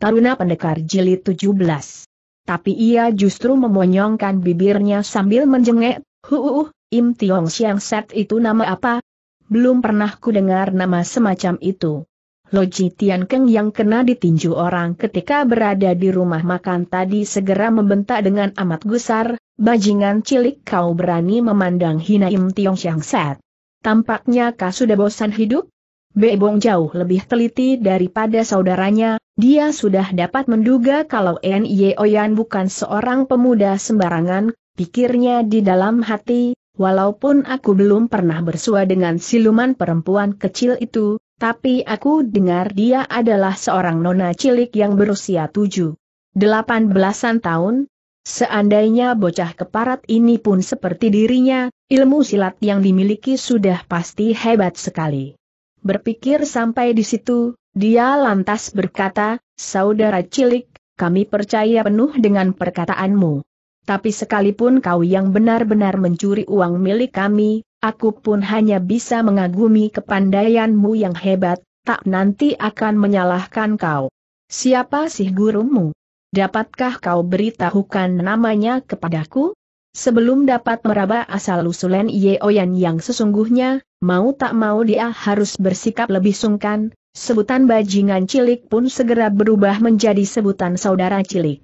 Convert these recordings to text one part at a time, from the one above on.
Taruna Pendekar Jilid 17. Tapi ia justru memonyongkan bibirnya sambil menjengek, huuuh, Im Tiong Siang Set itu nama apa? Belum pernah ku dengar nama semacam itu. Loji Tian Keng yang kena ditinju orang ketika berada di rumah makan tadi segera membentak dengan amat gusar, bajingan cilik kau berani memandang hina Im Tiong Siang Set. Tampaknya kau sudah bosan hidup? Bebong jauh lebih teliti daripada saudaranya, dia sudah dapat menduga kalau Nye Oyan bukan seorang pemuda sembarangan, pikirnya di dalam hati, walaupun aku belum pernah bersua dengan siluman perempuan kecil itu, tapi aku dengar dia adalah seorang nona cilik yang berusia tujuh. Delapan belasan tahun, Seandainya bocah keparat ini pun seperti dirinya, ilmu silat yang dimiliki sudah pasti hebat sekali. Berpikir sampai di situ, dia lantas berkata, saudara cilik, kami percaya penuh dengan perkataanmu. Tapi sekalipun kau yang benar-benar mencuri uang milik kami, aku pun hanya bisa mengagumi kepandaianmu yang hebat, tak nanti akan menyalahkan kau. Siapa sih gurumu? Dapatkah kau beritahukan namanya kepadaku? Sebelum dapat meraba asal-usulan Yeoyan yang sesungguhnya, mau tak mau dia harus bersikap lebih sungkan, sebutan bajingan cilik pun segera berubah menjadi sebutan saudara cilik.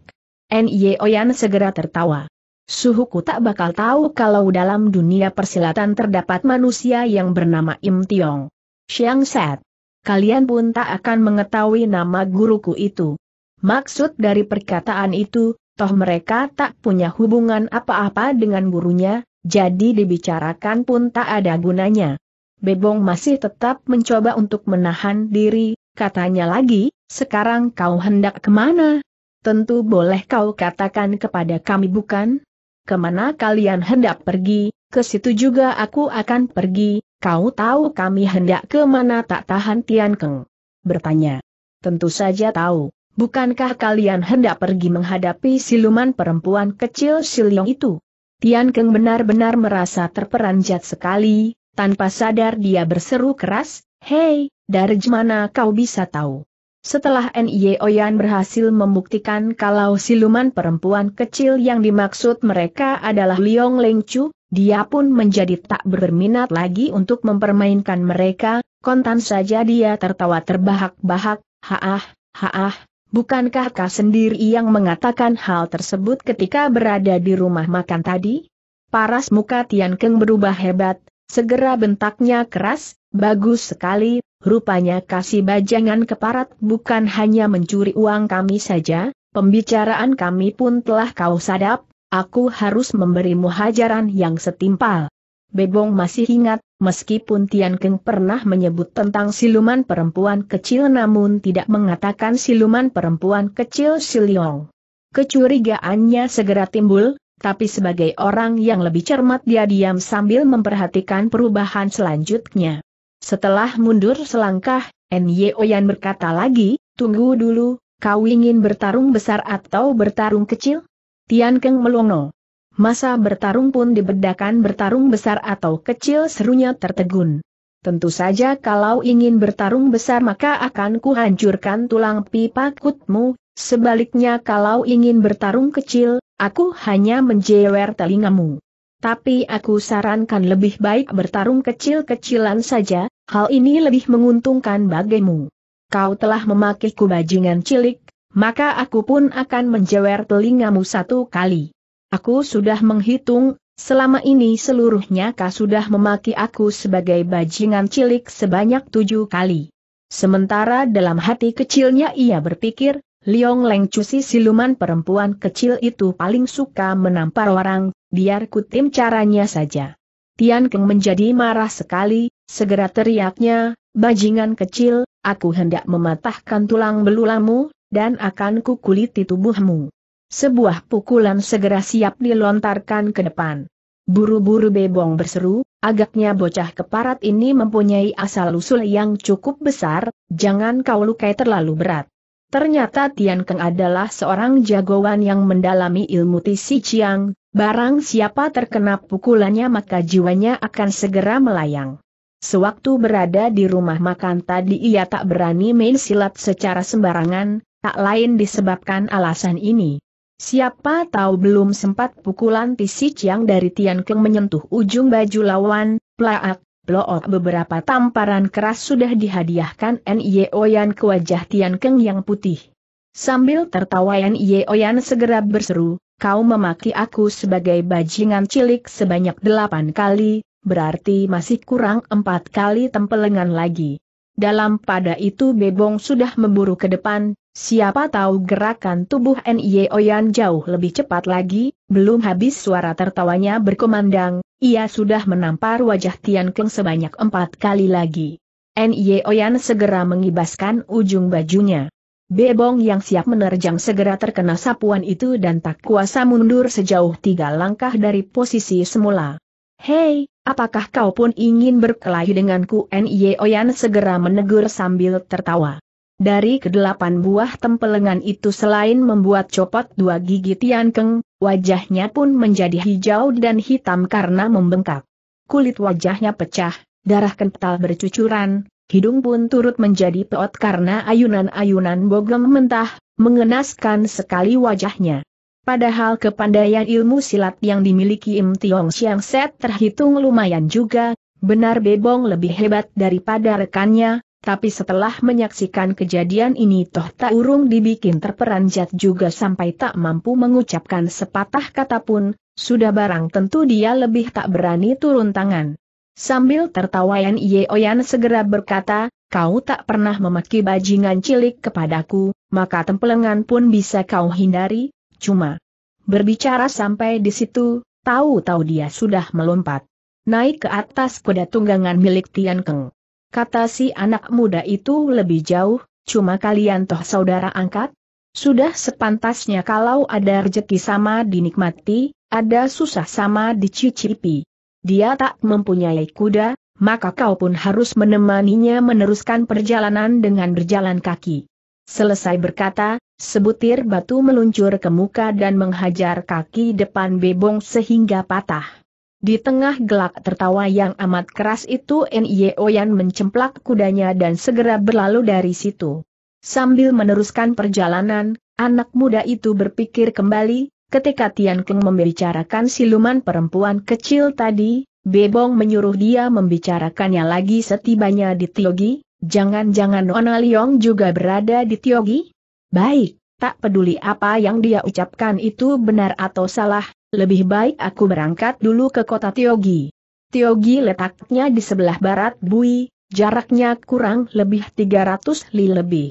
Nye Oyan segera tertawa. Suhuku tak bakal tahu kalau dalam dunia persilatan terdapat manusia yang bernama Im Tiong. Siang Set. Kalian pun tak akan mengetahui nama guruku itu. Maksud dari perkataan itu, toh mereka tak punya hubungan apa-apa dengan gurunya, jadi dibicarakan pun tak ada gunanya. Bebong masih tetap mencoba untuk menahan diri, katanya lagi, sekarang kau hendak kemana? Tentu boleh kau katakan kepada kami bukan? Kemana kalian hendak pergi, ke situ juga aku akan pergi, kau tahu kami hendak kemana tak tahan Tian Keng. Bertanya. Tentu saja tahu, bukankah kalian hendak pergi menghadapi siluman perempuan kecil Siliong itu? Tian Keng benar-benar merasa terperanjat sekali, tanpa sadar dia berseru keras, Hei, dari mana kau bisa tahu? Setelah Nye Oyan berhasil membuktikan kalau siluman perempuan kecil yang dimaksud mereka adalah Liong Leng Chu, dia pun menjadi tak berminat lagi untuk mempermainkan mereka, kontan saja dia tertawa terbahak-bahak, haah, haah, bukankah kau sendiri yang mengatakan hal tersebut ketika berada di rumah makan tadi? Paras muka Tian Keng berubah hebat, Segera bentaknya keras, bagus sekali, rupanya kasih bajangan keparat bukan hanya mencuri uang kami saja, pembicaraan kami pun telah kau sadap, aku harus memberimu hajaran yang setimpal. Bebong masih ingat, meskipun Tian Keng pernah menyebut tentang siluman perempuan kecil namun tidak mengatakan siluman perempuan kecil Siliong. Kecurigaannya segera timbul, tapi sebagai orang yang lebih cermat dia diam sambil memperhatikan perubahan selanjutnya. Setelah mundur selangkah, Nyo Yan berkata lagi, tunggu dulu, kau ingin bertarung besar atau bertarung kecil? Tian Keng melongo. Masa bertarung pun dibedakan bertarung besar atau kecil serunya tertegun. Tentu saja kalau ingin bertarung besar maka akan kuhancurkan tulang pipa kutmu. sebaliknya kalau ingin bertarung kecil, Aku hanya menjewer telingamu. Tapi aku sarankan lebih baik bertarung kecil-kecilan saja, hal ini lebih menguntungkan bagimu. Kau telah memakiku bajingan cilik, maka aku pun akan menjewer telingamu satu kali. Aku sudah menghitung, selama ini seluruhnya kau sudah memaki aku sebagai bajingan cilik sebanyak tujuh kali. Sementara dalam hati kecilnya ia berpikir, Liong Leng Cusi siluman perempuan kecil itu paling suka menampar orang, biar kutim caranya saja. Tian Keng menjadi marah sekali, segera teriaknya, bajingan kecil, aku hendak mematahkan tulang belulangmu dan akan kukuliti tubuhmu. Sebuah pukulan segera siap dilontarkan ke depan. Buru-buru bebong berseru, agaknya bocah keparat ini mempunyai asal-usul yang cukup besar, jangan kau lukai terlalu berat. Ternyata Tian Keng adalah seorang jagoan yang mendalami ilmu Tisi Chiang, barang siapa terkena pukulannya maka jiwanya akan segera melayang. Sewaktu berada di rumah makan tadi ia tak berani main silat secara sembarangan, tak lain disebabkan alasan ini. Siapa tahu belum sempat pukulan Tisi Chiang dari Tian Keng menyentuh ujung baju lawan, plaak, Bloot beberapa tamparan keras sudah dihadiahkan Nye Oyan ke wajah Tian Keng yang putih. Sambil tertawa Nye Oyan segera berseru, kau memaki aku sebagai bajingan cilik sebanyak delapan kali, berarti masih kurang empat kali tempelengan lagi. Dalam pada itu Bebong sudah memburu ke depan, Siapa tahu gerakan tubuh Nye Oyan jauh lebih cepat lagi, belum habis suara tertawanya berkumandang, ia sudah menampar wajah Tian Keng sebanyak empat kali lagi. Nye Oyan segera mengibaskan ujung bajunya. Bebong yang siap menerjang segera terkena sapuan itu dan tak kuasa mundur sejauh tiga langkah dari posisi semula. Hei, apakah kau pun ingin berkelahi denganku? Nye Oyan segera menegur sambil tertawa. Dari kedelapan buah tempelengan itu selain membuat copot dua gigi Tiankeng, wajahnya pun menjadi hijau dan hitam karena membengkak. Kulit wajahnya pecah, darah kental bercucuran, hidung pun turut menjadi peot karena ayunan-ayunan bogem mentah, mengenaskan sekali wajahnya. Padahal kepandaian ilmu silat yang dimiliki Im Tiong Siang Set terhitung lumayan juga, benar Bebong lebih hebat daripada rekannya, tapi setelah menyaksikan kejadian ini toh tak urung dibikin terperanjat juga sampai tak mampu mengucapkan sepatah kata pun, sudah barang tentu dia lebih tak berani turun tangan. Sambil tertawa Yan Oyan segera berkata, kau tak pernah memaki bajingan cilik kepadaku, maka tempelengan pun bisa kau hindari, cuma. Berbicara sampai di situ, tahu-tahu dia sudah melompat. Naik ke atas kuda tunggangan milik Tian Keng. Kata si anak muda itu lebih jauh, cuma kalian toh saudara angkat? Sudah sepantasnya kalau ada rejeki sama dinikmati, ada susah sama dicicipi. Dia tak mempunyai kuda, maka kau pun harus menemaninya meneruskan perjalanan dengan berjalan kaki. Selesai berkata, sebutir batu meluncur ke muka dan menghajar kaki depan Bebong sehingga patah. Di tengah gelak tertawa yang amat keras itu Nye Oyan mencemplak kudanya dan segera berlalu dari situ. Sambil meneruskan perjalanan, anak muda itu berpikir kembali, ketika Tian Keng membicarakan siluman perempuan kecil tadi, Bebong menyuruh dia membicarakannya lagi setibanya di Tiogi, jangan-jangan Nona Liong juga berada di Tiogi? Baik, tak peduli apa yang dia ucapkan itu benar atau salah, lebih baik aku berangkat dulu ke kota Tiogi. Tiogi letaknya di sebelah barat Bui, jaraknya kurang lebih 300 li lebih.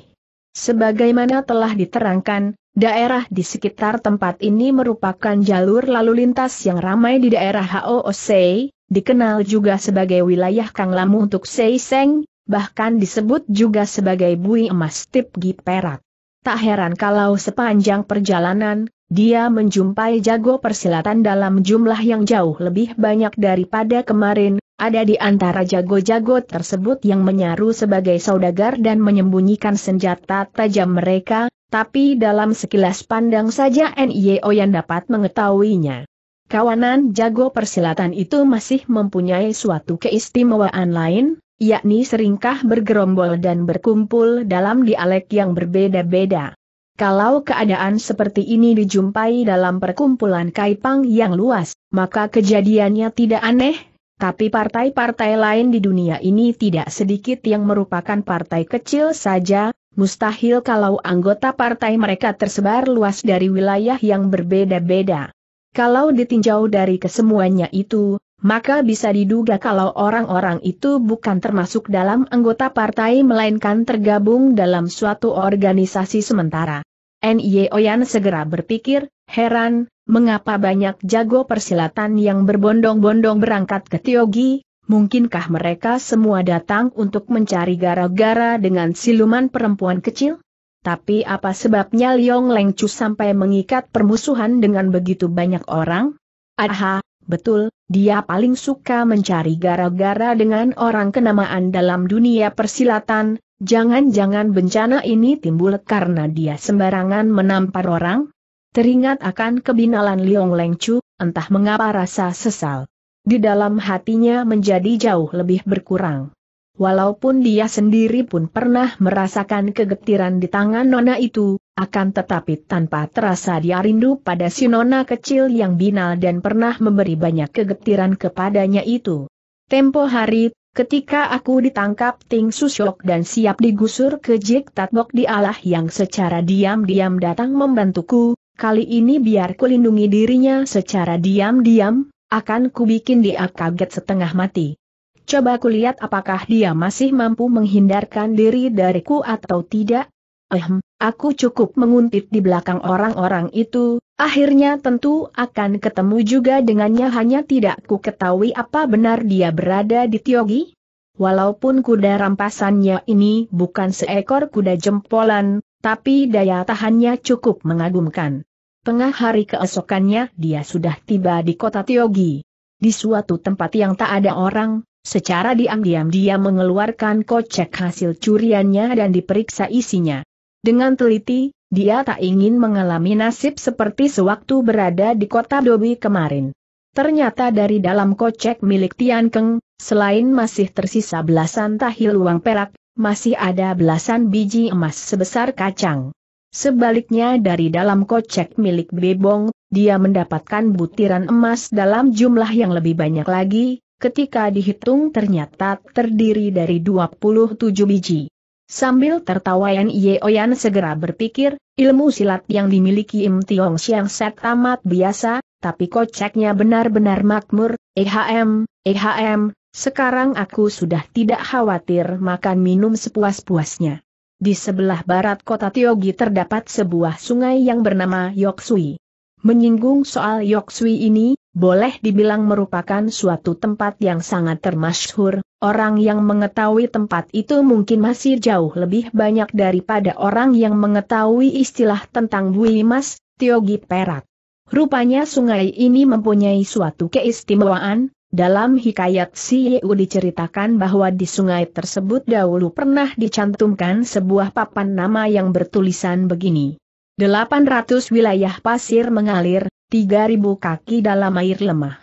Sebagaimana telah diterangkan, daerah di sekitar tempat ini merupakan jalur lalu lintas yang ramai di daerah HOOC, dikenal juga sebagai wilayah Kang Lamu untuk Seiseng, bahkan disebut juga sebagai Bui Emas Tipgi Perak. Tak heran kalau sepanjang perjalanan, dia menjumpai jago persilatan dalam jumlah yang jauh lebih banyak daripada kemarin, ada di antara jago-jago tersebut yang menyaru sebagai saudagar dan menyembunyikan senjata tajam mereka, tapi dalam sekilas pandang saja NIO yang dapat mengetahuinya. Kawanan jago persilatan itu masih mempunyai suatu keistimewaan lain, yakni seringkah bergerombol dan berkumpul dalam dialek yang berbeda-beda. Kalau keadaan seperti ini dijumpai dalam perkumpulan Kaipang yang luas, maka kejadiannya tidak aneh, tapi partai-partai lain di dunia ini tidak sedikit yang merupakan partai kecil saja, mustahil kalau anggota partai mereka tersebar luas dari wilayah yang berbeda-beda. Kalau ditinjau dari kesemuanya itu, maka bisa diduga kalau orang-orang itu bukan termasuk dalam anggota partai melainkan tergabung dalam suatu organisasi sementara. Oyan segera berpikir, heran, mengapa banyak jago persilatan yang berbondong-bondong berangkat ke Tiogi, mungkinkah mereka semua datang untuk mencari gara-gara dengan siluman perempuan kecil? Tapi apa sebabnya Liong Lengcu sampai mengikat permusuhan dengan begitu banyak orang? Aha, Betul, dia paling suka mencari gara-gara dengan orang kenamaan dalam dunia persilatan, jangan-jangan bencana ini timbul karena dia sembarangan menampar orang? Teringat akan kebinalan Liong Leng Chu, entah mengapa rasa sesal. Di dalam hatinya menjadi jauh lebih berkurang. Walaupun dia sendiri pun pernah merasakan kegetiran di tangan Nona itu, akan tetapi tanpa terasa dia rindu pada si nona kecil yang binal dan pernah memberi banyak kegetiran kepadanya itu. Tempo hari, ketika aku ditangkap Ting Susyok dan siap digusur ke Jik Tatbok dialah yang secara diam-diam datang membantuku, kali ini biar lindungi dirinya secara diam-diam, akan kubikin dia kaget setengah mati. Coba kulihat apakah dia masih mampu menghindarkan diri dariku atau tidak, Eh, aku cukup menguntit di belakang orang-orang itu, akhirnya tentu akan ketemu juga dengannya hanya tidak ku ketahui apa benar dia berada di Tiogi. Walaupun kuda rampasannya ini bukan seekor kuda jempolan, tapi daya tahannya cukup mengagumkan. Tengah hari keesokannya dia sudah tiba di kota Tiogi. Di suatu tempat yang tak ada orang, Secara diam-diam dia mengeluarkan kocek hasil curiannya dan diperiksa isinya. Dengan teliti, dia tak ingin mengalami nasib seperti sewaktu berada di kota Dobi kemarin. Ternyata dari dalam kocek milik Tian Keng, selain masih tersisa belasan tahil uang perak, masih ada belasan biji emas sebesar kacang. Sebaliknya dari dalam kocek milik Bebong, dia mendapatkan butiran emas dalam jumlah yang lebih banyak lagi, ketika dihitung ternyata terdiri dari 27 biji. Sambil tertawa Yan Ye Oyan segera berpikir, ilmu silat yang dimiliki Im Tiong Siang Set amat biasa, tapi kocaknya benar-benar makmur, ehm, ehm, sekarang aku sudah tidak khawatir makan minum sepuas-puasnya. Di sebelah barat kota Tiogi terdapat sebuah sungai yang bernama Yoksui. Menyinggung soal Yoksui ini, boleh dibilang merupakan suatu tempat yang sangat termasyhur, orang yang mengetahui tempat itu mungkin masih jauh lebih banyak daripada orang yang mengetahui istilah tentang Bui Mas, Tiogi Perak. Rupanya sungai ini mempunyai suatu keistimewaan, dalam hikayat Si Yeu diceritakan bahwa di sungai tersebut dahulu pernah dicantumkan sebuah papan nama yang bertulisan begini. 800 wilayah pasir mengalir, 3000 kaki dalam air lemah.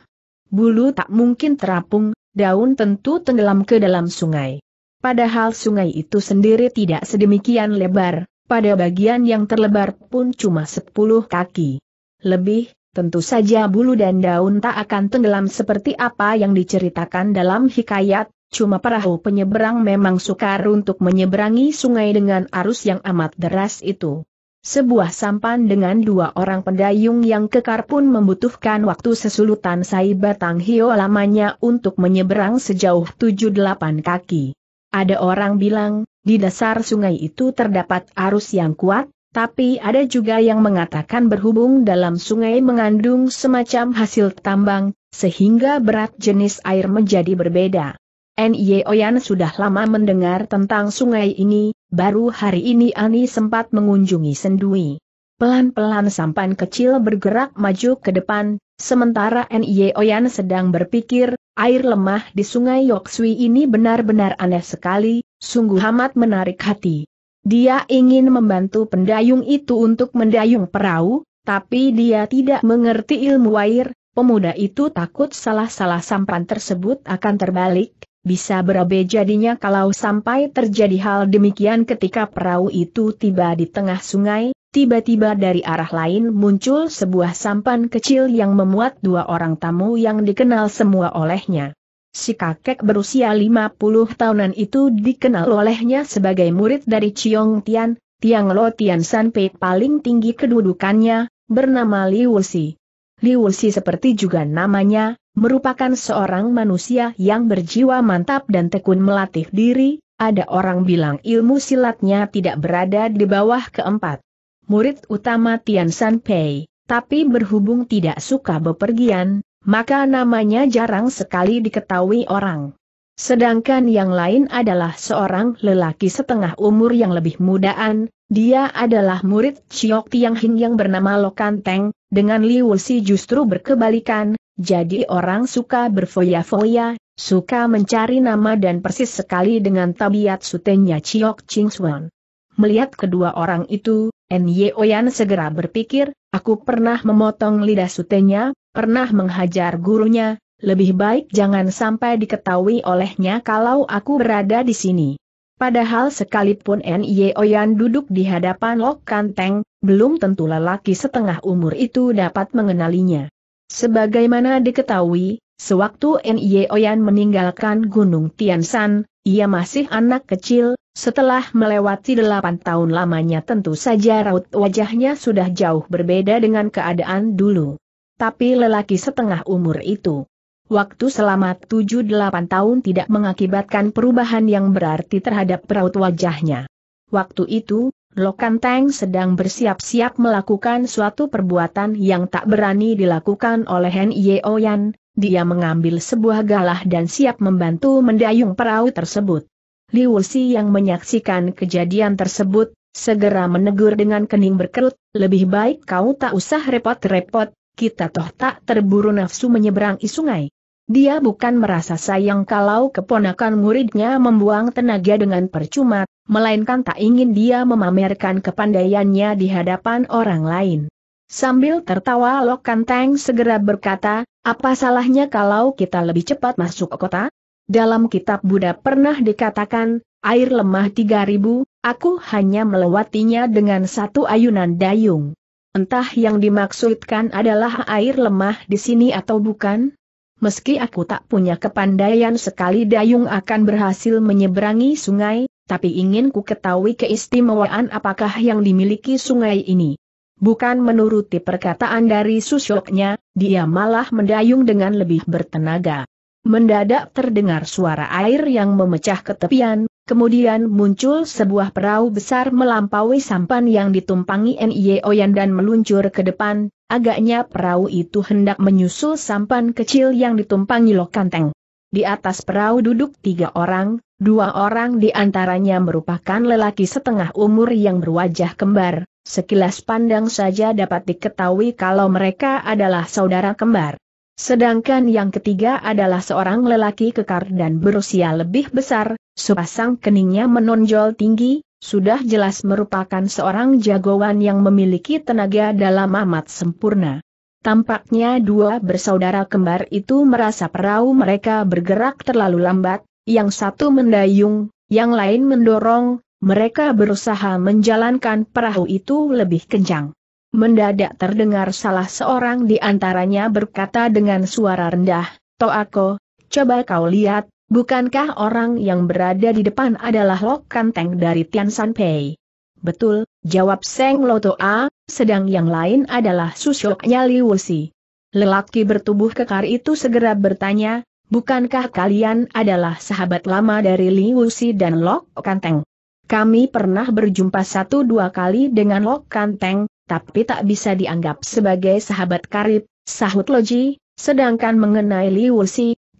Bulu tak mungkin terapung, daun tentu tenggelam ke dalam sungai. Padahal sungai itu sendiri tidak sedemikian lebar, pada bagian yang terlebar pun cuma 10 kaki. Lebih, tentu saja bulu dan daun tak akan tenggelam seperti apa yang diceritakan dalam hikayat, cuma perahu penyeberang memang sukar untuk menyeberangi sungai dengan arus yang amat deras itu. Sebuah sampan dengan dua orang pendayung yang kekar pun membutuhkan waktu sesulutan sai batang hio lamanya untuk menyeberang sejauh tujuh delapan kaki. Ada orang bilang, di dasar sungai itu terdapat arus yang kuat, tapi ada juga yang mengatakan berhubung dalam sungai mengandung semacam hasil tambang, sehingga berat jenis air menjadi berbeda. Nye Oyan sudah lama mendengar tentang sungai ini, baru hari ini Ani sempat mengunjungi Sendui. Pelan-pelan sampan kecil bergerak maju ke depan, sementara Nye Oyan sedang berpikir, air lemah di sungai Yoksui ini benar-benar aneh sekali, sungguh amat menarik hati. Dia ingin membantu pendayung itu untuk mendayung perahu, tapi dia tidak mengerti ilmu air, pemuda itu takut salah-salah sampan tersebut akan terbalik, bisa berabe jadinya kalau sampai terjadi hal demikian ketika perahu itu tiba di tengah sungai, tiba-tiba dari arah lain muncul sebuah sampan kecil yang memuat dua orang tamu yang dikenal semua olehnya. Si kakek berusia 50 tahunan itu dikenal olehnya sebagai murid dari Chiong Tian, Tiang Lo Tian Sanpei paling tinggi kedudukannya, bernama Liu Si. Liu Si seperti juga namanya, merupakan seorang manusia yang berjiwa mantap dan tekun melatih diri, ada orang bilang ilmu silatnya tidak berada di bawah keempat. Murid utama Tian San Pei, tapi berhubung tidak suka bepergian, maka namanya jarang sekali diketahui orang. Sedangkan yang lain adalah seorang lelaki setengah umur yang lebih mudaan, dia adalah murid Chiok Tiang Hing yang bernama Lokanteng, dengan Liu Si justru berkebalikan, jadi orang suka berfoya-foya, suka mencari nama dan persis sekali dengan tabiat sutenya Chiok Ching Suan. Melihat kedua orang itu, Nye Oyan segera berpikir, aku pernah memotong lidah sutenya, pernah menghajar gurunya, lebih baik jangan sampai diketahui olehnya kalau aku berada di sini. Padahal sekalipun Nye Oyan duduk di hadapan Lok Kanteng, belum tentu lelaki setengah umur itu dapat mengenalinya. Sebagaimana diketahui, sewaktu Nye Oyan meninggalkan Gunung Tiansan, ia masih anak kecil, setelah melewati delapan tahun lamanya tentu saja raut wajahnya sudah jauh berbeda dengan keadaan dulu. Tapi lelaki setengah umur itu, waktu selama tujuh delapan tahun tidak mengakibatkan perubahan yang berarti terhadap raut wajahnya. Waktu itu, Lokan Lokanteng sedang bersiap-siap melakukan suatu perbuatan yang tak berani dilakukan oleh Hen Yeoyan, dia mengambil sebuah galah dan siap membantu mendayung perahu tersebut. Liu Si yang menyaksikan kejadian tersebut, segera menegur dengan kening berkerut, lebih baik kau tak usah repot-repot, kita toh tak terburu nafsu menyeberang sungai. Dia bukan merasa sayang kalau keponakan muridnya membuang tenaga dengan percuma, melainkan tak ingin dia memamerkan kepandaiannya di hadapan orang lain. Sambil tertawa Lokan Teng segera berkata, apa salahnya kalau kita lebih cepat masuk ke kota? Dalam kitab Buddha pernah dikatakan, air lemah 3000, aku hanya melewatinya dengan satu ayunan dayung. Entah yang dimaksudkan adalah air lemah di sini atau bukan? meski aku tak punya kepandaian sekali dayung akan berhasil menyeberangi sungai, tapi ingin ku ketahui keistimewaan apakah yang dimiliki sungai ini. Bukan menuruti perkataan dari susuknya, dia malah mendayung dengan lebih bertenaga. Mendadak terdengar suara air yang memecah ketepian. Kemudian muncul sebuah perahu besar melampaui sampan yang ditumpangi N.I.E. Oyan dan meluncur ke depan, agaknya perahu itu hendak menyusul sampan kecil yang ditumpangi Lokanteng. Di atas perahu duduk tiga orang, dua orang di antaranya merupakan lelaki setengah umur yang berwajah kembar, sekilas pandang saja dapat diketahui kalau mereka adalah saudara kembar. Sedangkan yang ketiga adalah seorang lelaki kekar dan berusia lebih besar, Sepasang keningnya menonjol tinggi, sudah jelas merupakan seorang jagoan yang memiliki tenaga dalam amat sempurna. Tampaknya dua bersaudara kembar itu merasa perahu mereka bergerak terlalu lambat, yang satu mendayung, yang lain mendorong, mereka berusaha menjalankan perahu itu lebih kencang. Mendadak terdengar salah seorang di antaranya berkata dengan suara rendah, Toako, coba kau lihat, Bukankah orang yang berada di depan adalah Lok Kanteng dari Tian San Pei? Betul, jawab Seng Loto A, sedang yang lain adalah susyoknya Li Si. Lelaki bertubuh kekar itu segera bertanya, bukankah kalian adalah sahabat lama dari Li dan Lok Kanteng? Kami pernah berjumpa satu dua kali dengan Lok Kanteng, tapi tak bisa dianggap sebagai sahabat karib, sahut Loji, sedangkan mengenai Li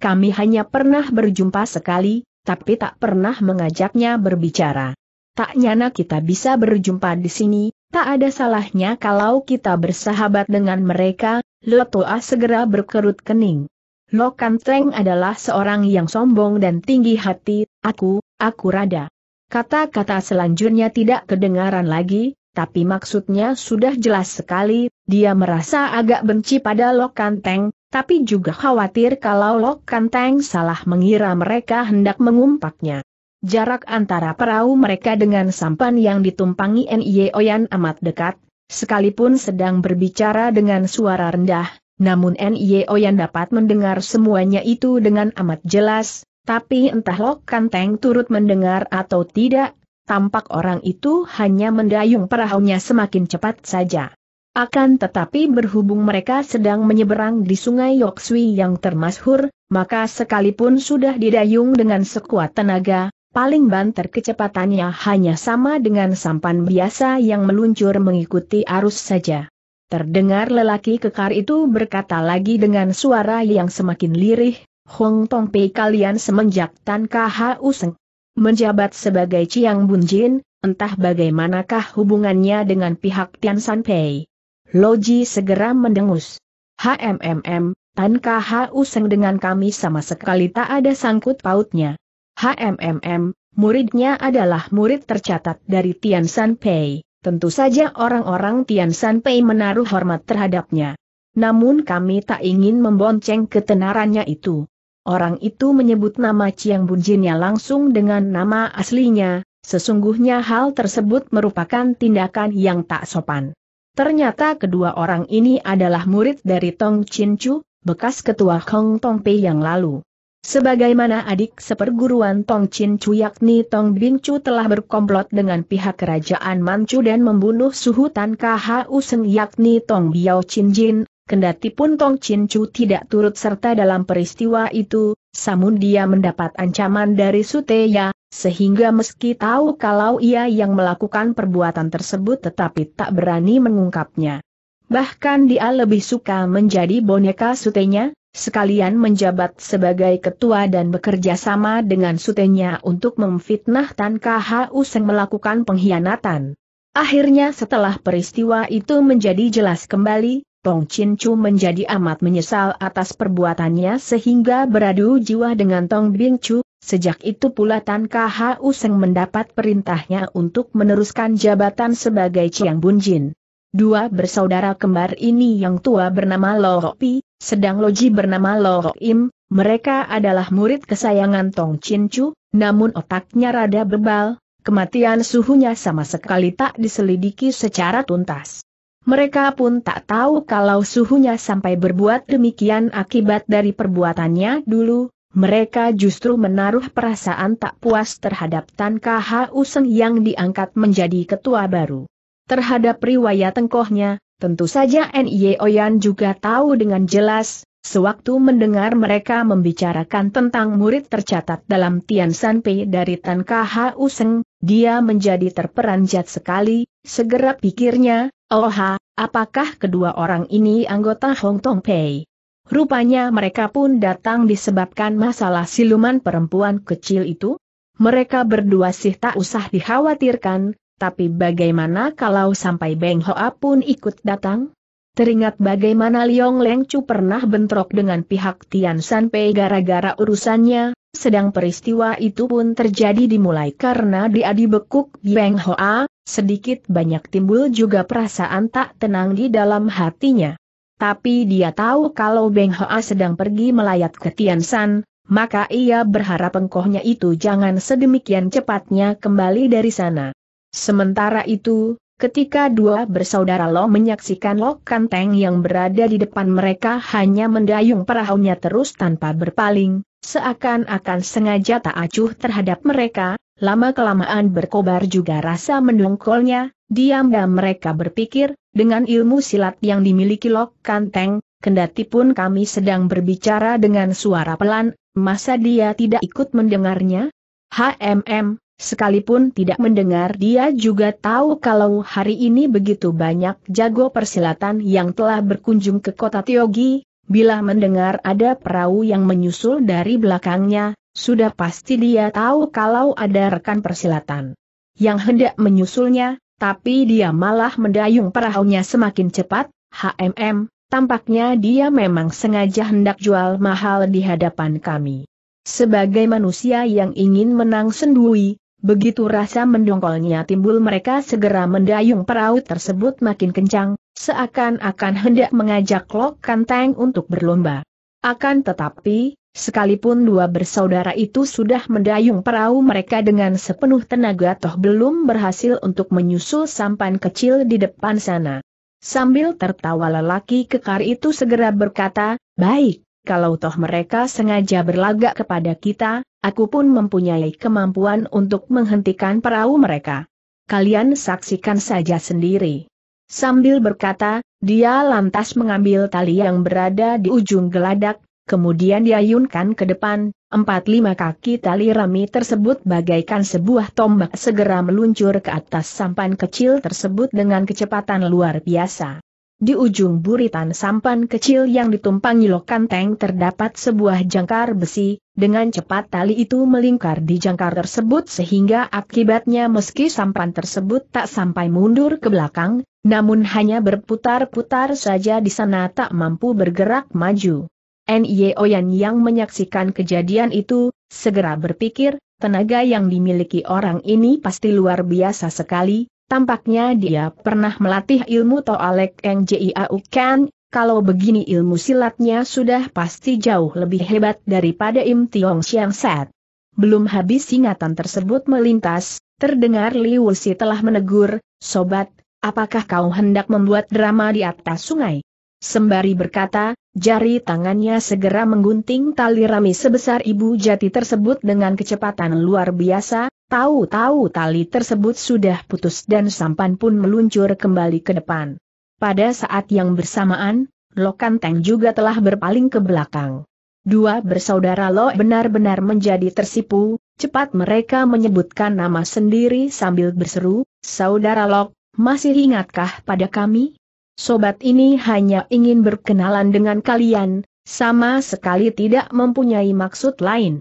kami hanya pernah berjumpa sekali, tapi tak pernah mengajaknya berbicara. Tak nyana kita bisa berjumpa di sini, tak ada salahnya kalau kita bersahabat dengan mereka, Lotoa segera berkerut kening. Lokan Teng adalah seorang yang sombong dan tinggi hati, aku, aku rada. Kata-kata selanjutnya tidak kedengaran lagi, tapi maksudnya sudah jelas sekali, dia merasa agak benci pada Lokan Teng, tapi juga khawatir kalau Lok Kanteng salah mengira mereka hendak mengumpaknya. Jarak antara perahu mereka dengan sampan yang ditumpangi N.I.E. Oyan amat dekat, sekalipun sedang berbicara dengan suara rendah, namun N.I.E. Oyan dapat mendengar semuanya itu dengan amat jelas, tapi entah Lok Kanteng turut mendengar atau tidak, tampak orang itu hanya mendayung perahunya semakin cepat saja. Akan tetapi berhubung mereka sedang menyeberang di sungai Yoksui yang termasyhur, maka sekalipun sudah didayung dengan sekuat tenaga, paling banter kecepatannya hanya sama dengan sampan biasa yang meluncur mengikuti arus saja. Terdengar lelaki kekar itu berkata lagi dengan suara yang semakin lirih, Hong Tong Pei kalian semenjak Tan Kha Useng menjabat sebagai Chiang Jin, entah bagaimanakah hubungannya dengan pihak Tian San Pei. Loji segera mendengus. HMMM, Tan KH Seng dengan kami sama sekali tak ada sangkut pautnya. HMMM, muridnya adalah murid tercatat dari Tian San Pei. Tentu saja orang-orang Tian San Pei menaruh hormat terhadapnya. Namun kami tak ingin membonceng ketenarannya itu. Orang itu menyebut nama Chiang Bunjinnya langsung dengan nama aslinya, sesungguhnya hal tersebut merupakan tindakan yang tak sopan. Ternyata kedua orang ini adalah murid dari Tong Chin Chu, bekas ketua Hong Tong Pei yang lalu. Sebagaimana adik seperguruan Tong Chin Chu yakni Tong Bing Chu telah berkomplot dengan pihak kerajaan Manchu dan membunuh suhu Tan Kahu Seng yakni Tong Biao Chin Jin, kendati pun Tong Chin Chu tidak turut serta dalam peristiwa itu, samun dia mendapat ancaman dari Suteya, sehingga meski tahu kalau ia yang melakukan perbuatan tersebut tetapi tak berani mengungkapnya. Bahkan dia lebih suka menjadi boneka sutenya, sekalian menjabat sebagai ketua dan bekerja sama dengan sutenya untuk memfitnah Tan KHU Seng melakukan pengkhianatan. Akhirnya setelah peristiwa itu menjadi jelas kembali, Tong Chin Chu menjadi amat menyesal atas perbuatannya sehingga beradu jiwa dengan Tong Bing Chu, Sejak itu pula Tan Kau Seng mendapat perintahnya untuk meneruskan jabatan sebagai Chiang Bun Dua bersaudara kembar ini yang tua bernama Lo Pi, sedang Loji bernama Lo Im, mereka adalah murid kesayangan Tong Chin Chu, namun otaknya rada bebal, kematian suhunya sama sekali tak diselidiki secara tuntas. Mereka pun tak tahu kalau suhunya sampai berbuat demikian akibat dari perbuatannya dulu, mereka justru menaruh perasaan tak puas terhadap Tan KH Useng yang diangkat menjadi ketua baru. Terhadap riwayat tengkohnya, tentu saja Nye Oyan juga tahu dengan jelas, Sewaktu mendengar mereka membicarakan tentang murid tercatat dalam Tian San Pei dari Tan KH Useng, dia menjadi terperanjat sekali, segera pikirnya, oha, oh apakah kedua orang ini anggota Hong Tong Pei? Rupanya mereka pun datang disebabkan masalah siluman perempuan kecil itu. Mereka berdua sih tak usah dikhawatirkan, tapi bagaimana kalau sampai Beng Hoa pun ikut datang? Teringat bagaimana Liong Leng Chu pernah bentrok dengan pihak Tian Pei gara-gara urusannya, sedang peristiwa itu pun terjadi dimulai karena dia dibekuk Beng Hoa, sedikit banyak timbul juga perasaan tak tenang di dalam hatinya. Tapi dia tahu kalau Beng Hoa sedang pergi melayat ke Tian maka ia berharap engkohnya itu jangan sedemikian cepatnya kembali dari sana. Sementara itu, ketika dua bersaudara Lo menyaksikan Lo Kanteng yang berada di depan mereka hanya mendayung perahunya terus tanpa berpaling, seakan-akan sengaja tak acuh terhadap mereka, lama-kelamaan berkobar juga rasa mendongkolnya, Diam-diam mereka berpikir, dengan ilmu silat yang dimiliki Lok Kanteng, kendati pun kami sedang berbicara dengan suara pelan, masa dia tidak ikut mendengarnya? HMM, sekalipun tidak mendengar dia juga tahu kalau hari ini begitu banyak jago persilatan yang telah berkunjung ke kota Tiogi, bila mendengar ada perahu yang menyusul dari belakangnya, sudah pasti dia tahu kalau ada rekan persilatan yang hendak menyusulnya, tapi dia malah mendayung perahunya semakin cepat, HMM, tampaknya dia memang sengaja hendak jual mahal di hadapan kami. Sebagai manusia yang ingin menang sendui, begitu rasa mendongkolnya timbul mereka segera mendayung perahu tersebut makin kencang, seakan-akan hendak mengajak Lok Kanteng untuk berlomba. Akan tetapi, Sekalipun dua bersaudara itu sudah mendayung perahu mereka dengan sepenuh tenaga toh belum berhasil untuk menyusul sampan kecil di depan sana. Sambil tertawa lelaki kekar itu segera berkata, baik, kalau toh mereka sengaja berlagak kepada kita, aku pun mempunyai kemampuan untuk menghentikan perahu mereka. Kalian saksikan saja sendiri. Sambil berkata, dia lantas mengambil tali yang berada di ujung geladak, kemudian diayunkan ke depan, empat lima kaki tali rami tersebut bagaikan sebuah tombak segera meluncur ke atas sampan kecil tersebut dengan kecepatan luar biasa. Di ujung buritan sampan kecil yang ditumpangi lokan tank terdapat sebuah jangkar besi, dengan cepat tali itu melingkar di jangkar tersebut sehingga akibatnya meski sampan tersebut tak sampai mundur ke belakang, namun hanya berputar-putar saja di sana tak mampu bergerak maju. NIO e Yan yang menyaksikan kejadian itu, segera berpikir, tenaga yang dimiliki orang ini pasti luar biasa sekali, tampaknya dia pernah melatih ilmu Toalek Eng Jiau Ken, kalau begini ilmu silatnya sudah pasti jauh lebih hebat daripada Im Tiong Siang Set. Belum habis ingatan tersebut melintas, terdengar Liu Si telah menegur, Sobat, apakah kau hendak membuat drama di atas sungai? Sembari berkata, jari tangannya segera menggunting tali rami sebesar ibu jati tersebut dengan kecepatan luar biasa, tahu-tahu tali tersebut sudah putus dan sampan pun meluncur kembali ke depan. Pada saat yang bersamaan, Lokan Teng juga telah berpaling ke belakang. Dua bersaudara Lo benar-benar menjadi tersipu, cepat mereka menyebutkan nama sendiri sambil berseru, Saudara Lok, masih ingatkah pada kami? sobat ini hanya ingin berkenalan dengan kalian, sama sekali tidak mempunyai maksud lain.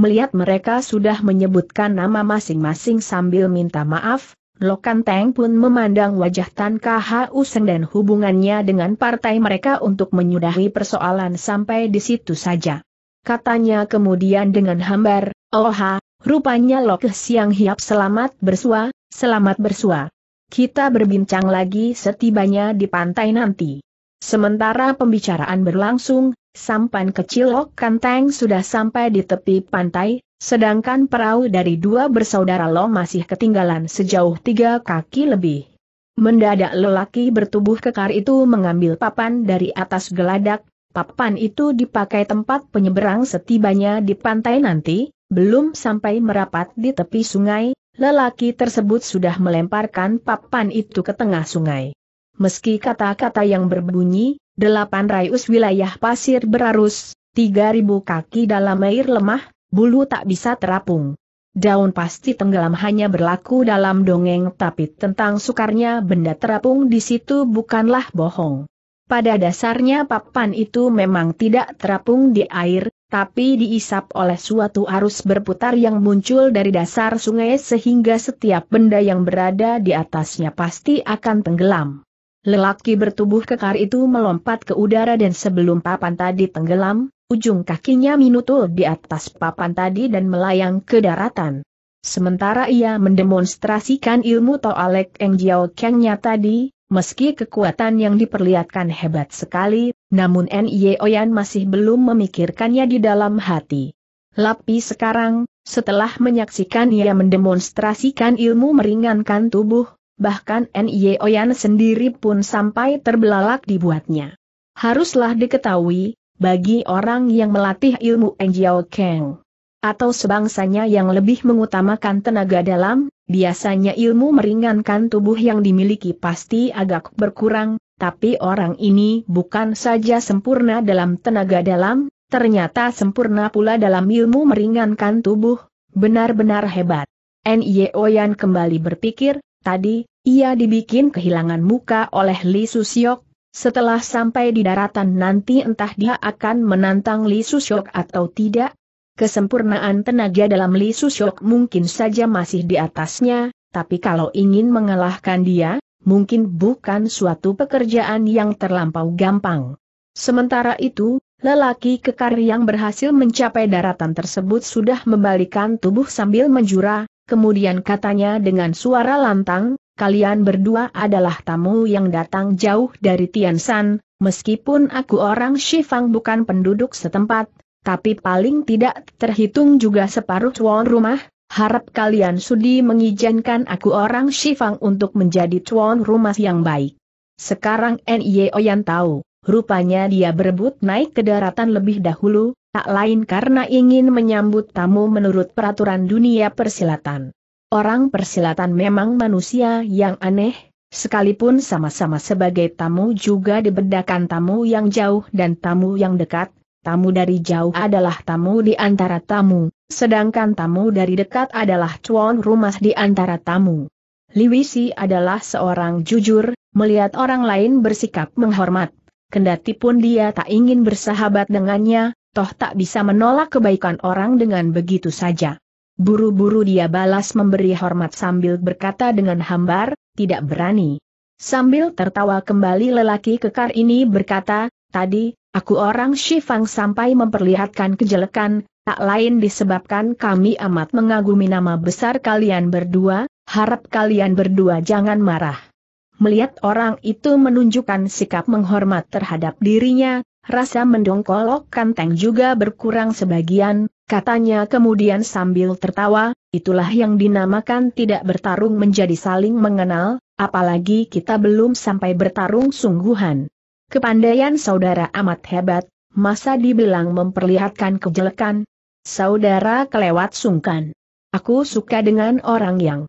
Melihat mereka sudah menyebutkan nama masing-masing sambil minta maaf, Lokan Teng pun memandang wajah Tan KHU Seng dan hubungannya dengan partai mereka untuk menyudahi persoalan sampai di situ saja. Katanya kemudian dengan hambar, Oha, rupanya Lokeh Siang Hiap selamat bersua, selamat bersua. Kita berbincang lagi setibanya di pantai nanti. Sementara pembicaraan berlangsung, sampan kecil Lok Kanteng sudah sampai di tepi pantai, sedangkan perahu dari dua bersaudara Lo masih ketinggalan sejauh tiga kaki lebih. Mendadak lelaki bertubuh kekar itu mengambil papan dari atas geladak, papan itu dipakai tempat penyeberang setibanya di pantai nanti, belum sampai merapat di tepi sungai, Lelaki tersebut sudah melemparkan papan itu ke tengah sungai. Meski kata-kata yang berbunyi, delapan rayus wilayah pasir berarus, tiga ribu kaki dalam air lemah, bulu tak bisa terapung. Daun pasti tenggelam hanya berlaku dalam dongeng tapi tentang sukarnya benda terapung di situ bukanlah bohong. Pada dasarnya papan itu memang tidak terapung di air, tapi diisap oleh suatu arus berputar yang muncul dari dasar sungai sehingga setiap benda yang berada di atasnya pasti akan tenggelam. Lelaki bertubuh kekar itu melompat ke udara dan sebelum papan tadi tenggelam, ujung kakinya minutul di atas papan tadi dan melayang ke daratan. Sementara ia mendemonstrasikan ilmu Toalek Eng Jiao Kengnya tadi, meski kekuatan yang diperlihatkan hebat sekali, namun Nie Oyan masih belum memikirkannya di dalam hati. Lapi sekarang, setelah menyaksikan ia mendemonstrasikan ilmu meringankan tubuh, bahkan Nie Oyan sendiri pun sampai terbelalak dibuatnya. Haruslah diketahui, bagi orang yang melatih ilmu Enjiao Kang atau sebangsanya yang lebih mengutamakan tenaga dalam, biasanya ilmu meringankan tubuh yang dimiliki pasti agak berkurang, tapi orang ini bukan saja sempurna dalam tenaga dalam, ternyata sempurna pula dalam ilmu meringankan tubuh, benar-benar hebat. N.Y.O. Yan kembali berpikir, tadi, ia dibikin kehilangan muka oleh Li Susiok, setelah sampai di daratan nanti entah dia akan menantang Li Susiok atau tidak. Kesempurnaan tenaga dalam Li Susiok mungkin saja masih di atasnya, tapi kalau ingin mengalahkan dia, mungkin bukan suatu pekerjaan yang terlampau gampang. Sementara itu, lelaki kekar yang berhasil mencapai daratan tersebut sudah membalikan tubuh sambil menjura, kemudian katanya dengan suara lantang, kalian berdua adalah tamu yang datang jauh dari Tiansan, meskipun aku orang Shifang bukan penduduk setempat, tapi paling tidak terhitung juga separuh tuan rumah, harap kalian sudi mengizinkan aku orang Shifang untuk menjadi tuan rumah yang baik. Sekarang N.I.O. yang tahu, rupanya dia berebut naik ke daratan lebih dahulu, tak lain karena ingin menyambut tamu menurut peraturan dunia persilatan. Orang persilatan memang manusia yang aneh, sekalipun sama-sama sebagai tamu juga dibedakan tamu yang jauh dan tamu yang dekat, tamu dari jauh adalah tamu di antara tamu, Sedangkan tamu dari dekat adalah cuan rumah di antara tamu. Liwisi adalah seorang jujur, melihat orang lain bersikap menghormat. Kendati pun dia tak ingin bersahabat dengannya, toh tak bisa menolak kebaikan orang dengan begitu saja. Buru-buru dia balas memberi hormat sambil berkata dengan hambar, tidak berani. Sambil tertawa kembali lelaki kekar ini berkata, tadi, aku orang Shifang sampai memperlihatkan kejelekan, Tak lain disebabkan kami amat mengagumi nama besar kalian berdua, harap kalian berdua jangan marah. Melihat orang itu menunjukkan sikap menghormat terhadap dirinya, rasa mendongkolok kanteng juga berkurang sebagian, katanya kemudian sambil tertawa, itulah yang dinamakan tidak bertarung menjadi saling mengenal, apalagi kita belum sampai bertarung sungguhan. Kepandaian saudara amat hebat, masa dibilang memperlihatkan kejelekan, Saudara kelewat sungkan. Aku suka dengan orang yang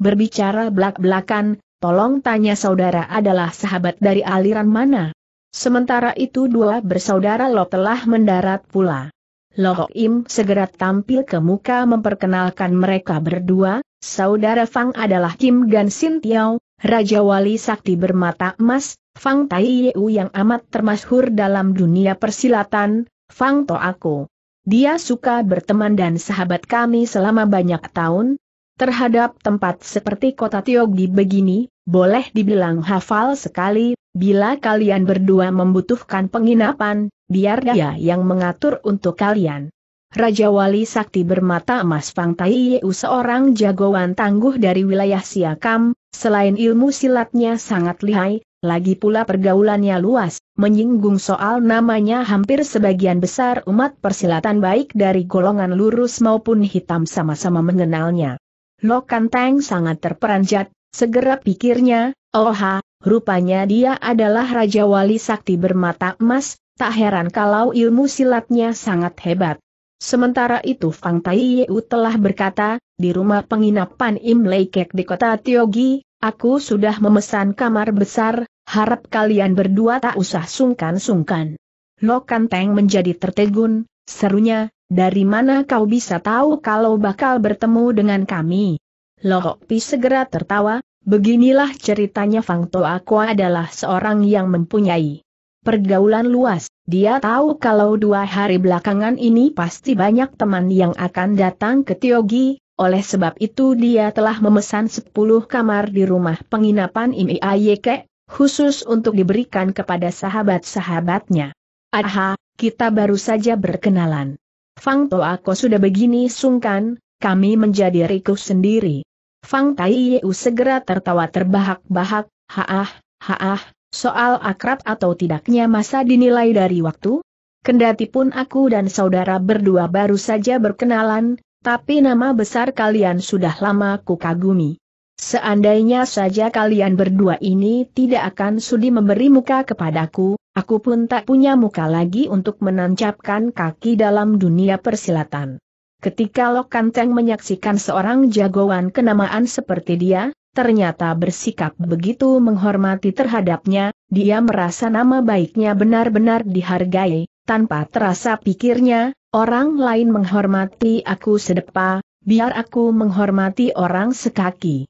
berbicara belak-belakan, tolong tanya saudara adalah sahabat dari aliran mana. Sementara itu dua bersaudara Lo telah mendarat pula. Loh Im segera tampil ke muka memperkenalkan mereka berdua, saudara Fang adalah Kim Gan Sin Tiao, Raja Wali Sakti bermata emas, Fang Tai Yeu yang amat termasyhur dalam dunia persilatan, Fang To Aku. Dia suka berteman dan sahabat kami selama banyak tahun. Terhadap tempat seperti kota Tiogi begini, boleh dibilang hafal sekali, bila kalian berdua membutuhkan penginapan, biar dia yang mengatur untuk kalian. Raja Wali Sakti bermata emas Fang Tai Yeu seorang jagoan tangguh dari wilayah Siakam, selain ilmu silatnya sangat lihai, lagi pula pergaulannya luas, menyinggung soal namanya hampir sebagian besar umat persilatan baik dari golongan lurus maupun hitam sama-sama mengenalnya. Lokan Tang sangat terperanjat, segera pikirnya, oha, oh rupanya dia adalah Raja Wali Sakti bermata emas, tak heran kalau ilmu silatnya sangat hebat. Sementara itu Fang Tai Yeu telah berkata, di rumah penginapan Im Lei Kek di kota Tiogi, aku sudah memesan kamar besar, Harap kalian berdua tak usah sungkan-sungkan. Lokan Teng menjadi tertegun, serunya, dari mana kau bisa tahu kalau bakal bertemu dengan kami? Lohok Pi segera tertawa, beginilah ceritanya Fang Toa Toakwa adalah seorang yang mempunyai pergaulan luas, dia tahu kalau dua hari belakangan ini pasti banyak teman yang akan datang ke Tiogi, oleh sebab itu dia telah memesan 10 kamar di rumah penginapan Imi Ayeke, khusus untuk diberikan kepada sahabat-sahabatnya. Aha, kita baru saja berkenalan. Fang Toako sudah begini sungkan, kami menjadi rikuh sendiri. Fang Tai Yeu segera tertawa terbahak-bahak, haah, haah, soal akrab atau tidaknya masa dinilai dari waktu? Kendati pun aku dan saudara berdua baru saja berkenalan, tapi nama besar kalian sudah lama kukagumi. Seandainya saja kalian berdua ini tidak akan sudi memberi muka kepadaku, aku pun tak punya muka lagi untuk menancapkan kaki dalam dunia persilatan. Ketika Lokanteng menyaksikan seorang jagoan kenamaan seperti dia, ternyata bersikap begitu menghormati terhadapnya, dia merasa nama baiknya benar-benar dihargai, tanpa terasa pikirnya, orang lain menghormati aku sedepa, biar aku menghormati orang sekaki.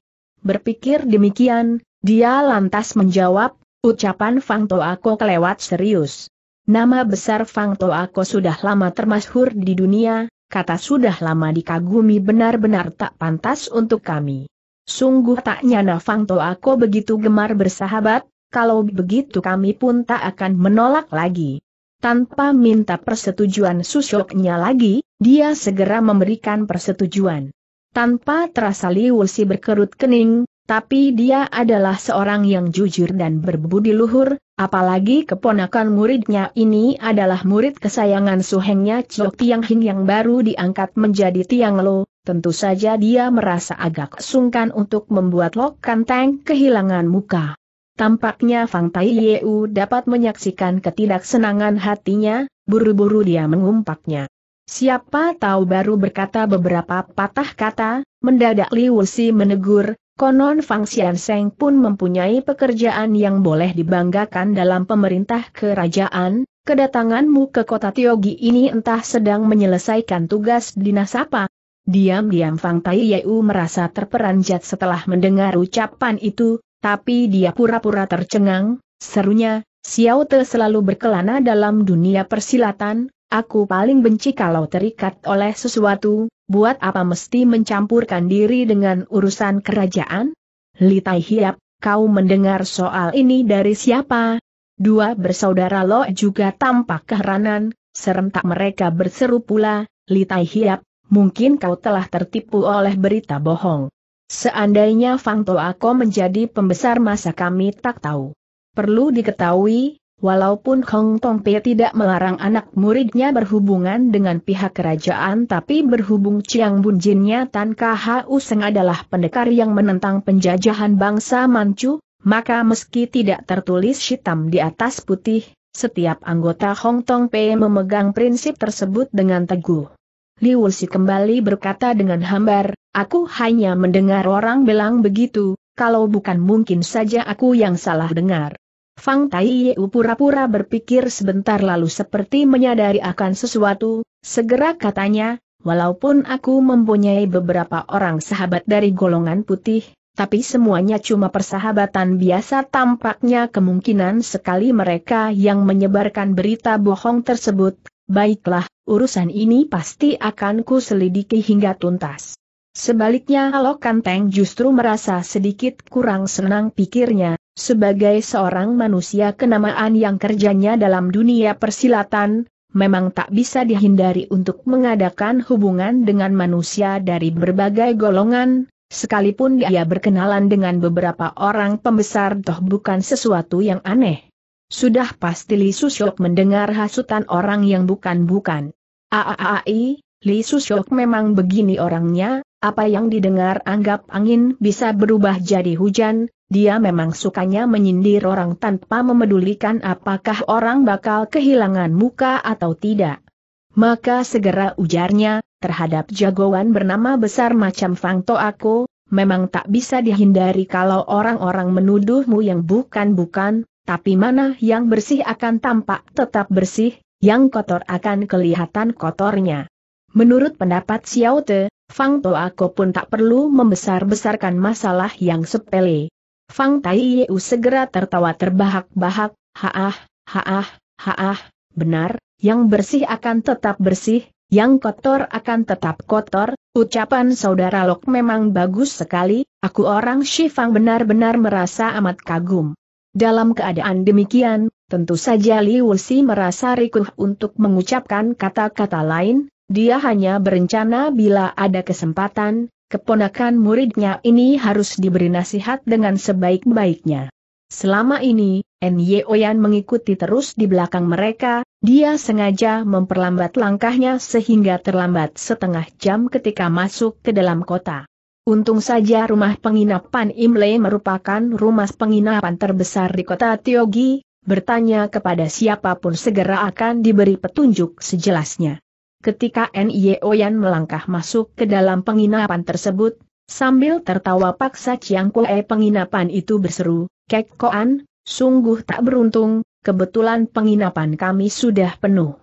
Berpikir demikian, dia lantas menjawab, ucapan Fang Toako kelewat serius. Nama besar Fang Toako sudah lama termasyhur di dunia, kata sudah lama dikagumi benar-benar tak pantas untuk kami. Sungguh tak nyana Fang Toako begitu gemar bersahabat, kalau begitu kami pun tak akan menolak lagi. Tanpa minta persetujuan susoknya lagi, dia segera memberikan persetujuan. Tanpa terasa Liu Si berkerut kening, tapi dia adalah seorang yang jujur dan berbudi luhur, apalagi keponakan muridnya ini adalah murid kesayangan suhengnya Chok Tiang Hing yang baru diangkat menjadi Tiang Lo, tentu saja dia merasa agak sungkan untuk membuat Lok Kanteng kehilangan muka. Tampaknya Fang Tai Yeu dapat menyaksikan ketidaksenangan hatinya, buru-buru dia mengumpaknya. Siapa tahu baru berkata beberapa patah kata, mendadak Li Si menegur, konon Fang Xiansheng pun mempunyai pekerjaan yang boleh dibanggakan dalam pemerintah kerajaan, kedatanganmu ke kota Tiogi ini entah sedang menyelesaikan tugas dinas apa. Diam-diam Fang Tai Yeu merasa terperanjat setelah mendengar ucapan itu, tapi dia pura-pura tercengang, serunya, Xiao Te selalu berkelana dalam dunia persilatan, Aku paling benci kalau terikat oleh sesuatu, buat apa mesti mencampurkan diri dengan urusan kerajaan? Tai Hiap, kau mendengar soal ini dari siapa? Dua bersaudara Lo juga tampak keheranan, serentak mereka berseru pula, Tai Hiap, mungkin kau telah tertipu oleh berita bohong. Seandainya Fang Toa ko menjadi pembesar masa kami tak tahu. Perlu diketahui, Walaupun Hong Tong Pei tidak melarang anak muridnya berhubungan dengan pihak kerajaan tapi berhubung Chiang Bun Jinnya Tan Khu Seng adalah pendekar yang menentang penjajahan bangsa Manchu, maka meski tidak tertulis hitam di atas putih, setiap anggota Hong Tong Pei memegang prinsip tersebut dengan teguh. Liu Si kembali berkata dengan hambar, aku hanya mendengar orang bilang begitu, kalau bukan mungkin saja aku yang salah dengar. Fang Tai Yeu pura-pura berpikir sebentar lalu seperti menyadari akan sesuatu, segera katanya, walaupun aku mempunyai beberapa orang sahabat dari golongan putih, tapi semuanya cuma persahabatan biasa tampaknya kemungkinan sekali mereka yang menyebarkan berita bohong tersebut, baiklah, urusan ini pasti akan ku selidiki hingga tuntas. Sebaliknya Lokan Teng justru merasa sedikit kurang senang pikirnya, sebagai seorang manusia kenamaan yang kerjanya dalam dunia persilatan, memang tak bisa dihindari untuk mengadakan hubungan dengan manusia dari berbagai golongan, sekalipun dia berkenalan dengan beberapa orang pembesar toh bukan sesuatu yang aneh. Sudah pasti Li Susyok mendengar hasutan orang yang bukan-bukan. Aaai, Li Susyok memang begini orangnya, apa yang didengar anggap angin bisa berubah jadi hujan, dia memang sukanya menyindir orang tanpa memedulikan apakah orang bakal kehilangan muka atau tidak. Maka segera ujarnya, terhadap jagoan bernama besar macam Fang Toako, memang tak bisa dihindari kalau orang-orang menuduhmu yang bukan-bukan, tapi mana yang bersih akan tampak tetap bersih, yang kotor akan kelihatan kotornya. Menurut pendapat Xiao Te, Fang Toako pun tak perlu membesar-besarkan masalah yang sepele. Fang Tai Yeu segera tertawa terbahak-bahak, haah, haah, haah, benar, yang bersih akan tetap bersih, yang kotor akan tetap kotor, ucapan saudara Lok memang bagus sekali, aku orang Shifang benar-benar merasa amat kagum. Dalam keadaan demikian, tentu saja Li Wuxi merasa rikuh untuk mengucapkan kata-kata lain, dia hanya berencana bila ada kesempatan, keponakan muridnya ini harus diberi nasihat dengan sebaik-baiknya. Selama ini, Nye Oyan mengikuti terus di belakang mereka, dia sengaja memperlambat langkahnya sehingga terlambat setengah jam ketika masuk ke dalam kota. Untung saja rumah penginapan Imle merupakan rumah penginapan terbesar di kota Tiogi, bertanya kepada siapapun segera akan diberi petunjuk sejelasnya. Ketika N.I.O. Yan melangkah masuk ke dalam penginapan tersebut, sambil tertawa paksa Chiang Kue penginapan itu berseru, Kek Koan, sungguh tak beruntung, kebetulan penginapan kami sudah penuh.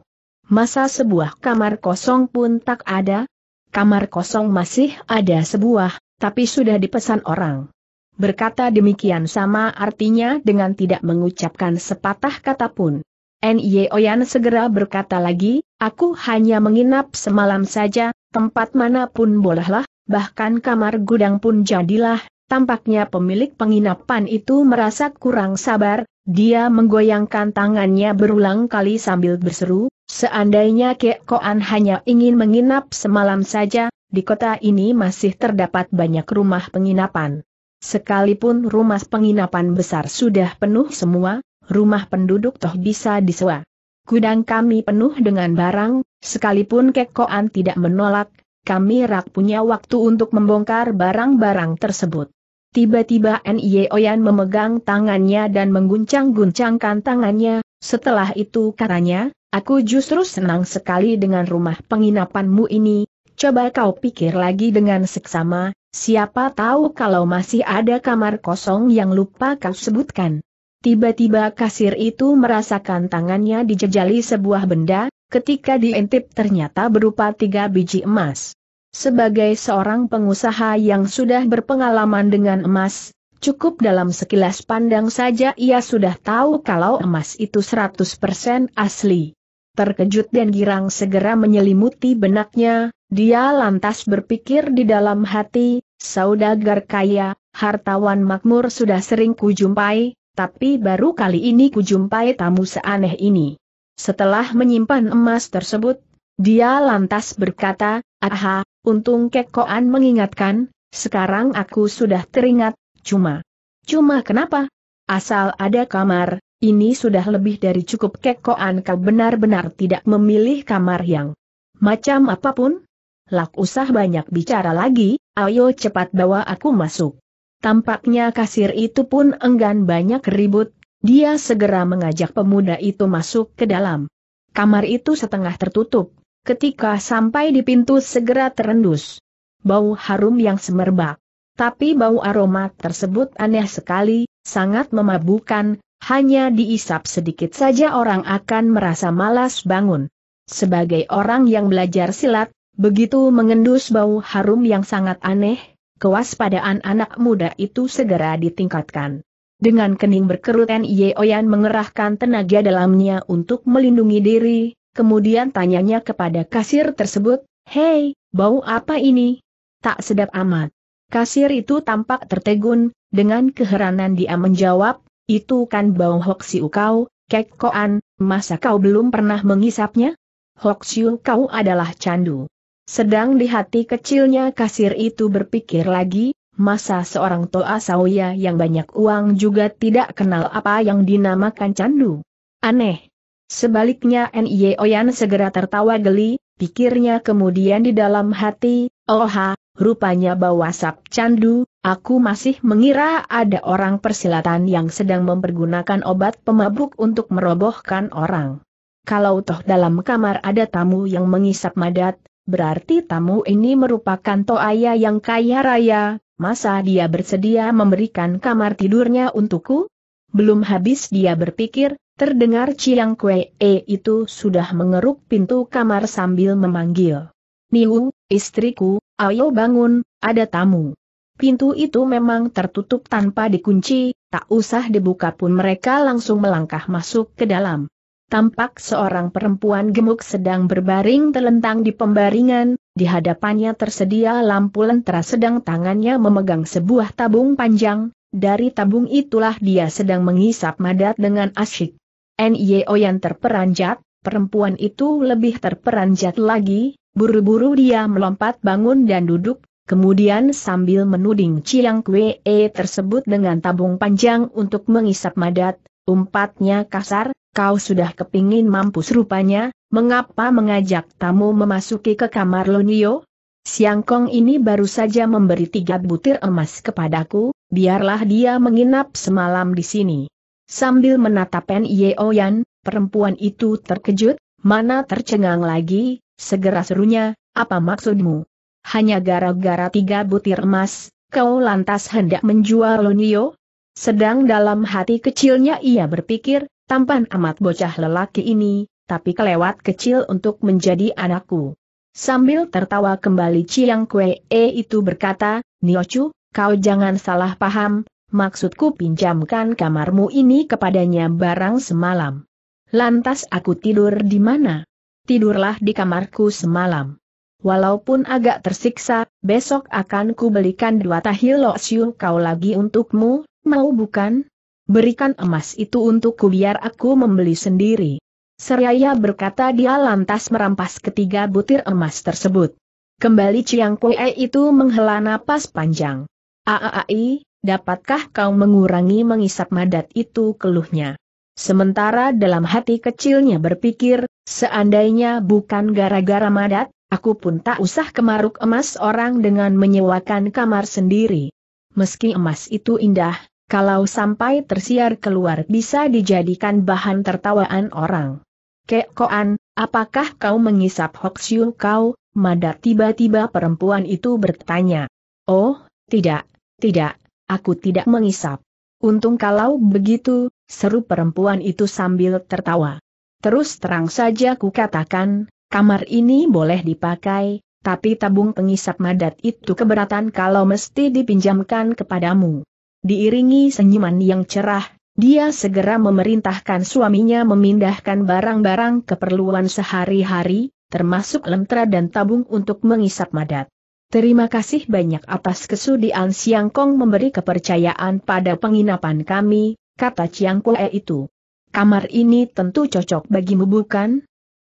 Masa sebuah kamar kosong pun tak ada? Kamar kosong masih ada sebuah, tapi sudah dipesan orang. Berkata demikian sama artinya dengan tidak mengucapkan sepatah kata pun. Nye Oyan segera berkata lagi, aku hanya menginap semalam saja, tempat manapun bolehlah, bahkan kamar gudang pun jadilah, tampaknya pemilik penginapan itu merasa kurang sabar, dia menggoyangkan tangannya berulang kali sambil berseru, seandainya Kek Koan hanya ingin menginap semalam saja, di kota ini masih terdapat banyak rumah penginapan. Sekalipun rumah penginapan besar sudah penuh semua, rumah penduduk toh bisa disewa. Gudang kami penuh dengan barang, sekalipun kekoan tidak menolak, kami rak punya waktu untuk membongkar barang-barang tersebut. Tiba-tiba Nye Oyan memegang tangannya dan mengguncang-guncangkan tangannya, setelah itu katanya, aku justru senang sekali dengan rumah penginapanmu ini, coba kau pikir lagi dengan seksama, siapa tahu kalau masih ada kamar kosong yang lupa kau sebutkan. Tiba-tiba kasir itu merasakan tangannya dijejali sebuah benda, ketika diintip ternyata berupa tiga biji emas. Sebagai seorang pengusaha yang sudah berpengalaman dengan emas, cukup dalam sekilas pandang saja ia sudah tahu kalau emas itu 100% asli. Terkejut dan girang segera menyelimuti benaknya, dia lantas berpikir di dalam hati, saudagar kaya, hartawan makmur sudah sering kujumpai, tapi baru kali ini kujumpai tamu seaneh ini. Setelah menyimpan emas tersebut, dia lantas berkata, Aha, untung kekoan mengingatkan, sekarang aku sudah teringat, cuma. Cuma kenapa? Asal ada kamar, ini sudah lebih dari cukup kekoan kau benar-benar tidak memilih kamar yang macam apapun. Lak usah banyak bicara lagi, ayo cepat bawa aku masuk. Tampaknya kasir itu pun enggan banyak ribut, dia segera mengajak pemuda itu masuk ke dalam. Kamar itu setengah tertutup, ketika sampai di pintu segera terendus. Bau harum yang semerbak. Tapi bau aroma tersebut aneh sekali, sangat memabukan, hanya diisap sedikit saja orang akan merasa malas bangun. Sebagai orang yang belajar silat, begitu mengendus bau harum yang sangat aneh, kewaspadaan anak muda itu segera ditingkatkan. Dengan kening berkerut Nye Oyan mengerahkan tenaga dalamnya untuk melindungi diri, kemudian tanyanya kepada kasir tersebut, Hei, bau apa ini? Tak sedap amat. Kasir itu tampak tertegun, dengan keheranan dia menjawab, itu kan bau hoksiu kau, kek koan, masa kau belum pernah mengisapnya? Hoksiu kau adalah candu. Sedang di hati kecilnya kasir itu berpikir lagi, masa seorang Toa Sawia yang banyak uang juga tidak kenal apa yang dinamakan candu. Aneh. Sebaliknya Nye Oyan segera tertawa geli, pikirnya kemudian di dalam hati, oha, rupanya bawa sap candu, aku masih mengira ada orang persilatan yang sedang mempergunakan obat pemabuk untuk merobohkan orang. Kalau toh dalam kamar ada tamu yang mengisap madat, Berarti tamu ini merupakan toaya yang kaya raya, masa dia bersedia memberikan kamar tidurnya untukku? Belum habis dia berpikir, terdengar Ciang Kue E itu sudah mengeruk pintu kamar sambil memanggil. Niu, istriku, ayo bangun, ada tamu. Pintu itu memang tertutup tanpa dikunci, tak usah dibuka pun mereka langsung melangkah masuk ke dalam tampak seorang perempuan gemuk sedang berbaring telentang di pembaringan, di hadapannya tersedia lampu lentera sedang tangannya memegang sebuah tabung panjang, dari tabung itulah dia sedang mengisap madat dengan asyik. Nyo yang terperanjat, perempuan itu lebih terperanjat lagi, buru-buru dia melompat bangun dan duduk, kemudian sambil menuding Chiang Kwee tersebut dengan tabung panjang untuk mengisap madat, umpatnya kasar, kau sudah kepingin mampus rupanya, mengapa mengajak tamu memasuki ke kamar Lonio? Siangkong ini baru saja memberi tiga butir emas kepadaku, biarlah dia menginap semalam di sini. Sambil menatap Pen Yeoyan, perempuan itu terkejut, mana tercengang lagi, segera serunya, apa maksudmu? Hanya gara-gara tiga butir emas, kau lantas hendak menjual Lonio? Sedang dalam hati kecilnya ia berpikir, Tampan amat bocah lelaki ini, tapi kelewat kecil untuk menjadi anakku. Sambil tertawa kembali Chiang Kue e itu berkata, Niochu, kau jangan salah paham, maksudku pinjamkan kamarmu ini kepadanya barang semalam. Lantas aku tidur di mana? Tidurlah di kamarku semalam. Walaupun agak tersiksa, besok akan kubelikan dua tahil siu kau lagi untukmu, mau bukan? berikan emas itu untukku biar aku membeli sendiri. Seraya berkata dia lantas merampas ketiga butir emas tersebut. Kembali Chiang Kuei itu menghela napas panjang. Aai, dapatkah kau mengurangi mengisap madat itu keluhnya? Sementara dalam hati kecilnya berpikir, seandainya bukan gara-gara madat, aku pun tak usah kemaruk emas orang dengan menyewakan kamar sendiri. Meski emas itu indah, kalau sampai tersiar keluar bisa dijadikan bahan tertawaan orang. Kek Koan, apakah kau mengisap hoksyu kau, Mada tiba-tiba perempuan itu bertanya. Oh, tidak, tidak, aku tidak mengisap. Untung kalau begitu, seru perempuan itu sambil tertawa. Terus terang saja kukatakan, kamar ini boleh dipakai, tapi tabung pengisap madat itu keberatan kalau mesti dipinjamkan kepadamu diiringi senyuman yang cerah, dia segera memerintahkan suaminya memindahkan barang-barang keperluan sehari-hari, termasuk lemtra dan tabung untuk mengisap madat. Terima kasih banyak atas kesudian Siang Kong memberi kepercayaan pada penginapan kami, kata Chiang Kue itu. Kamar ini tentu cocok bagimu bukan?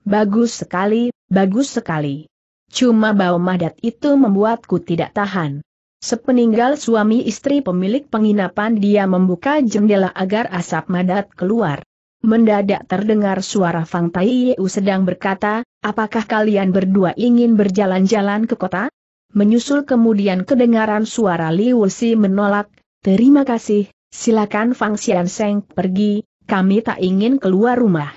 Bagus sekali, bagus sekali. Cuma bau madat itu membuatku tidak tahan. Sepeninggal suami istri pemilik penginapan dia membuka jendela agar asap madat keluar. Mendadak terdengar suara Fang Tai Yeu sedang berkata, apakah kalian berdua ingin berjalan-jalan ke kota? Menyusul kemudian kedengaran suara Liu Si menolak, terima kasih, silakan Fang Xianseng pergi, kami tak ingin keluar rumah.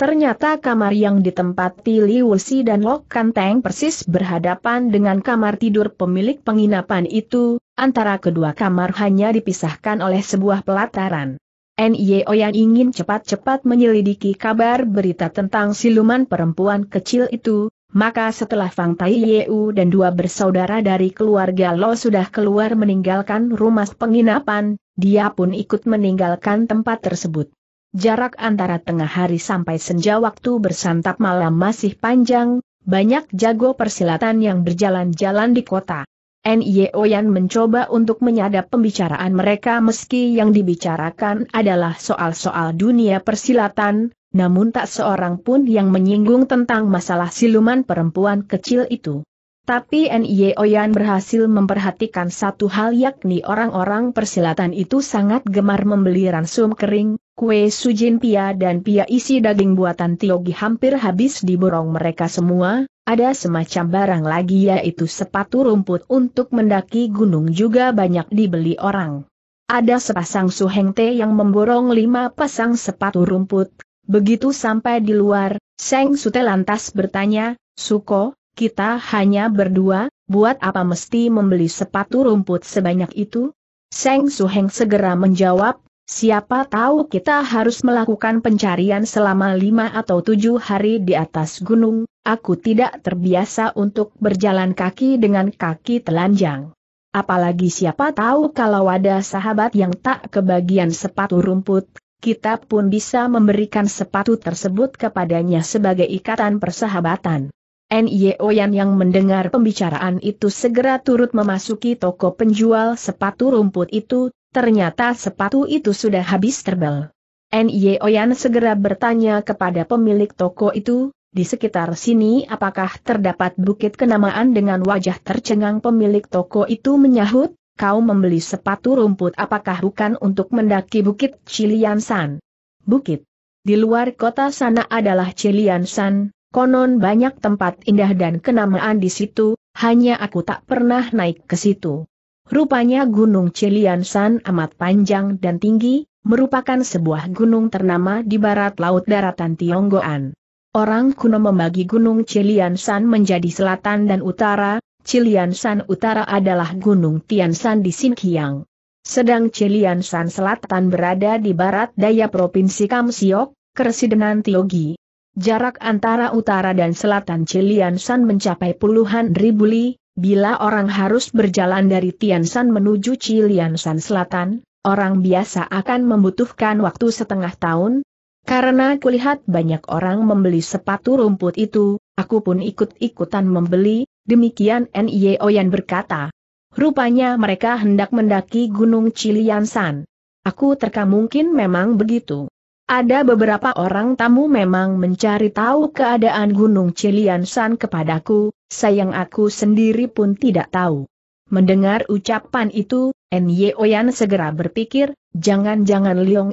Ternyata kamar yang ditempati Liusi dan Lok Kanteng persis berhadapan dengan kamar tidur pemilik penginapan itu, antara kedua kamar hanya dipisahkan oleh sebuah pelataran. N.Y.O. yang ingin cepat-cepat menyelidiki kabar berita tentang siluman perempuan kecil itu, maka setelah Fang Tai Yeu dan dua bersaudara dari keluarga Lo sudah keluar meninggalkan rumah penginapan, dia pun ikut meninggalkan tempat tersebut jarak antara tengah hari sampai senja waktu bersantap malam masih panjang, banyak jago persilatan yang berjalan-jalan di kota. N.Y.O. Yan mencoba untuk menyadap pembicaraan mereka meski yang dibicarakan adalah soal-soal dunia persilatan, namun tak seorang pun yang menyinggung tentang masalah siluman perempuan kecil itu. Tapi N.Y. Oyan berhasil memperhatikan satu hal yakni orang-orang persilatan itu sangat gemar membeli ransum kering, kue sujin pia dan pia isi daging buatan Tiogi hampir habis diborong mereka semua, ada semacam barang lagi yaitu sepatu rumput untuk mendaki gunung juga banyak dibeli orang. Ada sepasang suhengte yang memborong lima pasang sepatu rumput, begitu sampai di luar, Seng Sute lantas bertanya, Suko, kita hanya berdua, buat apa mesti membeli sepatu rumput sebanyak itu? Seng Suheng segera menjawab, siapa tahu kita harus melakukan pencarian selama lima atau tujuh hari di atas gunung, aku tidak terbiasa untuk berjalan kaki dengan kaki telanjang. Apalagi siapa tahu kalau ada sahabat yang tak kebagian sepatu rumput, kita pun bisa memberikan sepatu tersebut kepadanya sebagai ikatan persahabatan. Nye Yan yang mendengar pembicaraan itu segera turut memasuki toko penjual sepatu rumput itu, ternyata sepatu itu sudah habis terbel. Nye Yan segera bertanya kepada pemilik toko itu, di sekitar sini apakah terdapat bukit kenamaan dengan wajah tercengang pemilik toko itu menyahut, kau membeli sepatu rumput apakah bukan untuk mendaki bukit Ciliansan? Bukit. Di luar kota sana adalah Ciliansan, Konon banyak tempat indah dan kenamaan di situ, hanya aku tak pernah naik ke situ. Rupanya Gunung Ciliansan amat panjang dan tinggi, merupakan sebuah gunung ternama di barat laut daratan Tionggoan. Orang kuno membagi Gunung Ciliansan menjadi selatan dan utara, Ciliansan utara adalah Gunung Tiansan di Xinjiang. Sedang Ciliansan selatan berada di barat daya Provinsi Kamsiok, Keresidenan Tiogi. Jarak antara utara dan selatan Ciliansan mencapai puluhan ribu li, bila orang harus berjalan dari Tiansan menuju Ciliansan selatan, orang biasa akan membutuhkan waktu setengah tahun. Karena kulihat banyak orang membeli sepatu rumput itu, aku pun ikut-ikutan membeli, demikian yang berkata. Rupanya mereka hendak mendaki Gunung Ciliansan. Aku terka mungkin memang begitu. Ada beberapa orang tamu memang mencari tahu keadaan Gunung Ciliansan kepadaku, sayang aku sendiri pun tidak tahu. Mendengar ucapan itu, Nye Oyan segera berpikir, jangan-jangan Liong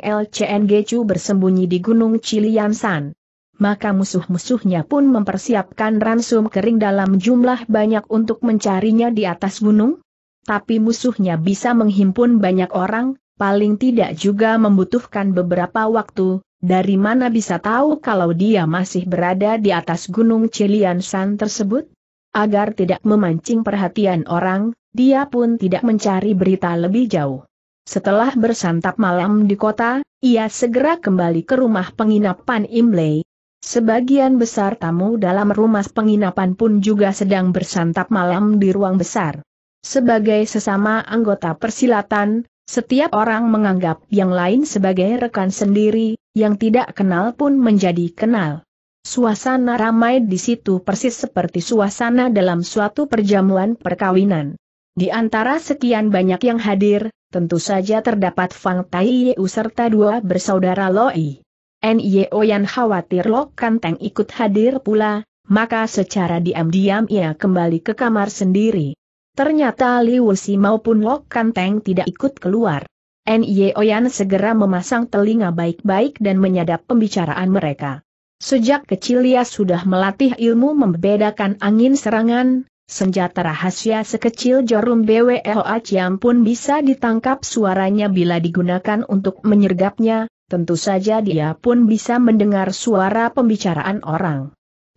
Chu bersembunyi di Gunung Ciliansan maka musuh-musuhnya pun mempersiapkan ransum kering dalam jumlah banyak untuk mencarinya di atas gunung? Tapi musuhnya bisa menghimpun banyak orang, paling tidak juga membutuhkan beberapa waktu, dari mana bisa tahu kalau dia masih berada di atas gunung Ciliansan tersebut? Agar tidak memancing perhatian orang, dia pun tidak mencari berita lebih jauh. Setelah bersantap malam di kota, ia segera kembali ke rumah penginapan Imlay. Sebagian besar tamu dalam rumah penginapan pun juga sedang bersantap malam di ruang besar. Sebagai sesama anggota persilatan, setiap orang menganggap yang lain sebagai rekan sendiri, yang tidak kenal pun menjadi kenal. Suasana ramai di situ persis seperti suasana dalam suatu perjamuan perkawinan. Di antara sekian banyak yang hadir, tentu saja terdapat Fang Tai Yeu serta dua bersaudara Loi. NIO yang khawatir Lo Kanteng ikut hadir pula, maka secara diam-diam ia kembali ke kamar sendiri. Ternyata Li Wuxi maupun Lok Kanteng tidak ikut keluar. Nye Oyan segera memasang telinga baik-baik dan menyadap pembicaraan mereka. Sejak kecil ia sudah melatih ilmu membedakan angin serangan, senjata rahasia sekecil jarum BWLH yang pun bisa ditangkap suaranya bila digunakan untuk menyergapnya, tentu saja dia pun bisa mendengar suara pembicaraan orang.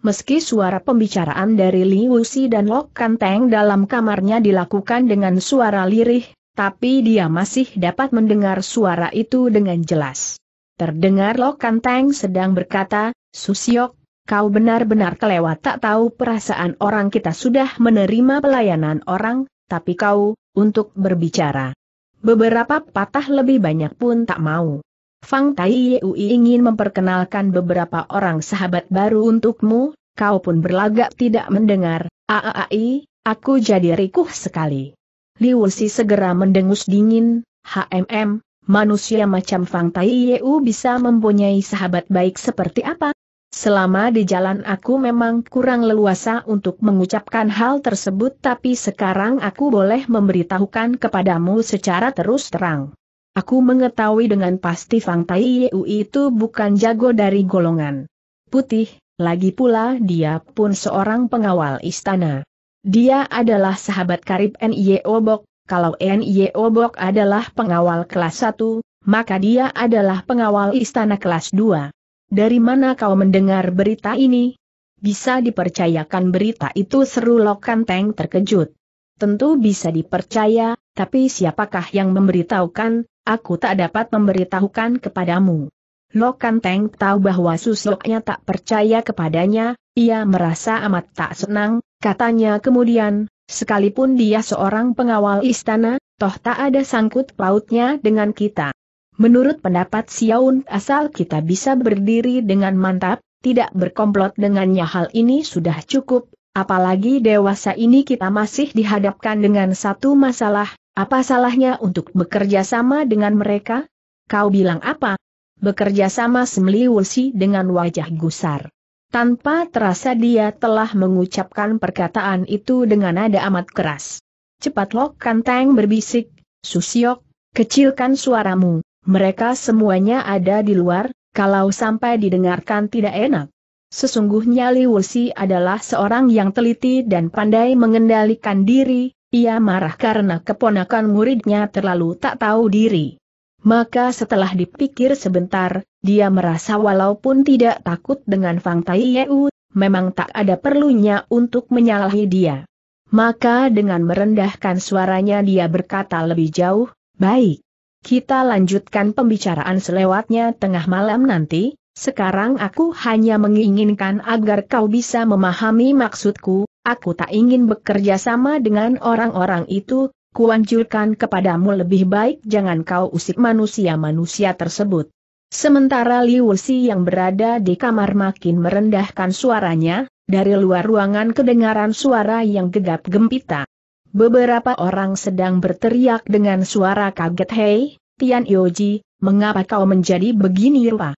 Meski suara pembicaraan dari Li Wuxi dan Lok Kanteng dalam kamarnya dilakukan dengan suara lirih, tapi dia masih dapat mendengar suara itu dengan jelas. Terdengar Lok Kanteng sedang berkata, Susiok, kau benar-benar kelewat tak tahu perasaan orang kita sudah menerima pelayanan orang, tapi kau, untuk berbicara. Beberapa patah lebih banyak pun tak mau. Fang Tai Yui ingin memperkenalkan beberapa orang sahabat baru untukmu, kau pun berlagak tidak mendengar, aai, aku jadi rikuh sekali. Liu Si segera mendengus dingin, HMM, manusia macam Fang Tai bisa mempunyai sahabat baik seperti apa? Selama di jalan aku memang kurang leluasa untuk mengucapkan hal tersebut tapi sekarang aku boleh memberitahukan kepadamu secara terus terang. Aku mengetahui dengan pasti Fang Tai Yeu itu bukan jago dari golongan putih, lagi pula dia pun seorang pengawal istana. Dia adalah sahabat karib Nye Obok. kalau Nye Obok adalah pengawal kelas 1, maka dia adalah pengawal istana kelas 2. Dari mana kau mendengar berita ini? Bisa dipercayakan berita itu seru Lokan Teng terkejut tentu bisa dipercaya, tapi siapakah yang memberitahukan, aku tak dapat memberitahukan kepadamu. Lo kan Teng tahu bahwa susoknya tak percaya kepadanya, ia merasa amat tak senang, katanya kemudian, sekalipun dia seorang pengawal istana, toh tak ada sangkut pautnya dengan kita. Menurut pendapat Siaun asal kita bisa berdiri dengan mantap, tidak berkomplot dengannya hal ini sudah cukup, Apalagi dewasa ini kita masih dihadapkan dengan satu masalah, apa salahnya untuk bekerja sama dengan mereka? Kau bilang apa? Bekerja sama Semliwusi dengan wajah gusar. Tanpa terasa dia telah mengucapkan perkataan itu dengan nada amat keras. Cepat Lok Kanteng berbisik, Susiok, kecilkan suaramu, mereka semuanya ada di luar, kalau sampai didengarkan tidak enak. Sesungguhnya Li Wuxi adalah seorang yang teliti dan pandai mengendalikan diri, ia marah karena keponakan muridnya terlalu tak tahu diri. Maka setelah dipikir sebentar, dia merasa walaupun tidak takut dengan Fang Tai Yeu, memang tak ada perlunya untuk menyalahi dia. Maka dengan merendahkan suaranya dia berkata lebih jauh, baik. Kita lanjutkan pembicaraan selewatnya tengah malam nanti, sekarang aku hanya menginginkan agar kau bisa memahami maksudku, aku tak ingin bekerja sama dengan orang-orang itu, kuanjurkan kepadamu lebih baik jangan kau usik manusia-manusia tersebut. Sementara Liu Liusi yang berada di kamar makin merendahkan suaranya, dari luar ruangan kedengaran suara yang gegap gempita. Beberapa orang sedang berteriak dengan suara kaget Hei, Tian Yoji, mengapa kau menjadi begini rupa?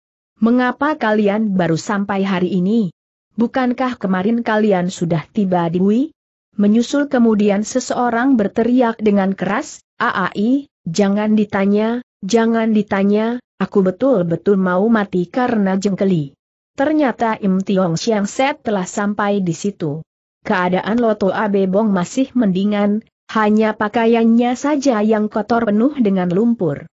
Mengapa kalian baru sampai hari ini? Bukankah kemarin kalian sudah tiba di Wui? Menyusul kemudian seseorang berteriak dengan keras, Aai, jangan ditanya, jangan ditanya, aku betul-betul mau mati karena jengkeli. Ternyata Im Tiong Siang Set telah sampai di situ. Keadaan Loto Abe Bong masih mendingan, hanya pakaiannya saja yang kotor penuh dengan lumpur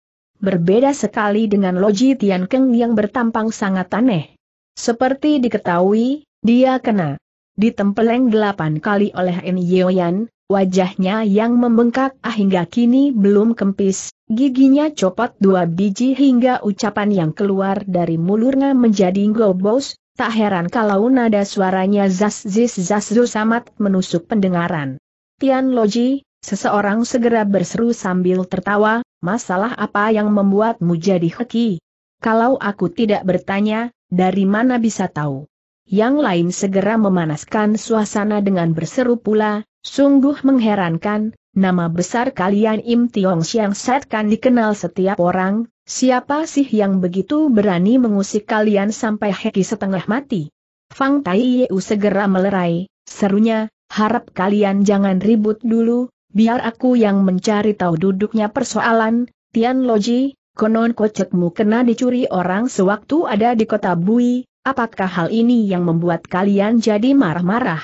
berbeda sekali dengan Loji Tian Keng yang bertampang sangat aneh. Seperti diketahui, dia kena ditempeleng delapan kali oleh En Yeoyan, wajahnya yang membengkak ah hingga kini belum kempis, giginya copot dua biji hingga ucapan yang keluar dari mulurnya menjadi gobos, tak heran kalau nada suaranya zas zis zas amat menusuk pendengaran. Tian Loji, seseorang segera berseru sambil tertawa, Masalah apa yang membuatmu jadi heki? Kalau aku tidak bertanya, dari mana bisa tahu? Yang lain segera memanaskan suasana dengan berseru pula, sungguh mengherankan, nama besar kalian Im Tiong Siang Set kan dikenal setiap orang, siapa sih yang begitu berani mengusik kalian sampai heki setengah mati? Fang Tai Yeu segera melerai, serunya, harap kalian jangan ribut dulu, biar aku yang mencari tahu duduknya persoalan, Tian Loji, konon kocekmu kena dicuri orang sewaktu ada di kota Bui, apakah hal ini yang membuat kalian jadi marah-marah?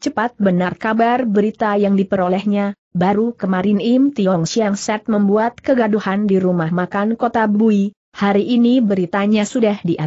Cepat benar kabar berita yang diperolehnya, baru kemarin Im Tiong Siang Set membuat kegaduhan di rumah makan kota Bui, hari ini beritanya sudah dia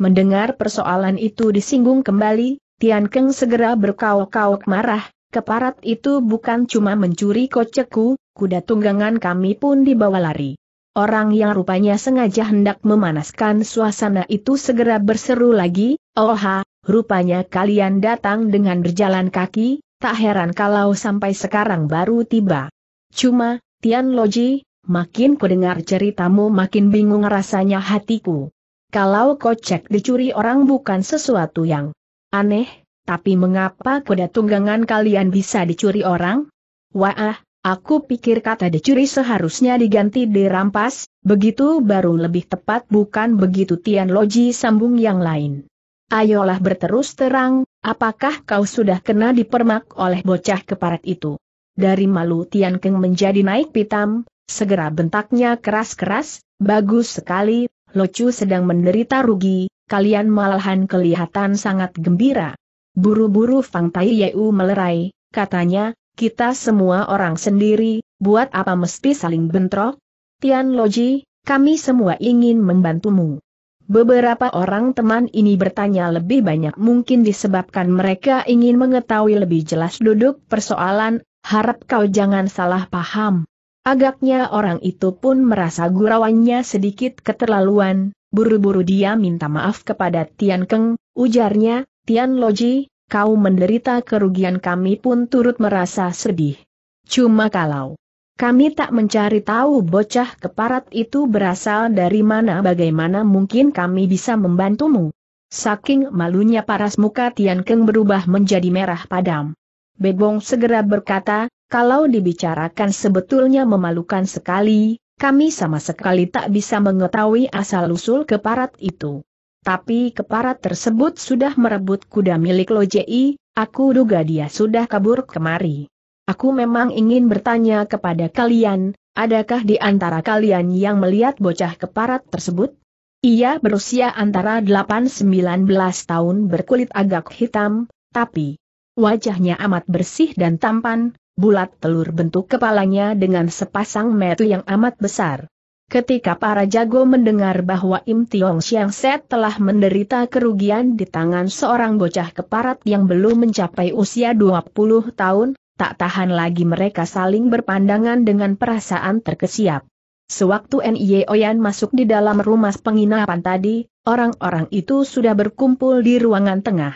Mendengar persoalan itu disinggung kembali, Tian Keng segera berkau-kauk marah, Keparat itu bukan cuma mencuri kocekku, kuda tunggangan kami pun dibawa lari. Orang yang rupanya sengaja hendak memanaskan suasana itu segera berseru lagi, Oha, rupanya kalian datang dengan berjalan kaki, tak heran kalau sampai sekarang baru tiba. Cuma, Tian Loji, makin kudengar ceritamu makin bingung rasanya hatiku. Kalau kocek dicuri orang bukan sesuatu yang aneh, tapi mengapa kuda tunggangan kalian bisa dicuri orang? Wah, aku pikir kata dicuri seharusnya diganti dirampas, begitu baru lebih tepat bukan begitu Tian Loji sambung yang lain. Ayolah berterus terang, apakah kau sudah kena dipermak oleh bocah keparat itu? Dari malu Tian Keng menjadi naik pitam, segera bentaknya keras-keras, bagus sekali, Locu sedang menderita rugi, kalian malahan kelihatan sangat gembira. Buru-buru Fang Tai Yeu melerai, katanya, kita semua orang sendiri, buat apa mesti saling bentrok? Tian Loji, kami semua ingin membantumu. Beberapa orang teman ini bertanya lebih banyak mungkin disebabkan mereka ingin mengetahui lebih jelas duduk persoalan, harap kau jangan salah paham. Agaknya orang itu pun merasa gurauannya sedikit keterlaluan, buru-buru dia minta maaf kepada Tian Keng, ujarnya, Tian Loji, kau menderita kerugian kami pun turut merasa sedih. Cuma kalau kami tak mencari tahu bocah keparat itu berasal dari mana bagaimana mungkin kami bisa membantumu. Saking malunya paras muka Tian Keng berubah menjadi merah padam. Bebong segera berkata, kalau dibicarakan sebetulnya memalukan sekali, kami sama sekali tak bisa mengetahui asal-usul keparat itu. Tapi keparat tersebut sudah merebut kuda milik Lojei, aku duga dia sudah kabur kemari. Aku memang ingin bertanya kepada kalian, adakah di antara kalian yang melihat bocah keparat tersebut? Ia berusia antara 8-19 tahun berkulit agak hitam, tapi wajahnya amat bersih dan tampan, bulat telur bentuk kepalanya dengan sepasang metu yang amat besar. Ketika para jago mendengar bahwa Im Tiong Siang Set telah menderita kerugian di tangan seorang bocah keparat yang belum mencapai usia 20 tahun, tak tahan lagi mereka saling berpandangan dengan perasaan terkesiap. Sewaktu Nie Oyan masuk di dalam rumah penginapan tadi, orang-orang itu sudah berkumpul di ruangan tengah.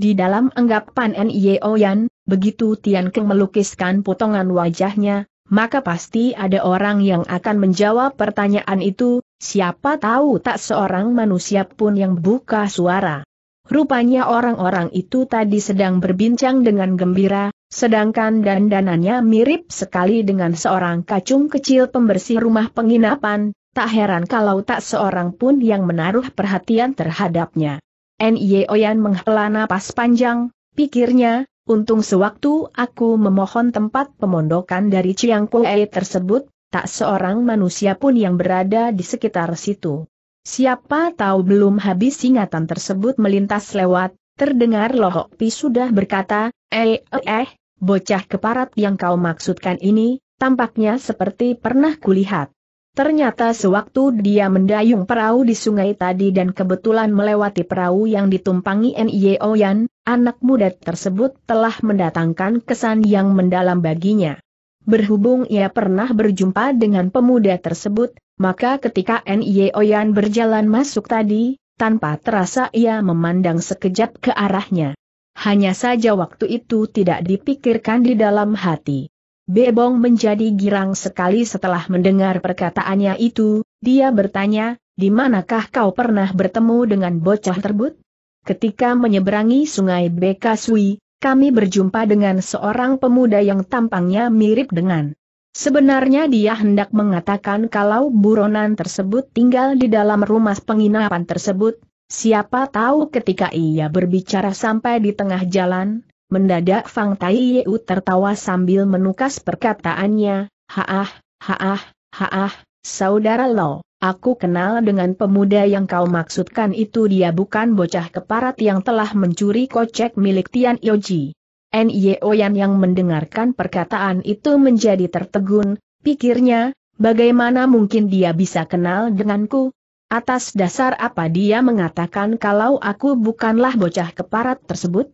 Di dalam anggapan Nie Oyan, begitu Tian Keng melukiskan potongan wajahnya, maka pasti ada orang yang akan menjawab pertanyaan itu, siapa tahu tak seorang manusia pun yang buka suara. Rupanya orang-orang itu tadi sedang berbincang dengan gembira, sedangkan dandanannya mirip sekali dengan seorang kacung kecil pembersih rumah penginapan, tak heran kalau tak seorang pun yang menaruh perhatian terhadapnya. N.Y. Oyan menghela napas panjang, pikirnya, Untung sewaktu aku memohon tempat pemondokan dari Chiang Kuei tersebut, tak seorang manusia pun yang berada di sekitar situ. Siapa tahu belum habis ingatan tersebut melintas lewat, terdengar Lohok Pi sudah berkata, eh, eh, eh, bocah keparat yang kau maksudkan ini, tampaknya seperti pernah kulihat. Ternyata sewaktu dia mendayung perahu di sungai tadi dan kebetulan melewati perahu yang ditumpangi N.I.E. Oyan, anak muda tersebut telah mendatangkan kesan yang mendalam baginya. Berhubung ia pernah berjumpa dengan pemuda tersebut, maka ketika N.I.E. Oyan berjalan masuk tadi, tanpa terasa ia memandang sekejap ke arahnya. Hanya saja waktu itu tidak dipikirkan di dalam hati. Bebong menjadi girang sekali setelah mendengar perkataannya itu, dia bertanya, di manakah kau pernah bertemu dengan bocah tersebut? Ketika menyeberangi sungai Bekasui, kami berjumpa dengan seorang pemuda yang tampangnya mirip dengan. Sebenarnya dia hendak mengatakan kalau buronan tersebut tinggal di dalam rumah penginapan tersebut, siapa tahu ketika ia berbicara sampai di tengah jalan, Mendadak Fang Tai Yeu tertawa sambil menukas perkataannya, Haah, haah, haah, saudara Lo, aku kenal dengan pemuda yang kau maksudkan itu dia bukan bocah keparat yang telah mencuri kocek milik Tian Yoji. N.Y.O. Yan yang mendengarkan perkataan itu menjadi tertegun, pikirnya, bagaimana mungkin dia bisa kenal denganku? Atas dasar apa dia mengatakan kalau aku bukanlah bocah keparat tersebut?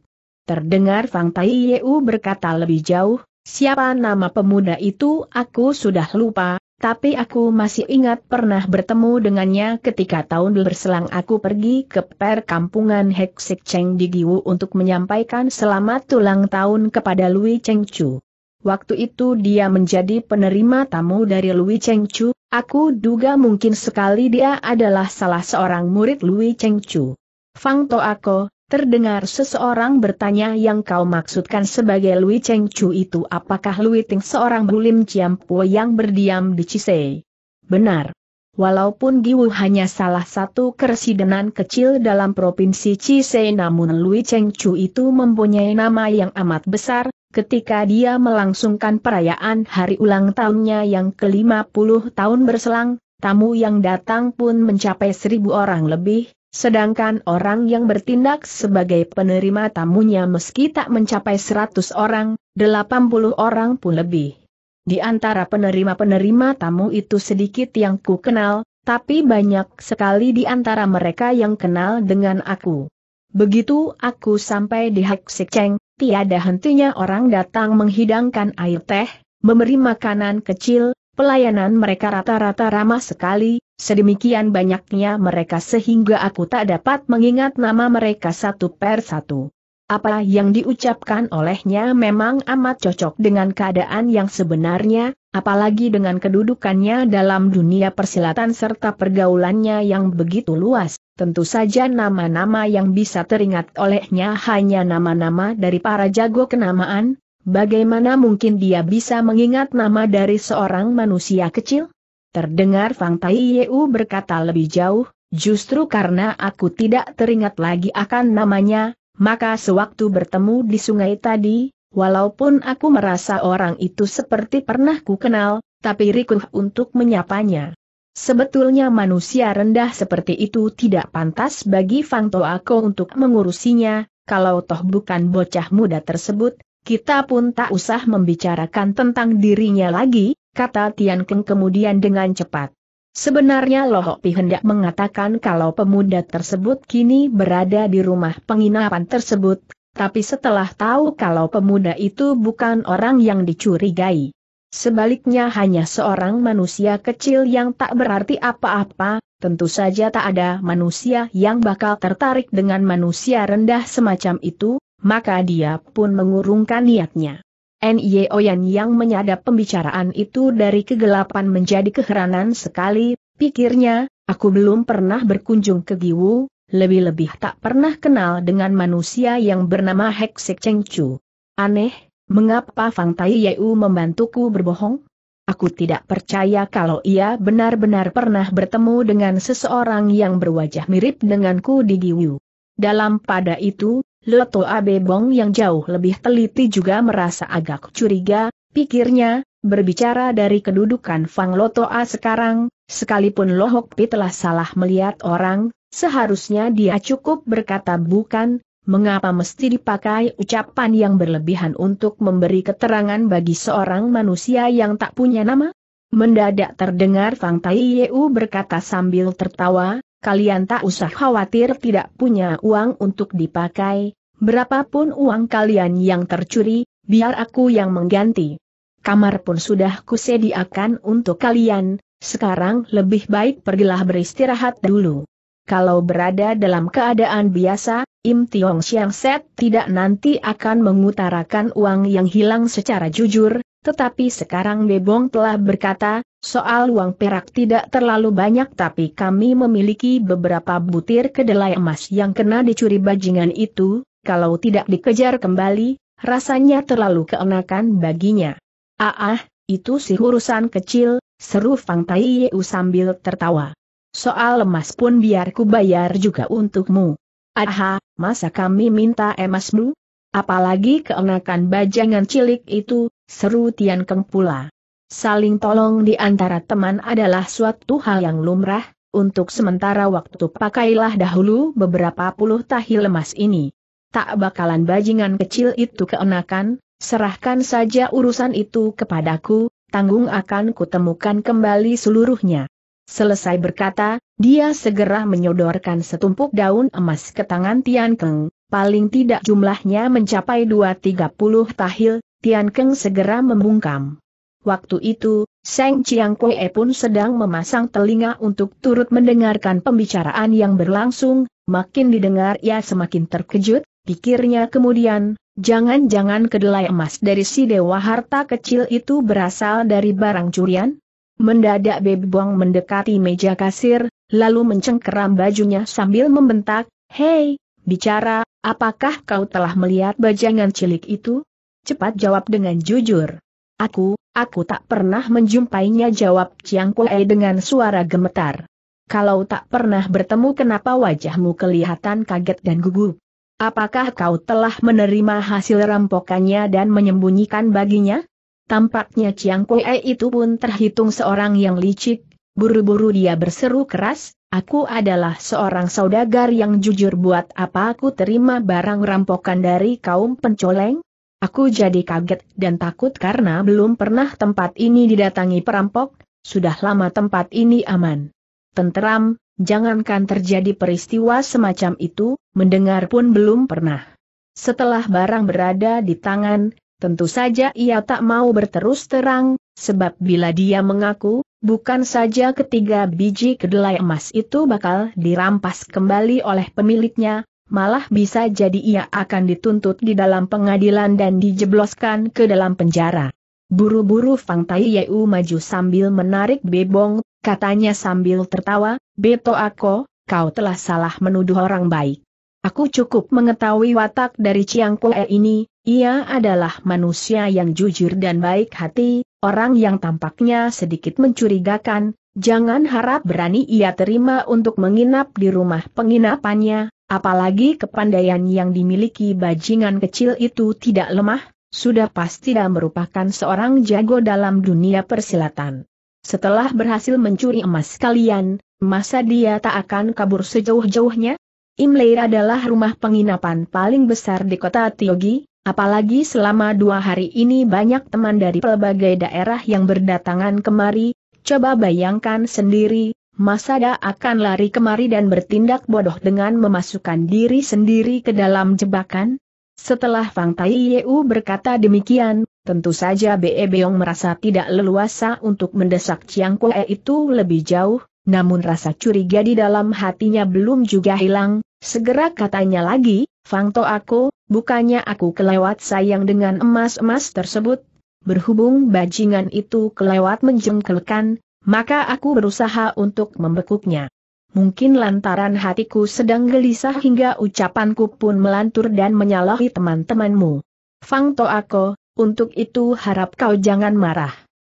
Terdengar Fang Tai Yeu berkata lebih jauh, siapa nama pemuda itu aku sudah lupa, tapi aku masih ingat pernah bertemu dengannya ketika tahun berselang aku pergi ke perkampungan Heksik Cheng di Giwu untuk menyampaikan selamat ulang tahun kepada Lui Cheng Chu. Waktu itu dia menjadi penerima tamu dari Lui Cheng Chu, aku duga mungkin sekali dia adalah salah seorang murid Lui Cheng Chu. Fang Toako, Terdengar seseorang bertanya yang kau maksudkan sebagai Lui Cheng Chu itu apakah Lui Ting seorang bulim Ciampu yang berdiam di Cisei? Benar. Walaupun Giwu hanya salah satu keresidenan kecil dalam provinsi Cisei namun Lui Cheng Chu itu mempunyai nama yang amat besar, ketika dia melangsungkan perayaan hari ulang tahunnya yang ke-50 tahun berselang, tamu yang datang pun mencapai seribu orang lebih, Sedangkan orang yang bertindak sebagai penerima tamunya meski tak mencapai 100 orang, 80 orang pun lebih. Di antara penerima-penerima tamu itu sedikit yang ku kenal, tapi banyak sekali di antara mereka yang kenal dengan aku. Begitu aku sampai di Hak Sikceng, tiada hentinya orang datang menghidangkan air teh, memberi makanan kecil, pelayanan mereka rata-rata ramah sekali, Sedemikian banyaknya mereka sehingga aku tak dapat mengingat nama mereka satu per satu. Apa yang diucapkan olehnya memang amat cocok dengan keadaan yang sebenarnya, apalagi dengan kedudukannya dalam dunia persilatan serta pergaulannya yang begitu luas. Tentu saja nama-nama yang bisa teringat olehnya hanya nama-nama dari para jago kenamaan, bagaimana mungkin dia bisa mengingat nama dari seorang manusia kecil? Terdengar Fang Tai Yeu berkata lebih jauh, justru karena aku tidak teringat lagi akan namanya, maka sewaktu bertemu di sungai tadi, walaupun aku merasa orang itu seperti pernah ku kenal, tapi rikuh untuk menyapanya. Sebetulnya manusia rendah seperti itu tidak pantas bagi Fang Toako untuk mengurusinya, kalau toh bukan bocah muda tersebut, kita pun tak usah membicarakan tentang dirinya lagi, kata Tian Keng kemudian dengan cepat. Sebenarnya Loh Pi hendak mengatakan kalau pemuda tersebut kini berada di rumah penginapan tersebut, tapi setelah tahu kalau pemuda itu bukan orang yang dicurigai. Sebaliknya hanya seorang manusia kecil yang tak berarti apa-apa, tentu saja tak ada manusia yang bakal tertarik dengan manusia rendah semacam itu, maka dia pun mengurungkan niatnya. Nye Oyan yang menyadap pembicaraan itu dari kegelapan menjadi keheranan sekali, pikirnya, aku belum pernah berkunjung ke Giwu, lebih-lebih tak pernah kenal dengan manusia yang bernama Cheng Chengchu. Aneh, mengapa Fang Tai Yeu membantuku berbohong? Aku tidak percaya kalau ia benar-benar pernah bertemu dengan seseorang yang berwajah mirip denganku di Giwu. Dalam pada itu, Loto Abe Bong yang jauh lebih teliti juga merasa agak curiga, pikirnya, berbicara dari kedudukan Fang Loto A sekarang, Sekalipun Lohok Pi telah salah melihat orang, seharusnya dia cukup berkata bukan, mengapa mesti dipakai ucapan yang berlebihan untuk memberi keterangan bagi seorang manusia yang tak punya nama? Mendadak terdengar Fang Tai Yeu berkata sambil tertawa, kalian tak usah khawatir tidak punya uang untuk dipakai, berapapun uang kalian yang tercuri, biar aku yang mengganti. Kamar pun sudah kusediakan untuk kalian, sekarang lebih baik pergilah beristirahat dulu. Kalau berada dalam keadaan biasa, Im Tiong Siang Set tidak nanti akan mengutarakan uang yang hilang secara jujur, tetapi sekarang Bebong telah berkata, soal uang perak tidak terlalu banyak tapi kami memiliki beberapa butir kedelai emas yang kena dicuri bajingan itu, kalau tidak dikejar kembali, rasanya terlalu keenakan baginya. Ah, ah itu sih urusan kecil, seru Fang Tai Yeu sambil tertawa. Soal emas pun biar ku bayar juga untukmu. Aha, masa kami minta emasmu? Apalagi keenakan bajangan cilik itu, Seru Tian Keng pula. Saling tolong di antara teman adalah suatu hal yang lumrah, untuk sementara waktu pakailah dahulu beberapa puluh tahi lemas ini. Tak bakalan bajingan kecil itu keenakan, serahkan saja urusan itu kepadaku, tanggung akan kutemukan kembali seluruhnya. Selesai berkata, dia segera menyodorkan setumpuk daun emas ke tangan Tian Keng, paling tidak jumlahnya mencapai dua tiga puluh tahil, Tian Keng segera membungkam. Waktu itu, Seng Chiang Kue pun sedang memasang telinga untuk turut mendengarkan pembicaraan yang berlangsung, makin didengar ia semakin terkejut, pikirnya kemudian, jangan-jangan kedelai emas dari si dewa harta kecil itu berasal dari barang curian? Mendadak Bebuang mendekati meja kasir, lalu mencengkeram bajunya sambil membentak, Hei, bicara, apakah kau telah melihat bajangan cilik itu? cepat jawab dengan jujur. Aku, aku tak pernah menjumpainya jawab Chiang Kuei dengan suara gemetar. Kalau tak pernah bertemu kenapa wajahmu kelihatan kaget dan gugup? Apakah kau telah menerima hasil rampokannya dan menyembunyikan baginya? Tampaknya Chiang Kuei itu pun terhitung seorang yang licik, buru-buru dia berseru keras, aku adalah seorang saudagar yang jujur buat apa aku terima barang rampokan dari kaum pencoleng? Aku jadi kaget dan takut karena belum pernah tempat ini didatangi perampok, sudah lama tempat ini aman. Tenteram, jangankan terjadi peristiwa semacam itu, mendengar pun belum pernah. Setelah barang berada di tangan, tentu saja ia tak mau berterus terang, sebab bila dia mengaku, bukan saja ketiga biji kedelai emas itu bakal dirampas kembali oleh pemiliknya, malah bisa jadi ia akan dituntut di dalam pengadilan dan dijebloskan ke dalam penjara. Buru-buru Fang Tai Yeu maju sambil menarik bebong, katanya sambil tertawa, Beto Ako, kau telah salah menuduh orang baik. Aku cukup mengetahui watak dari Chiang Kue ini, ia adalah manusia yang jujur dan baik hati, orang yang tampaknya sedikit mencurigakan, jangan harap berani ia terima untuk menginap di rumah penginapannya, Apalagi kepandaian yang dimiliki bajingan kecil itu tidak lemah, sudah pasti dia merupakan seorang jago dalam dunia persilatan. Setelah berhasil mencuri emas kalian, masa dia tak akan kabur sejauh-jauhnya? Imleir adalah rumah penginapan paling besar di kota Tiogi, apalagi selama dua hari ini banyak teman dari pelbagai daerah yang berdatangan kemari, coba bayangkan sendiri, Masada akan lari kemari dan bertindak bodoh dengan memasukkan diri sendiri ke dalam jebakan? Setelah Fang Tai Yeu berkata demikian, tentu saja Be Beong merasa tidak leluasa untuk mendesak Chiang Kue itu lebih jauh, namun rasa curiga di dalam hatinya belum juga hilang, segera katanya lagi, Fang To aku, bukannya aku kelewat sayang dengan emas-emas tersebut, Berhubung bajingan itu kelewat menjengkelkan, maka aku berusaha untuk membekuknya. Mungkin lantaran hatiku sedang gelisah hingga ucapanku pun melantur dan menyalahi teman-temanmu. Fang Toako, untuk itu harap kau jangan marah.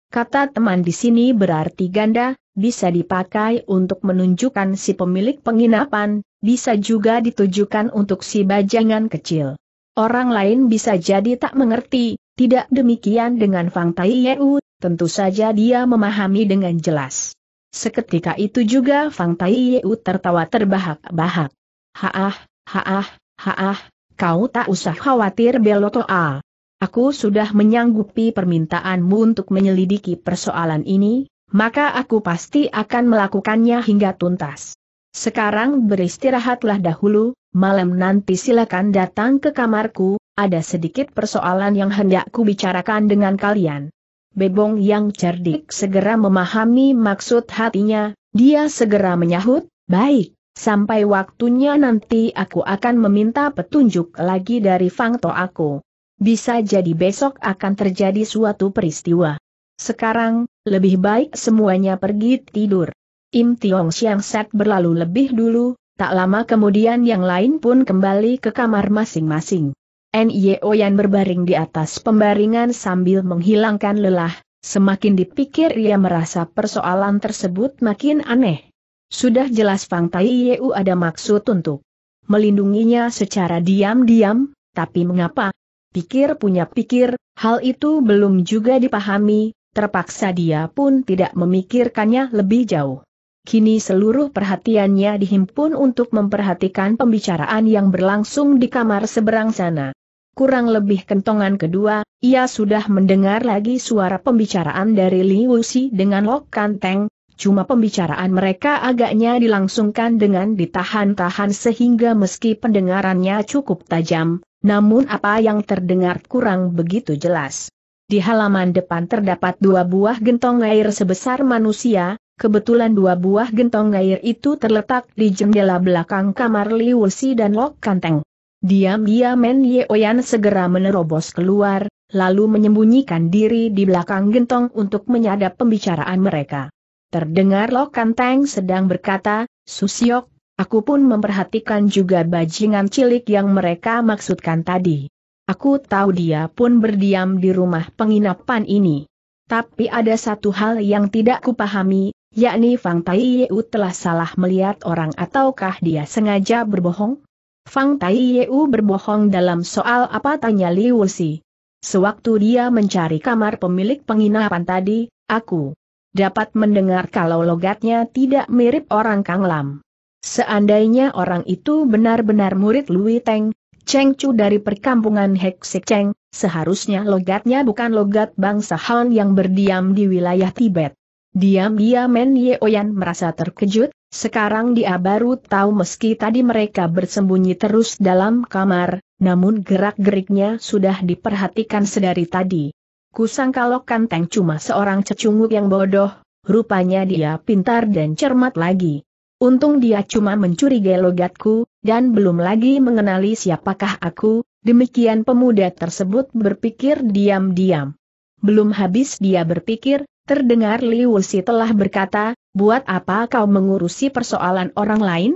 Kata teman di sini berarti ganda, bisa dipakai untuk menunjukkan si pemilik penginapan, bisa juga ditujukan untuk si bajangan kecil. Orang lain bisa jadi tak mengerti, tidak demikian dengan Fang Tai Tentu saja dia memahami dengan jelas. Seketika itu juga Fang Tai Yeu tertawa terbahak-bahak. Haah, haah, haah, kau tak usah khawatir Belotoa. Aku sudah menyanggupi permintaanmu untuk menyelidiki persoalan ini, maka aku pasti akan melakukannya hingga tuntas. Sekarang beristirahatlah dahulu, malam nanti silakan datang ke kamarku, ada sedikit persoalan yang hendak ku bicarakan dengan kalian. Bebong yang cerdik segera memahami maksud hatinya, dia segera menyahut, baik, sampai waktunya nanti aku akan meminta petunjuk lagi dari Fangto aku. Bisa jadi besok akan terjadi suatu peristiwa. Sekarang, lebih baik semuanya pergi tidur. Im Tiong Siang Set berlalu lebih dulu, tak lama kemudian yang lain pun kembali ke kamar masing-masing. NIO yang berbaring di atas pembaringan sambil menghilangkan lelah, semakin dipikir ia merasa persoalan tersebut makin aneh. Sudah jelas Fang Tai Yeu ada maksud untuk melindunginya secara diam-diam, tapi mengapa? Pikir punya pikir, hal itu belum juga dipahami, terpaksa dia pun tidak memikirkannya lebih jauh. Kini seluruh perhatiannya dihimpun untuk memperhatikan pembicaraan yang berlangsung di kamar seberang sana. Kurang lebih kentongan kedua, ia sudah mendengar lagi suara pembicaraan dari Liu Si dengan Lok Kanteng, cuma pembicaraan mereka agaknya dilangsungkan dengan ditahan-tahan sehingga meski pendengarannya cukup tajam, namun apa yang terdengar kurang begitu jelas. Di halaman depan terdapat dua buah gentong air sebesar manusia, kebetulan dua buah gentong air itu terletak di jendela belakang kamar Liu Si dan Lok Kanteng. Diam-diam Men Yeoyan segera menerobos keluar, lalu menyembunyikan diri di belakang gentong untuk menyadap pembicaraan mereka. Terdengar Lokan Teng sedang berkata, Susiok, aku pun memperhatikan juga bajingan cilik yang mereka maksudkan tadi. Aku tahu dia pun berdiam di rumah penginapan ini. Tapi ada satu hal yang tidak kupahami, yakni Fang Tai Yeu telah salah melihat orang ataukah dia sengaja berbohong? Fang Tai Yeu berbohong dalam soal apa tanya Liu Si. Sewaktu dia mencari kamar pemilik penginapan tadi, aku dapat mendengar kalau logatnya tidak mirip orang Kang Lam. Seandainya orang itu benar-benar murid Lui Teng, Cheng Chu dari perkampungan Heksik Cheng, seharusnya logatnya bukan logat bangsa Han yang berdiam di wilayah Tibet. Diam-diam Men Yeoyan merasa terkejut, sekarang dia baru tahu meski tadi mereka bersembunyi terus dalam kamar, namun gerak-geriknya sudah diperhatikan sedari tadi. Kusang kalau kanteng cuma seorang cecunguk yang bodoh, rupanya dia pintar dan cermat lagi. Untung dia cuma mencuri logatku, dan belum lagi mengenali siapakah aku, demikian pemuda tersebut berpikir diam-diam. Belum habis dia berpikir, Terdengar Liu Si telah berkata, buat apa kau mengurusi persoalan orang lain?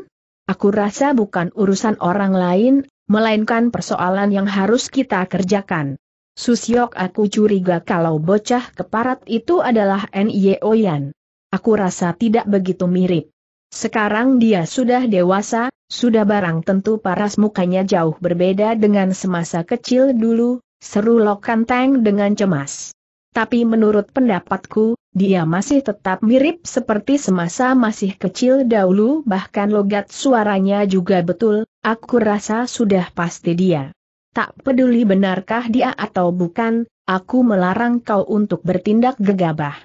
Aku rasa bukan urusan orang lain, melainkan persoalan yang harus kita kerjakan. Susyok aku curiga kalau bocah keparat itu adalah N.Y.O. Yan. Aku rasa tidak begitu mirip. Sekarang dia sudah dewasa, sudah barang tentu paras mukanya jauh berbeda dengan semasa kecil dulu, seru Lokanteng dengan cemas tapi menurut pendapatku, dia masih tetap mirip seperti semasa masih kecil dahulu bahkan logat suaranya juga betul, aku rasa sudah pasti dia. Tak peduli benarkah dia atau bukan, aku melarang kau untuk bertindak gegabah.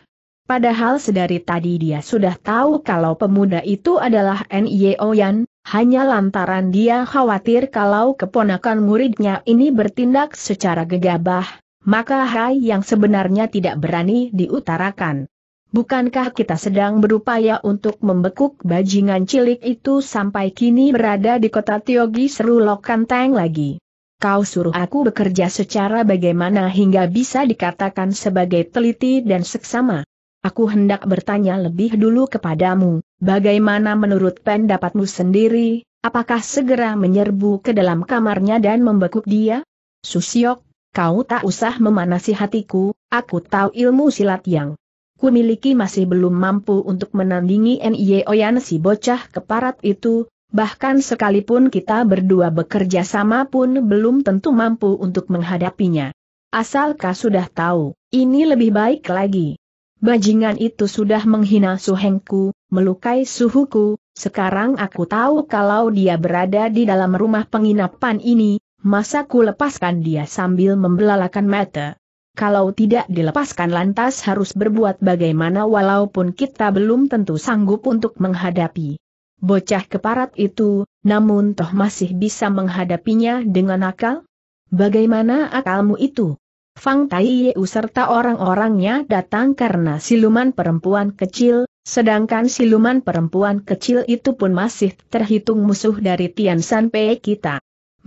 Padahal sedari tadi dia sudah tahu kalau pemuda itu adalah N.Y.O. Yan, hanya lantaran dia khawatir kalau keponakan muridnya ini bertindak secara gegabah, maka hai yang sebenarnya tidak berani diutarakan. Bukankah kita sedang berupaya untuk membekuk bajingan cilik itu sampai kini berada di kota Tiogi seru Lokanteng lagi? Kau suruh aku bekerja secara bagaimana hingga bisa dikatakan sebagai teliti dan seksama. Aku hendak bertanya lebih dulu kepadamu, bagaimana menurut pendapatmu sendiri, apakah segera menyerbu ke dalam kamarnya dan membekuk dia? Susiok, kau tak usah memanasi hatiku, aku tahu ilmu silat yang ku miliki masih belum mampu untuk menandingi Nie Oyan si bocah keparat itu, bahkan sekalipun kita berdua bekerja sama pun belum tentu mampu untuk menghadapinya. Asal sudah tahu, ini lebih baik lagi. Bajingan itu sudah menghina suhengku, melukai suhuku, sekarang aku tahu kalau dia berada di dalam rumah penginapan ini, masa ku lepaskan dia sambil membelalakan mata. Kalau tidak dilepaskan lantas harus berbuat bagaimana walaupun kita belum tentu sanggup untuk menghadapi. Bocah keparat itu, namun toh masih bisa menghadapinya dengan akal? Bagaimana akalmu itu? Fang Yeu serta orang-orangnya datang karena siluman perempuan kecil, sedangkan siluman perempuan kecil itu pun masih terhitung musuh dari Tian San Pei kita.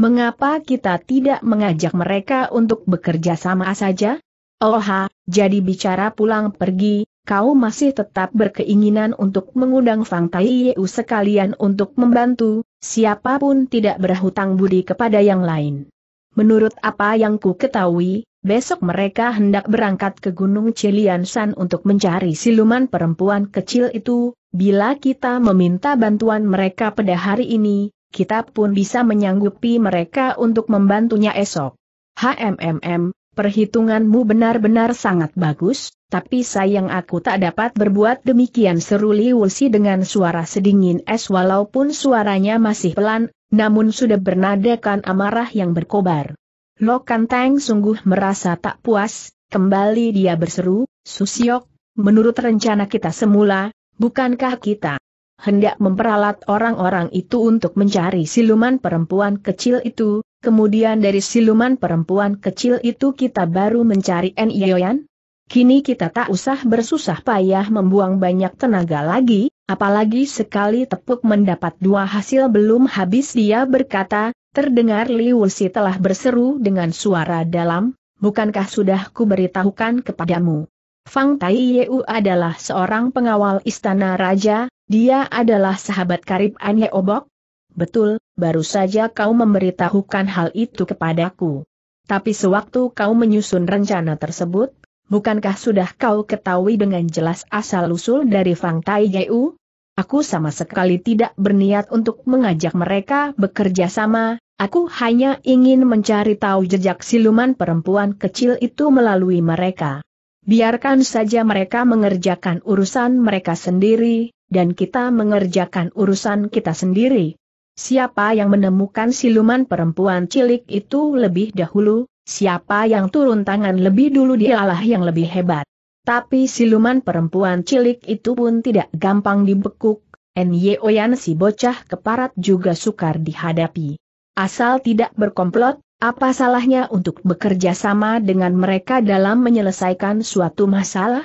Mengapa kita tidak mengajak mereka untuk bekerja sama saja? Oh ha, jadi bicara pulang pergi, kau masih tetap berkeinginan untuk mengundang Fang Tai Yeu sekalian untuk membantu, siapapun tidak berhutang budi kepada yang lain. Menurut apa yang ku ketahui, besok mereka hendak berangkat ke Gunung Ciliansan untuk mencari siluman perempuan kecil itu, bila kita meminta bantuan mereka pada hari ini, kita pun bisa menyanggupi mereka untuk membantunya esok. HMMM, perhitunganmu benar-benar sangat bagus, tapi sayang aku tak dapat berbuat demikian seru Liusi dengan suara sedingin es walaupun suaranya masih pelan, namun sudah bernadakan amarah yang berkobar. Lokan Teng sungguh merasa tak puas, kembali dia berseru, Susiok, menurut rencana kita semula, bukankah kita hendak memperalat orang-orang itu untuk mencari siluman perempuan kecil itu, kemudian dari siluman perempuan kecil itu kita baru mencari Nyoyan? Kini kita tak usah bersusah payah membuang banyak tenaga lagi, apalagi sekali tepuk mendapat dua hasil belum habis dia berkata, terdengar Liusi telah berseru dengan suara dalam, bukankah sudah ku beritahukan kepadamu? Fang Tai Yeu adalah seorang pengawal istana raja, dia adalah sahabat karib Anye Obok. Betul, baru saja kau memberitahukan hal itu kepadaku. Tapi sewaktu kau menyusun rencana tersebut, bukankah sudah kau ketahui dengan jelas asal-usul dari Fang Tai Yeu? Aku sama sekali tidak berniat untuk mengajak mereka bekerja sama, aku hanya ingin mencari tahu jejak siluman perempuan kecil itu melalui mereka. Biarkan saja mereka mengerjakan urusan mereka sendiri, dan kita mengerjakan urusan kita sendiri. Siapa yang menemukan siluman perempuan cilik itu lebih dahulu, siapa yang turun tangan lebih dulu dialah yang lebih hebat. Tapi siluman perempuan cilik itu pun tidak gampang dibekuk, nyoyan si bocah keparat juga sukar dihadapi. Asal tidak berkomplot, apa salahnya untuk bekerja sama dengan mereka dalam menyelesaikan suatu masalah?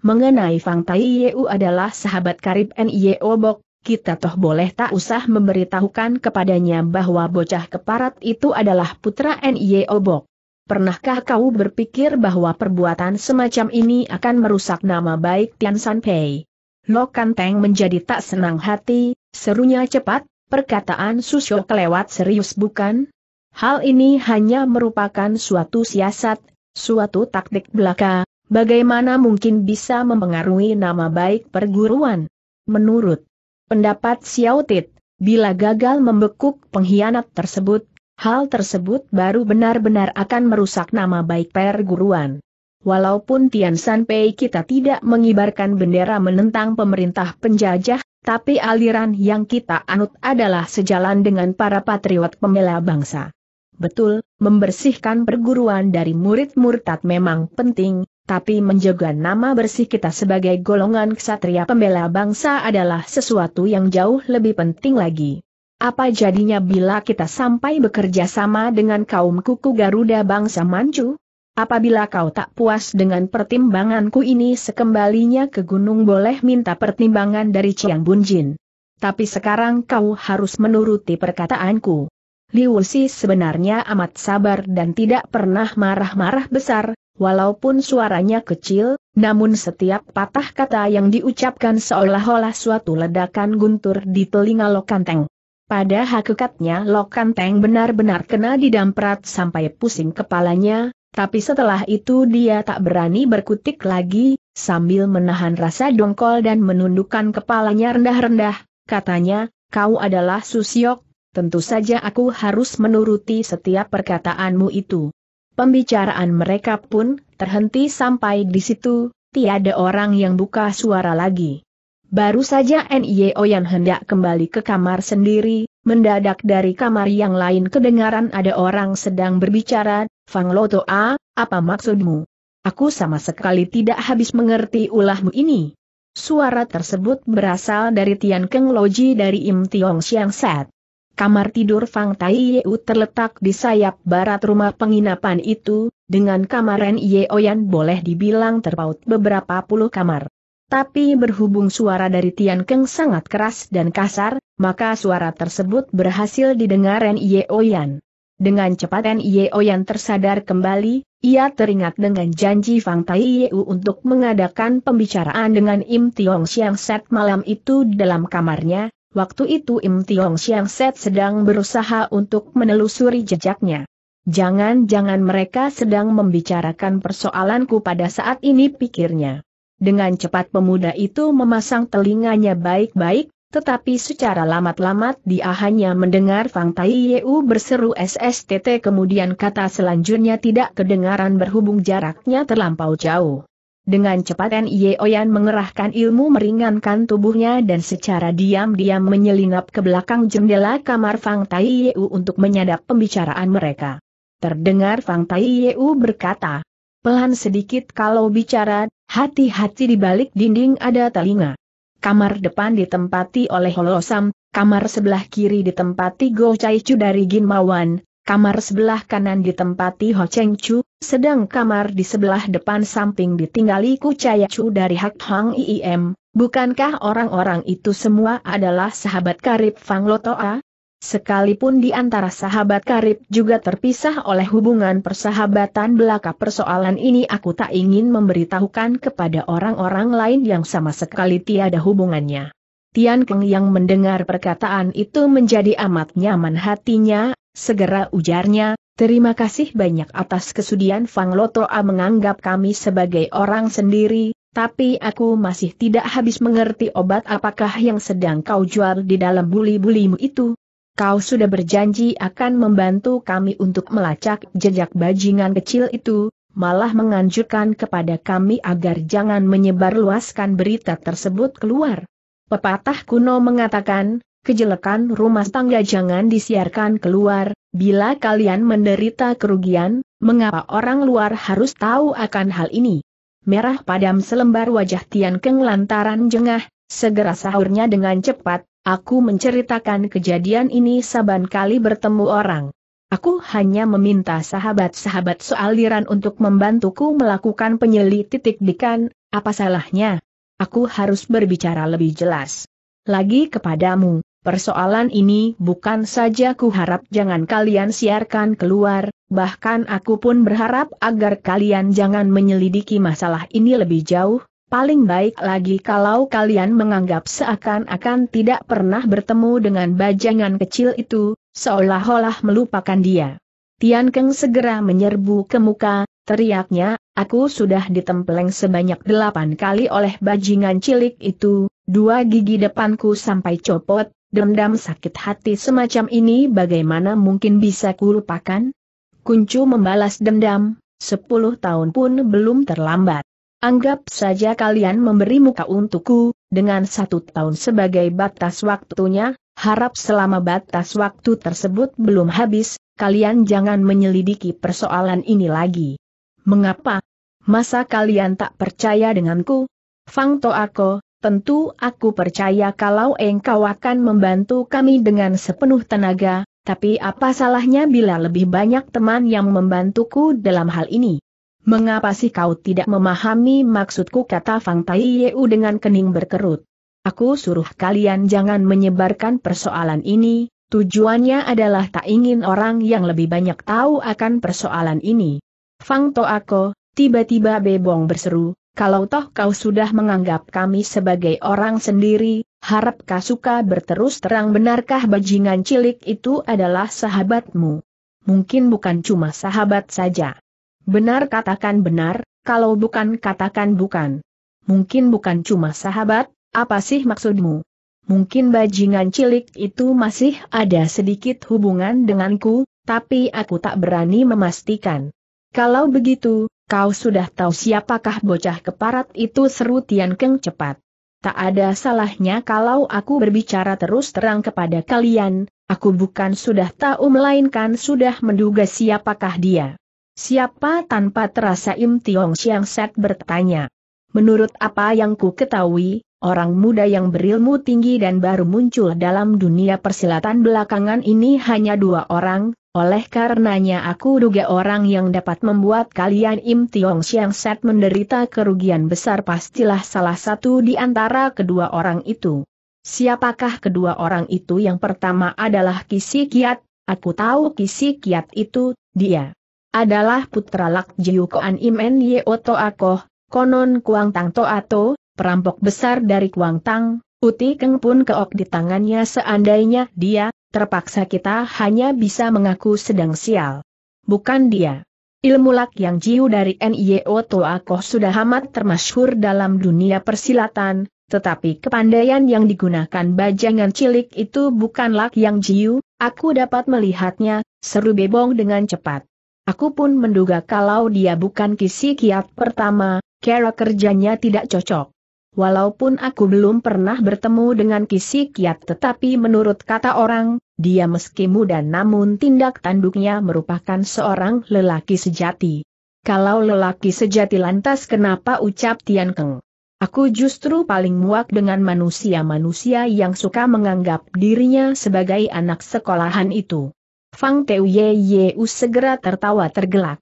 Mengenai Fang Tai Yeu adalah sahabat karib N.I.O. Bok, kita toh boleh tak usah memberitahukan kepadanya bahwa bocah keparat itu adalah putra N.I.O. Bok. Pernahkah kau berpikir bahwa perbuatan semacam ini akan merusak nama baik Tian San Pei? Lo Kanteng menjadi tak senang hati, serunya cepat, perkataan Susyo kelewat serius bukan? Hal ini hanya merupakan suatu siasat, suatu taktik belaka, bagaimana mungkin bisa mempengaruhi nama baik perguruan. Menurut pendapat Xiao Tit, bila gagal membekuk pengkhianat tersebut, hal tersebut baru benar-benar akan merusak nama baik perguruan. Walaupun Tian Pei kita tidak mengibarkan bendera menentang pemerintah penjajah, tapi aliran yang kita anut adalah sejalan dengan para patriot pembela bangsa. Betul, membersihkan perguruan dari murid murtad memang penting, tapi menjaga nama bersih kita sebagai golongan ksatria pembela bangsa adalah sesuatu yang jauh lebih penting lagi. Apa jadinya bila kita sampai bekerja sama dengan kaum kuku Garuda bangsa Manchu? Apabila kau tak puas dengan pertimbanganku ini sekembalinya ke gunung boleh minta pertimbangan dari Chiang Bunjin. Tapi sekarang kau harus menuruti perkataanku. Liu Si sebenarnya amat sabar dan tidak pernah marah-marah besar, walaupun suaranya kecil, namun setiap patah kata yang diucapkan seolah-olah suatu ledakan guntur di telinga Lokanteng. Pada hakikatnya Lokanteng benar-benar kena didamprat sampai pusing kepalanya, tapi setelah itu dia tak berani berkutik lagi, sambil menahan rasa dongkol dan menundukkan kepalanya rendah-rendah, katanya, kau adalah Susiok, tentu saja aku harus menuruti setiap perkataanmu itu. Pembicaraan mereka pun terhenti sampai di situ, tiada orang yang buka suara lagi. Baru saja NIO yang hendak kembali ke kamar sendiri, mendadak dari kamar yang lain kedengaran ada orang sedang berbicara, Fang Loto A, apa maksudmu? Aku sama sekali tidak habis mengerti ulahmu ini. Suara tersebut berasal dari Tian Keng Loji dari Im Tiong Siang Set. Kamar tidur Fang Tai Yeu terletak di sayap barat rumah penginapan itu, dengan kamar Ren Yeoyan boleh dibilang terpaut beberapa puluh kamar. Tapi berhubung suara dari Tian Keng sangat keras dan kasar, maka suara tersebut berhasil didengar Ren Yeoyan. Dengan cepat Ren Yeoyan tersadar kembali, ia teringat dengan janji Fang Tai Yeu untuk mengadakan pembicaraan dengan Im Tiong Siang Set malam itu dalam kamarnya, Waktu itu Im Tiong Siang Set sedang berusaha untuk menelusuri jejaknya. Jangan-jangan mereka sedang membicarakan persoalanku pada saat ini pikirnya. Dengan cepat pemuda itu memasang telinganya baik-baik, tetapi secara lamat-lamat dia hanya mendengar Fang Tai Yeu berseru SSTT kemudian kata selanjutnya tidak kedengaran berhubung jaraknya terlampau jauh. Dengan cepat Nye Oyan mengerahkan ilmu meringankan tubuhnya dan secara diam-diam menyelinap ke belakang jendela kamar Fang Tai Yeu untuk menyadap pembicaraan mereka. Terdengar Fang Tai Yeu berkata, pelan sedikit kalau bicara, hati-hati di balik dinding ada telinga. Kamar depan ditempati oleh Holosam, kamar sebelah kiri ditempati Go Chai Chu dari Mawan, Kamar sebelah kanan ditempati Ho Cheng Chu, sedang kamar di sebelah depan samping ditinggali Ku Chaya Chu dari Hak Hang IIM. Bukankah orang-orang itu semua adalah sahabat karib Fang Lotoa? Sekalipun di antara sahabat karib juga terpisah oleh hubungan persahabatan belaka persoalan ini aku tak ingin memberitahukan kepada orang-orang lain yang sama sekali tiada hubungannya. Tian Keng yang mendengar perkataan itu menjadi amat nyaman hatinya, segera ujarnya, terima kasih banyak atas kesudian Fang Lotoa menganggap kami sebagai orang sendiri, tapi aku masih tidak habis mengerti obat apakah yang sedang kau jual di dalam buli-bulimu itu. Kau sudah berjanji akan membantu kami untuk melacak jejak bajingan kecil itu, malah menganjurkan kepada kami agar jangan menyebarluaskan berita tersebut keluar. Pepatah kuno mengatakan, kejelekan rumah tangga jangan disiarkan keluar, bila kalian menderita kerugian, mengapa orang luar harus tahu akan hal ini? Merah padam selembar wajah Tian Keng lantaran jengah, segera sahurnya dengan cepat, aku menceritakan kejadian ini saban kali bertemu orang. Aku hanya meminta sahabat-sahabat sealiran untuk membantuku melakukan penyelidikan, apa salahnya? Aku harus berbicara lebih jelas. Lagi kepadamu, persoalan ini bukan saja ku harap jangan kalian siarkan keluar, bahkan aku pun berharap agar kalian jangan menyelidiki masalah ini lebih jauh, Paling baik lagi kalau kalian menganggap seakan-akan tidak pernah bertemu dengan bajangan kecil itu, seolah-olah melupakan dia. Tian Keng segera menyerbu ke muka, Teriaknya, aku sudah ditempeleng sebanyak delapan kali oleh bajingan cilik itu, dua gigi depanku sampai copot, dendam sakit hati semacam ini bagaimana mungkin bisa kulupakan? Kuncu membalas dendam, sepuluh tahun pun belum terlambat. Anggap saja kalian memberi muka untukku, dengan satu tahun sebagai batas waktunya, harap selama batas waktu tersebut belum habis, kalian jangan menyelidiki persoalan ini lagi. Mengapa? Masa kalian tak percaya denganku? Fang Toako, tentu aku percaya kalau engkau akan membantu kami dengan sepenuh tenaga, tapi apa salahnya bila lebih banyak teman yang membantuku dalam hal ini? Mengapa sih kau tidak memahami maksudku kata Fang Tai Yeu dengan kening berkerut? Aku suruh kalian jangan menyebarkan persoalan ini, tujuannya adalah tak ingin orang yang lebih banyak tahu akan persoalan ini. Fang Toako, tiba-tiba Bebong berseru, kalau toh kau sudah menganggap kami sebagai orang sendiri, harap kau suka berterus terang benarkah bajingan cilik itu adalah sahabatmu? Mungkin bukan cuma sahabat saja. Benar katakan benar, kalau bukan katakan bukan. Mungkin bukan cuma sahabat, apa sih maksudmu? Mungkin bajingan cilik itu masih ada sedikit hubungan denganku, tapi aku tak berani memastikan. Kalau begitu, kau sudah tahu siapakah bocah keparat itu seru Tian Keng cepat. Tak ada salahnya kalau aku berbicara terus terang kepada kalian, aku bukan sudah tahu melainkan sudah menduga siapakah dia. Siapa tanpa terasa Im Tiong Siang Set bertanya. Menurut apa yang ku ketahui, Orang muda yang berilmu tinggi dan baru muncul dalam dunia persilatan belakangan ini hanya dua orang, oleh karenanya aku duga orang yang dapat membuat kalian Im Tiong Siang Set menderita kerugian besar pastilah salah satu di antara kedua orang itu. Siapakah kedua orang itu yang pertama adalah Kisi Kiat, aku tahu Kisi Kiat itu, dia adalah putra Lak Jiu Koan Imen Oto Akoh, konon Kuang Tang To Ato, perampok besar dari Tang, Uti Keng pun keok di tangannya seandainya dia, terpaksa kita hanya bisa mengaku sedang sial. Bukan dia. Ilmu lak yang jiu dari NIO Toakoh sudah amat termasyhur dalam dunia persilatan, tetapi kepandaian yang digunakan bajangan cilik itu bukan lak yang jiu, aku dapat melihatnya, seru bebong dengan cepat. Aku pun menduga kalau dia bukan kisi kiat pertama, kera kerjanya tidak cocok. Walaupun aku belum pernah bertemu dengan Kisi Kiat, tetapi menurut kata orang, dia meski muda namun tindak tanduknya merupakan seorang lelaki sejati. Kalau lelaki sejati lantas kenapa ucap Tian Keng? Aku justru paling muak dengan manusia-manusia yang suka menganggap dirinya sebagai anak sekolahan itu. Fang Teu Ye segera tertawa tergelak.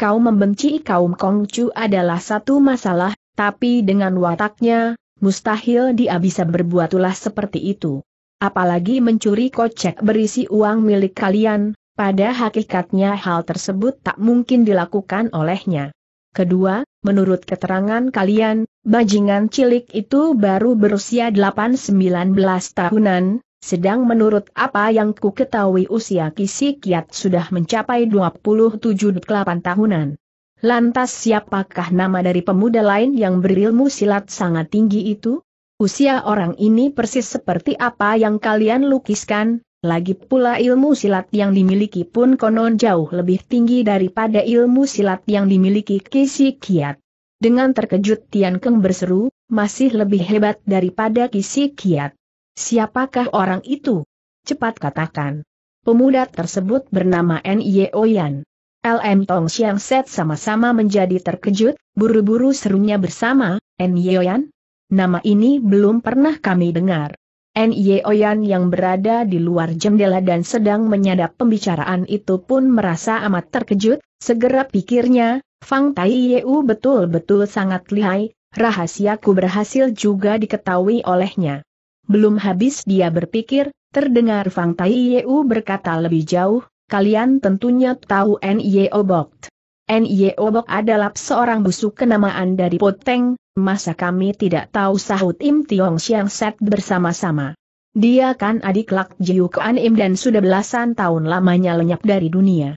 Kau membenci kaum Kongcu adalah satu masalah, tapi dengan wataknya, mustahil dia bisa berbuat ulah seperti itu. Apalagi mencuri kocek berisi uang milik kalian, pada hakikatnya hal tersebut tak mungkin dilakukan olehnya. Kedua, menurut keterangan kalian, bajingan cilik itu baru berusia 8-19 tahunan, sedang menurut apa yang ku ketahui usia kiat sudah mencapai 27-8 tahunan. Lantas siapakah nama dari pemuda lain yang berilmu silat sangat tinggi itu? Usia orang ini persis seperti apa yang kalian lukiskan, lagi pula ilmu silat yang dimiliki pun konon jauh lebih tinggi daripada ilmu silat yang dimiliki Kisi Kiat. Dengan terkejut Tian Keng berseru, masih lebih hebat daripada Kisi Kiat. Siapakah orang itu? Cepat katakan. Pemuda tersebut bernama Nye Oyan. LM Tong Xiang Set sama-sama menjadi terkejut, buru-buru serunya bersama, N. Yeoyan? Nama ini belum pernah kami dengar. N. Yeoyan yang berada di luar jendela dan sedang menyadap pembicaraan itu pun merasa amat terkejut, segera pikirnya, Fang Tai Yeu betul-betul sangat lihai, rahasiaku berhasil juga diketahui olehnya. Belum habis dia berpikir, terdengar Fang Tai Yeu berkata lebih jauh, kalian tentunya tahu Nye Obok. Nye Obok adalah seorang busuk kenamaan dari Poteng, masa kami tidak tahu sahut Im Tiong Siang Set bersama-sama. Dia kan adik Lak Jiu Kuan Im dan sudah belasan tahun lamanya lenyap dari dunia.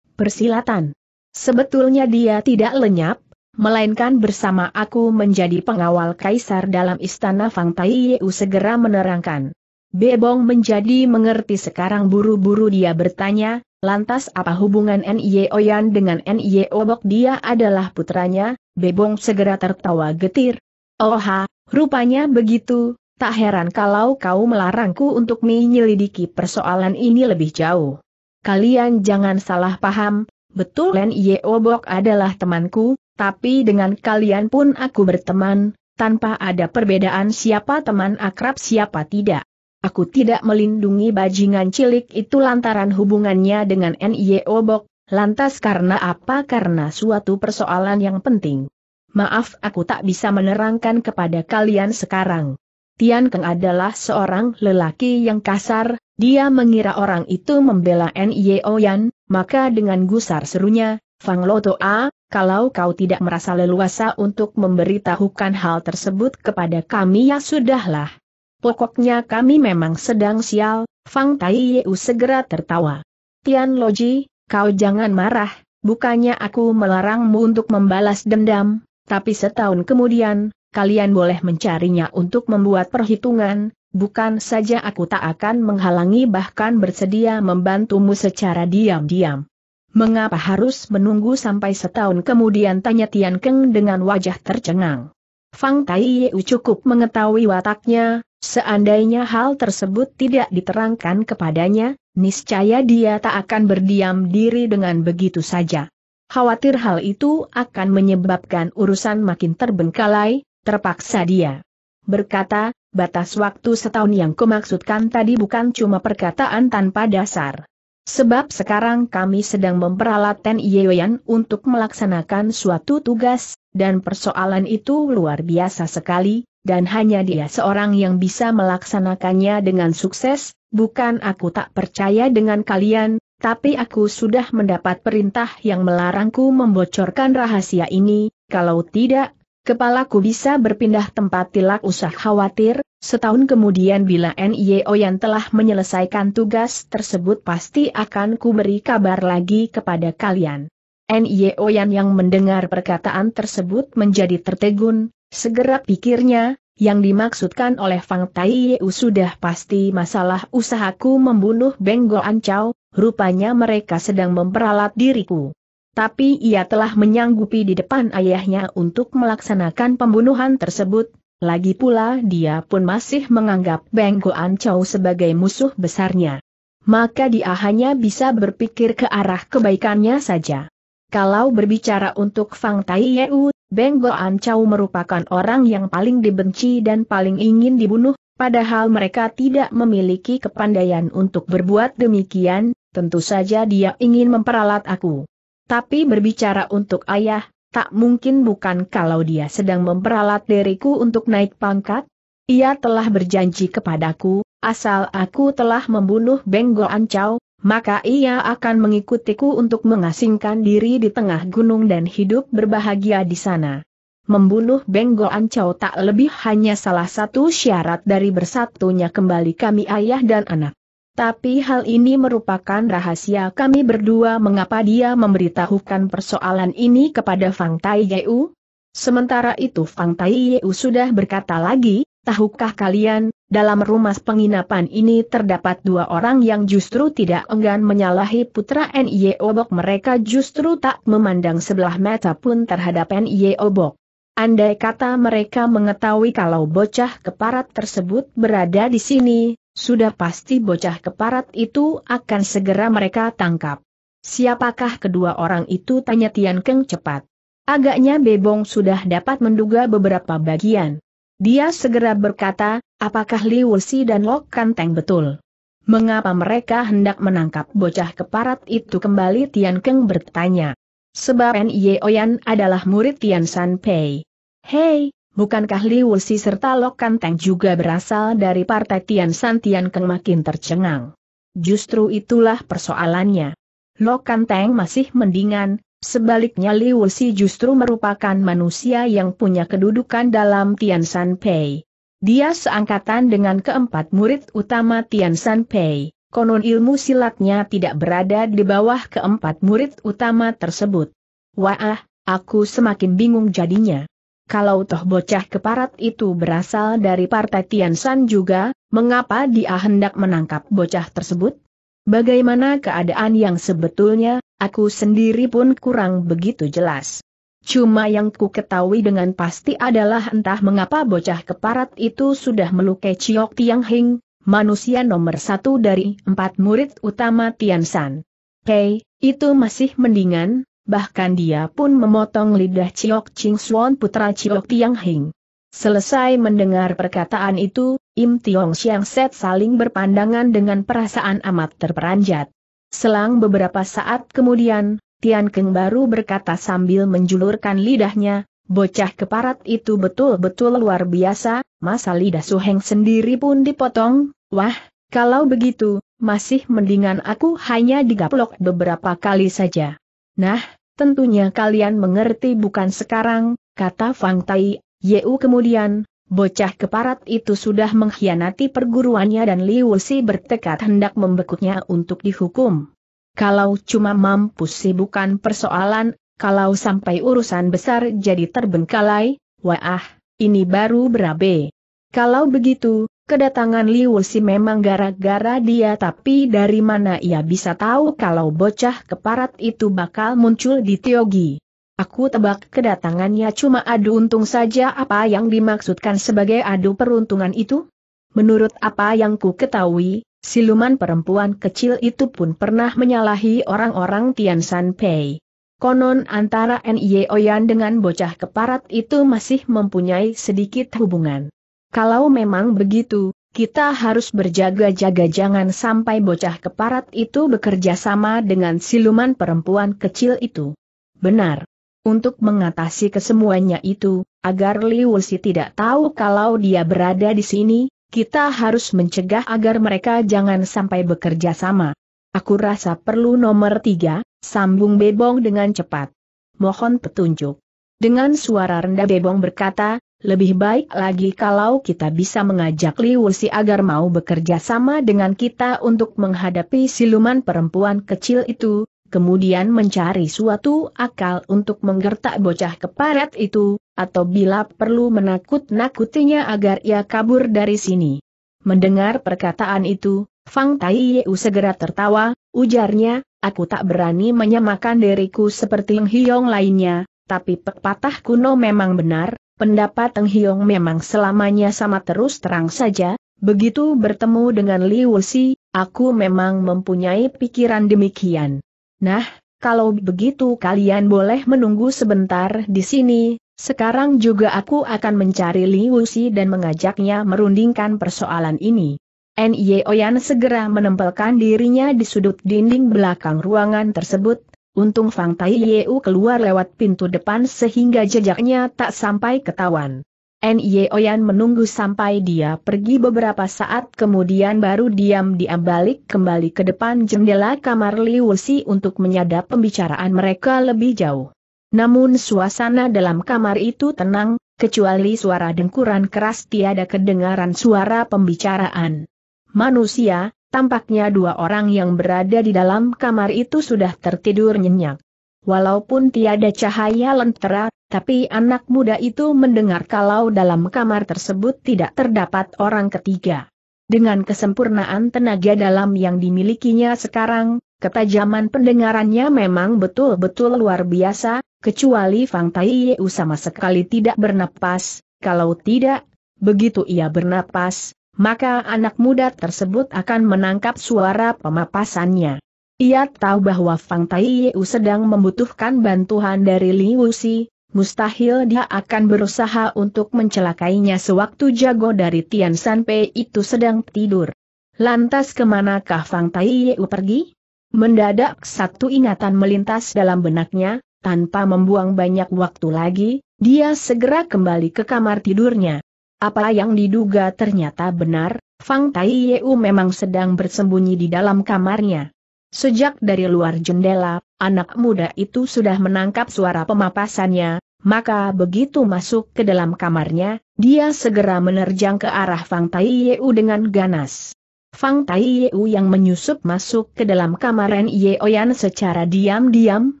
Persilatan. Sebetulnya dia tidak lenyap, melainkan bersama aku menjadi pengawal kaisar dalam istana Fang Tai Yeu segera menerangkan. Bebong menjadi mengerti sekarang buru-buru dia bertanya, lantas apa hubungan Nye Oyan dengan Nye Obok dia adalah putranya, Bebong segera tertawa getir. Oha, rupanya begitu, tak heran kalau kau melarangku untuk menyelidiki persoalan ini lebih jauh. Kalian jangan salah paham, betul Nye Obok adalah temanku, tapi dengan kalian pun aku berteman, tanpa ada perbedaan siapa teman akrab siapa tidak. Aku tidak melindungi bajingan cilik itu lantaran hubungannya dengan Nie Obok, lantas karena apa? Karena suatu persoalan yang penting. Maaf aku tak bisa menerangkan kepada kalian sekarang. Tian Keng adalah seorang lelaki yang kasar, dia mengira orang itu membela Nie Oyan, maka dengan gusar serunya, Fang Loto A, kalau kau tidak merasa leluasa untuk memberitahukan hal tersebut kepada kami ya sudahlah. Pokoknya kami memang sedang sial, Fang Tai Yeu segera tertawa. Tian Loji, kau jangan marah, bukannya aku melarangmu untuk membalas dendam, tapi setahun kemudian, kalian boleh mencarinya untuk membuat perhitungan, bukan saja aku tak akan menghalangi bahkan bersedia membantumu secara diam-diam. Mengapa harus menunggu sampai setahun kemudian tanya Tian Keng dengan wajah tercengang. Fang Tai Yeu cukup mengetahui wataknya, Seandainya hal tersebut tidak diterangkan kepadanya, niscaya dia tak akan berdiam diri dengan begitu saja. Khawatir hal itu akan menyebabkan urusan makin terbengkalai, terpaksa dia berkata, batas waktu setahun yang kumaksudkan tadi bukan cuma perkataan tanpa dasar. Sebab sekarang kami sedang memperalat Ten Yeoyan untuk melaksanakan suatu tugas, dan persoalan itu luar biasa sekali, dan hanya dia seorang yang bisa melaksanakannya dengan sukses, bukan aku tak percaya dengan kalian, tapi aku sudah mendapat perintah yang melarangku membocorkan rahasia ini, kalau tidak, kepalaku bisa berpindah tempat tilak usah khawatir, setahun kemudian bila NIO yang telah menyelesaikan tugas tersebut pasti akan kuberi kabar lagi kepada kalian. NIO yang mendengar perkataan tersebut menjadi tertegun, Segera pikirnya, yang dimaksudkan oleh Fang Yeu sudah pasti masalah usahaku membunuh Benggo Ancau, rupanya mereka sedang memperalat diriku. Tapi ia telah menyanggupi di depan ayahnya untuk melaksanakan pembunuhan tersebut, lagi pula dia pun masih menganggap Benggo Ancau sebagai musuh besarnya. Maka dia hanya bisa berpikir ke arah kebaikannya saja. Kalau berbicara untuk Fang Yeu, Beng Goan Chow merupakan orang yang paling dibenci dan paling ingin dibunuh, padahal mereka tidak memiliki kepandaian untuk berbuat demikian, tentu saja dia ingin memperalat aku. Tapi berbicara untuk ayah, tak mungkin bukan kalau dia sedang memperalat diriku untuk naik pangkat? Ia telah berjanji kepadaku, asal aku telah membunuh Beng Goan Chow, maka ia akan mengikutiku untuk mengasingkan diri di tengah gunung dan hidup berbahagia di sana. Membunuh Benggo Ancau tak lebih hanya salah satu syarat dari bersatunya kembali kami ayah dan anak. Tapi hal ini merupakan rahasia kami berdua mengapa dia memberitahukan persoalan ini kepada Fang Tai Yeu. Sementara itu Fang Tai Yeu sudah berkata lagi, tahukah kalian, dalam rumah penginapan ini terdapat dua orang yang justru tidak enggan menyalahi putra Nye Obok mereka justru tak memandang sebelah mata pun terhadap Nye Obok. Andai kata mereka mengetahui kalau bocah keparat tersebut berada di sini, sudah pasti bocah keparat itu akan segera mereka tangkap. Siapakah kedua orang itu tanya Tian Keng cepat. Agaknya Bebong sudah dapat menduga beberapa bagian. Dia segera berkata, apakah Liu Si dan Lok Kanteng betul? Mengapa mereka hendak menangkap bocah keparat itu kembali Tian Keng bertanya. Sebab Nye Oyan adalah murid Tian San Pei. Hei, bukankah Liu Si serta Lok Kanteng juga berasal dari partai Tian San Tian Keng makin tercengang. Justru itulah persoalannya. Lok Kanteng masih mendingan, Sebaliknya Liu Si justru merupakan manusia yang punya kedudukan dalam Tian San Pei. Dia seangkatan dengan keempat murid utama Tian San Pei, konon ilmu silatnya tidak berada di bawah keempat murid utama tersebut. Wah, aku semakin bingung jadinya. Kalau toh bocah keparat itu berasal dari partai Tian San juga, mengapa dia hendak menangkap bocah tersebut? Bagaimana keadaan yang sebetulnya, Aku sendiri pun kurang begitu jelas. Cuma yang ku ketahui dengan pasti adalah entah mengapa bocah keparat itu sudah melukai Chiok Tiang Hing, manusia nomor satu dari empat murid utama Tian San. Hei, itu masih mendingan, bahkan dia pun memotong lidah Chiok Ching Suan putra Chiok Tiang Hing. Selesai mendengar perkataan itu, Im Tiong Siang Set saling berpandangan dengan perasaan amat terperanjat. Selang beberapa saat kemudian, Tian Keng baru berkata sambil menjulurkan lidahnya, bocah keparat itu betul-betul luar biasa, masa lidah Su Heng sendiri pun dipotong, wah, kalau begitu, masih mendingan aku hanya digaplok beberapa kali saja. Nah, tentunya kalian mengerti bukan sekarang, kata Fang Tai, Yeu kemudian, Bocah keparat itu sudah mengkhianati perguruannya dan Liu Si bertekad hendak membekuknya untuk dihukum. Kalau cuma mampu sih bukan persoalan, kalau sampai urusan besar jadi terbengkalai, wah, ini baru berabe. Kalau begitu, kedatangan Liu Si memang gara-gara dia tapi dari mana ia bisa tahu kalau bocah keparat itu bakal muncul di Tiogi. Aku tebak kedatangannya cuma adu untung saja apa yang dimaksudkan sebagai adu peruntungan itu? Menurut apa yang ku ketahui, siluman perempuan kecil itu pun pernah menyalahi orang-orang Tian San Pei. Konon antara Nye Oyan dengan bocah keparat itu masih mempunyai sedikit hubungan. Kalau memang begitu, kita harus berjaga-jaga jangan sampai bocah keparat itu bekerja sama dengan siluman perempuan kecil itu. Benar. Untuk mengatasi kesemuanya itu, agar Liu Si tidak tahu kalau dia berada di sini, kita harus mencegah agar mereka jangan sampai bekerja sama. Aku rasa perlu nomor tiga, sambung Bebong dengan cepat. Mohon petunjuk. Dengan suara rendah Bebong berkata, lebih baik lagi kalau kita bisa mengajak Liu Si agar mau bekerja sama dengan kita untuk menghadapi siluman perempuan kecil itu, kemudian mencari suatu akal untuk menggertak bocah keparet itu, atau bila perlu menakut-nakutinya agar ia kabur dari sini. Mendengar perkataan itu, Fang Tai Yeu segera tertawa, ujarnya, aku tak berani menyamakan diriku seperti Eng Hiong lainnya, tapi pepatah kuno memang benar, pendapat Eng Hiong memang selamanya sama terus terang saja, begitu bertemu dengan Liu Si, aku memang mempunyai pikiran demikian. Nah, kalau begitu kalian boleh menunggu sebentar di sini, sekarang juga aku akan mencari Liu Xi dan mengajaknya merundingkan persoalan ini. Nye Oyan segera menempelkan dirinya di sudut dinding belakang ruangan tersebut, untung Fang Tai Yeu keluar lewat pintu depan sehingga jejaknya tak sampai ketahuan. Nye Oyan menunggu sampai dia pergi beberapa saat kemudian baru diam-diam balik kembali ke depan jendela kamar Liu Si untuk menyadap pembicaraan mereka lebih jauh. Namun suasana dalam kamar itu tenang, kecuali suara dengkuran keras tiada kedengaran suara pembicaraan. Manusia, tampaknya dua orang yang berada di dalam kamar itu sudah tertidur nyenyak. Walaupun tiada cahaya lentera, tapi anak muda itu mendengar kalau dalam kamar tersebut tidak terdapat orang ketiga. Dengan kesempurnaan tenaga dalam yang dimilikinya sekarang, ketajaman pendengarannya memang betul-betul luar biasa, kecuali Fang Tai Yeu sama sekali tidak bernapas, kalau tidak, begitu ia bernapas, maka anak muda tersebut akan menangkap suara pemapasannya. Ia tahu bahwa Fang Tai Yeu sedang membutuhkan bantuan dari Liu Si, mustahil dia akan berusaha untuk mencelakainya sewaktu jago dari Tian Sanpei itu sedang tidur. Lantas kemanakah Fang Tai Yeu pergi? Mendadak satu ingatan melintas dalam benaknya, tanpa membuang banyak waktu lagi, dia segera kembali ke kamar tidurnya. Apa yang diduga ternyata benar, Fang Tai Yeu memang sedang bersembunyi di dalam kamarnya. Sejak dari luar jendela, anak muda itu sudah menangkap suara pemapasannya, maka begitu masuk ke dalam kamarnya, dia segera menerjang ke arah Fang Tai Yeu dengan ganas. Fang Tai Yeu yang menyusup masuk ke dalam kamar Ren Yeoyan secara diam-diam,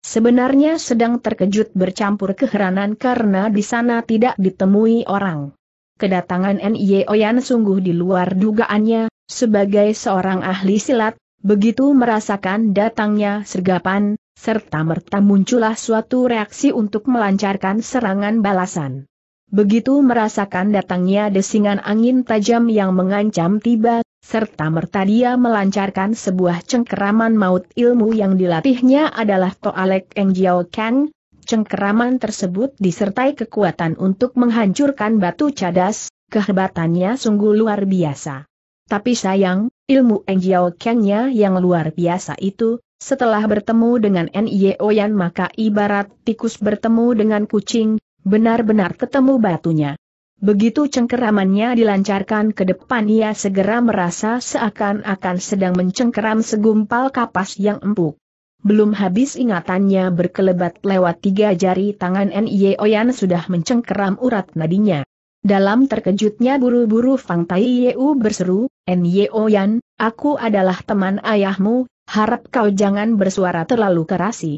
sebenarnya sedang terkejut bercampur keheranan karena di sana tidak ditemui orang. Kedatangan Ren Oyan sungguh di luar dugaannya, sebagai seorang ahli silat, Begitu merasakan datangnya sergapan, serta merta muncullah suatu reaksi untuk melancarkan serangan balasan. Begitu merasakan datangnya desingan angin tajam yang mengancam tiba, serta merta dia melancarkan sebuah cengkeraman maut ilmu yang dilatihnya adalah Toalek Eng Kang, cengkeraman tersebut disertai kekuatan untuk menghancurkan batu cadas, kehebatannya sungguh luar biasa. Tapi sayang, ilmu Enggiao Kenya yang luar biasa itu, setelah bertemu dengan Nye Oyan maka ibarat tikus bertemu dengan kucing, benar-benar ketemu batunya. Begitu cengkeramannya dilancarkan ke depan ia segera merasa seakan-akan sedang mencengkeram segumpal kapas yang empuk. Belum habis ingatannya berkelebat lewat tiga jari tangan Nye Oyan sudah mencengkeram urat nadinya. Dalam terkejutnya buru-buru Fang Tai Yeu berseru, Nyo Yan, aku adalah teman ayahmu, harap kau jangan bersuara terlalu kerasi.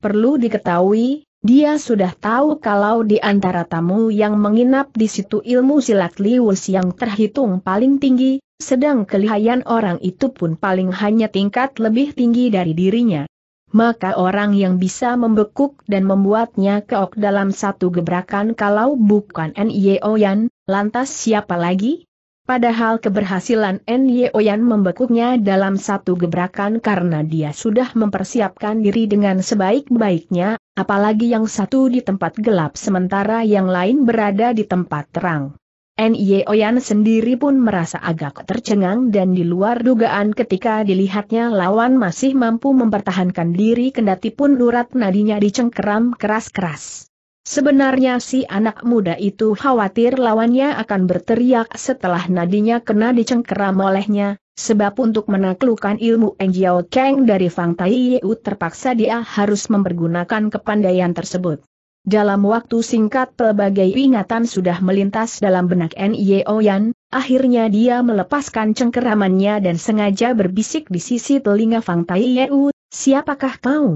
Perlu diketahui, dia sudah tahu kalau di antara tamu yang menginap di situ ilmu silat Liwus yang terhitung paling tinggi, sedang kelihayan orang itu pun paling hanya tingkat lebih tinggi dari dirinya maka orang yang bisa membekuk dan membuatnya keok dalam satu gebrakan kalau bukan N.Y.O. Yan, lantas siapa lagi? Padahal keberhasilan N.Y.O. Yan membekuknya dalam satu gebrakan karena dia sudah mempersiapkan diri dengan sebaik-baiknya, apalagi yang satu di tempat gelap sementara yang lain berada di tempat terang. N.Y.O. E Yan sendiri pun merasa agak tercengang dan di luar dugaan ketika dilihatnya lawan masih mampu mempertahankan diri kendati pun urat nadinya dicengkeram keras-keras. Sebenarnya si anak muda itu khawatir lawannya akan berteriak setelah nadinya kena dicengkeram olehnya, sebab untuk menaklukkan ilmu Eng Kang dari Fang Tai Yu terpaksa dia harus mempergunakan kepandaian tersebut. Dalam waktu singkat pelbagai ingatan sudah melintas dalam benak N.I.O. Yan, akhirnya dia melepaskan cengkeramannya dan sengaja berbisik di sisi telinga Fang Tai Yeu, siapakah kau?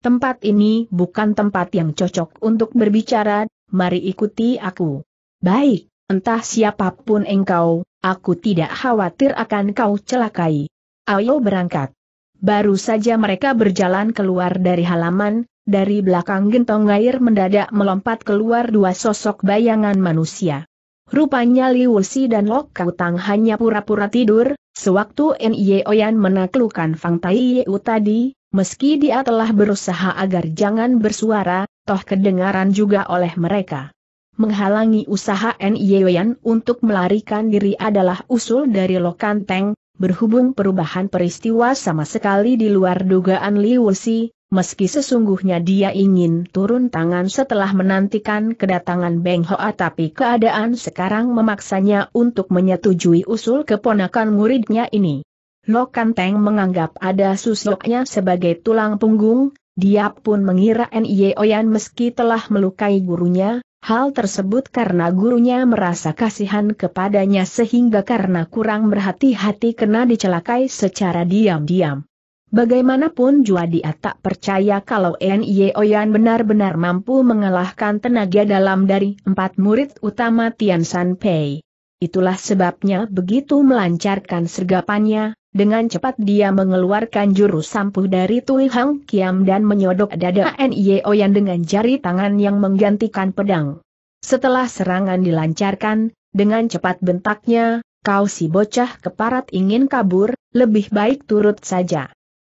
Tempat ini bukan tempat yang cocok untuk berbicara, mari ikuti aku. Baik, entah siapapun engkau, aku tidak khawatir akan kau celakai. Ayo berangkat. Baru saja mereka berjalan keluar dari halaman, dari belakang gentong air mendadak melompat keluar dua sosok bayangan manusia. Rupanya Si dan Lok Kautang hanya pura-pura tidur, sewaktu Nye Oyan menaklukkan Fang Tai Yeu tadi, meski dia telah berusaha agar jangan bersuara, toh kedengaran juga oleh mereka. Menghalangi usaha Nye Oyan untuk melarikan diri adalah usul dari Lok Kanteng, berhubung perubahan peristiwa sama sekali di luar dugaan Si, meski sesungguhnya dia ingin turun tangan setelah menantikan kedatangan Beng Hoa tapi keadaan sekarang memaksanya untuk menyetujui usul keponakan muridnya ini. Lokan Kanteng menganggap ada susuknya sebagai tulang punggung, dia pun mengira Nye Oyan meski telah melukai gurunya, Hal tersebut karena gurunya merasa kasihan kepadanya sehingga karena kurang berhati-hati kena dicelakai secara diam-diam. Bagaimanapun dia tak percaya kalau Nye Oyan benar-benar mampu mengalahkan tenaga dalam dari empat murid utama Tian San Pei. Itulah sebabnya begitu melancarkan sergapannya, dengan cepat dia mengeluarkan jurus sampuh dari Tui Hang Kiam dan menyodok dada Nye Oyan dengan jari tangan yang menggantikan pedang. Setelah serangan dilancarkan, dengan cepat bentaknya, kau si bocah keparat ingin kabur, lebih baik turut saja.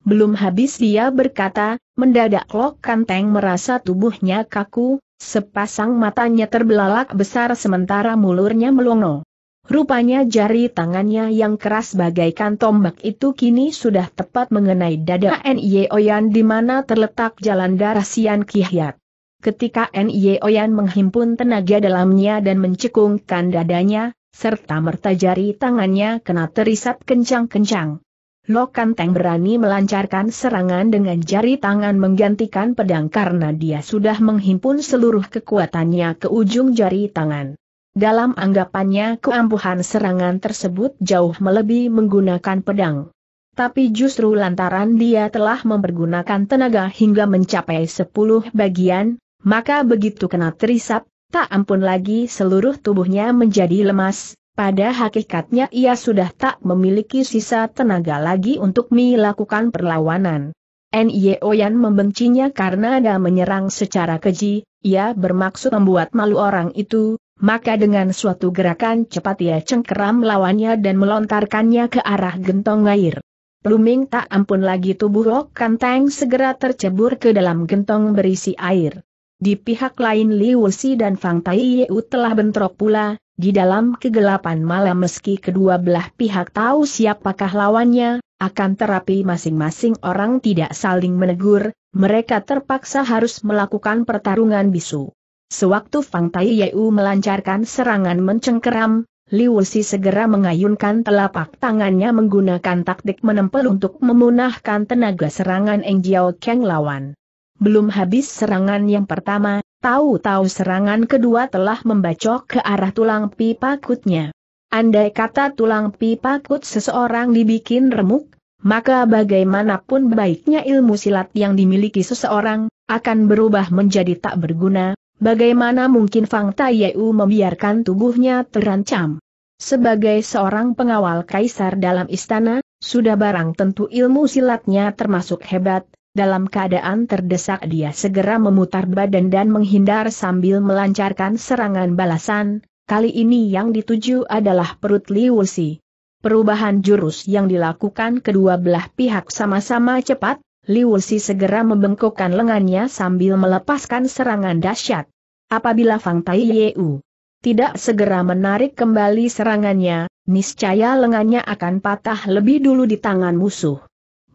Belum habis dia berkata, mendadak Lok Kanteng merasa tubuhnya kaku, sepasang matanya terbelalak besar sementara mulurnya melongo. Rupanya jari tangannya yang keras bagaikan tombak itu kini sudah tepat mengenai dada Nye Oyan di mana terletak jalan darah Sian Kihyat. Ketika Nye Oyan menghimpun tenaga dalamnya dan mencekungkan dadanya, serta merta jari tangannya kena terisap kencang-kencang. Lokan Kanteng berani melancarkan serangan dengan jari tangan menggantikan pedang karena dia sudah menghimpun seluruh kekuatannya ke ujung jari tangan. Dalam anggapannya keampuhan serangan tersebut jauh melebihi menggunakan pedang. Tapi justru lantaran dia telah mempergunakan tenaga hingga mencapai sepuluh bagian, maka begitu kena terisap, tak ampun lagi seluruh tubuhnya menjadi lemas, pada hakikatnya ia sudah tak memiliki sisa tenaga lagi untuk melakukan perlawanan. N.Y.O. Yan membencinya karena ada menyerang secara keji, ia bermaksud membuat malu orang itu, maka dengan suatu gerakan cepat ia cengkeram lawannya dan melontarkannya ke arah gentong air. Pluming tak ampun lagi tubuh Rok Kanteng segera tercebur ke dalam gentong berisi air. Di pihak lain Liu Si dan Fang Tai Yeu telah bentrok pula, di dalam kegelapan malam meski kedua belah pihak tahu siapakah lawannya, akan terapi masing-masing orang tidak saling menegur, mereka terpaksa harus melakukan pertarungan bisu. Sewaktu Fang Tai Yeu melancarkan serangan mencengkeram, Liu Si segera mengayunkan telapak tangannya menggunakan taktik menempel untuk memunahkan tenaga serangan Eng Jiao Kang lawan. Belum habis serangan yang pertama, Tahu-tahu serangan kedua telah membacok ke arah tulang pipa kutnya. Andai kata tulang pipa kut seseorang dibikin remuk, maka bagaimanapun baiknya ilmu silat yang dimiliki seseorang, akan berubah menjadi tak berguna, bagaimana mungkin Fang Taiyu membiarkan tubuhnya terancam. Sebagai seorang pengawal kaisar dalam istana, sudah barang tentu ilmu silatnya termasuk hebat, dalam keadaan terdesak dia segera memutar badan dan menghindar sambil melancarkan serangan balasan, kali ini yang dituju adalah perut Liusi. Perubahan jurus yang dilakukan kedua belah pihak sama-sama cepat, Liusi segera membengkokkan lengannya sambil melepaskan serangan dahsyat. Apabila Fang Tai Yeu tidak segera menarik kembali serangannya, niscaya lengannya akan patah lebih dulu di tangan musuh.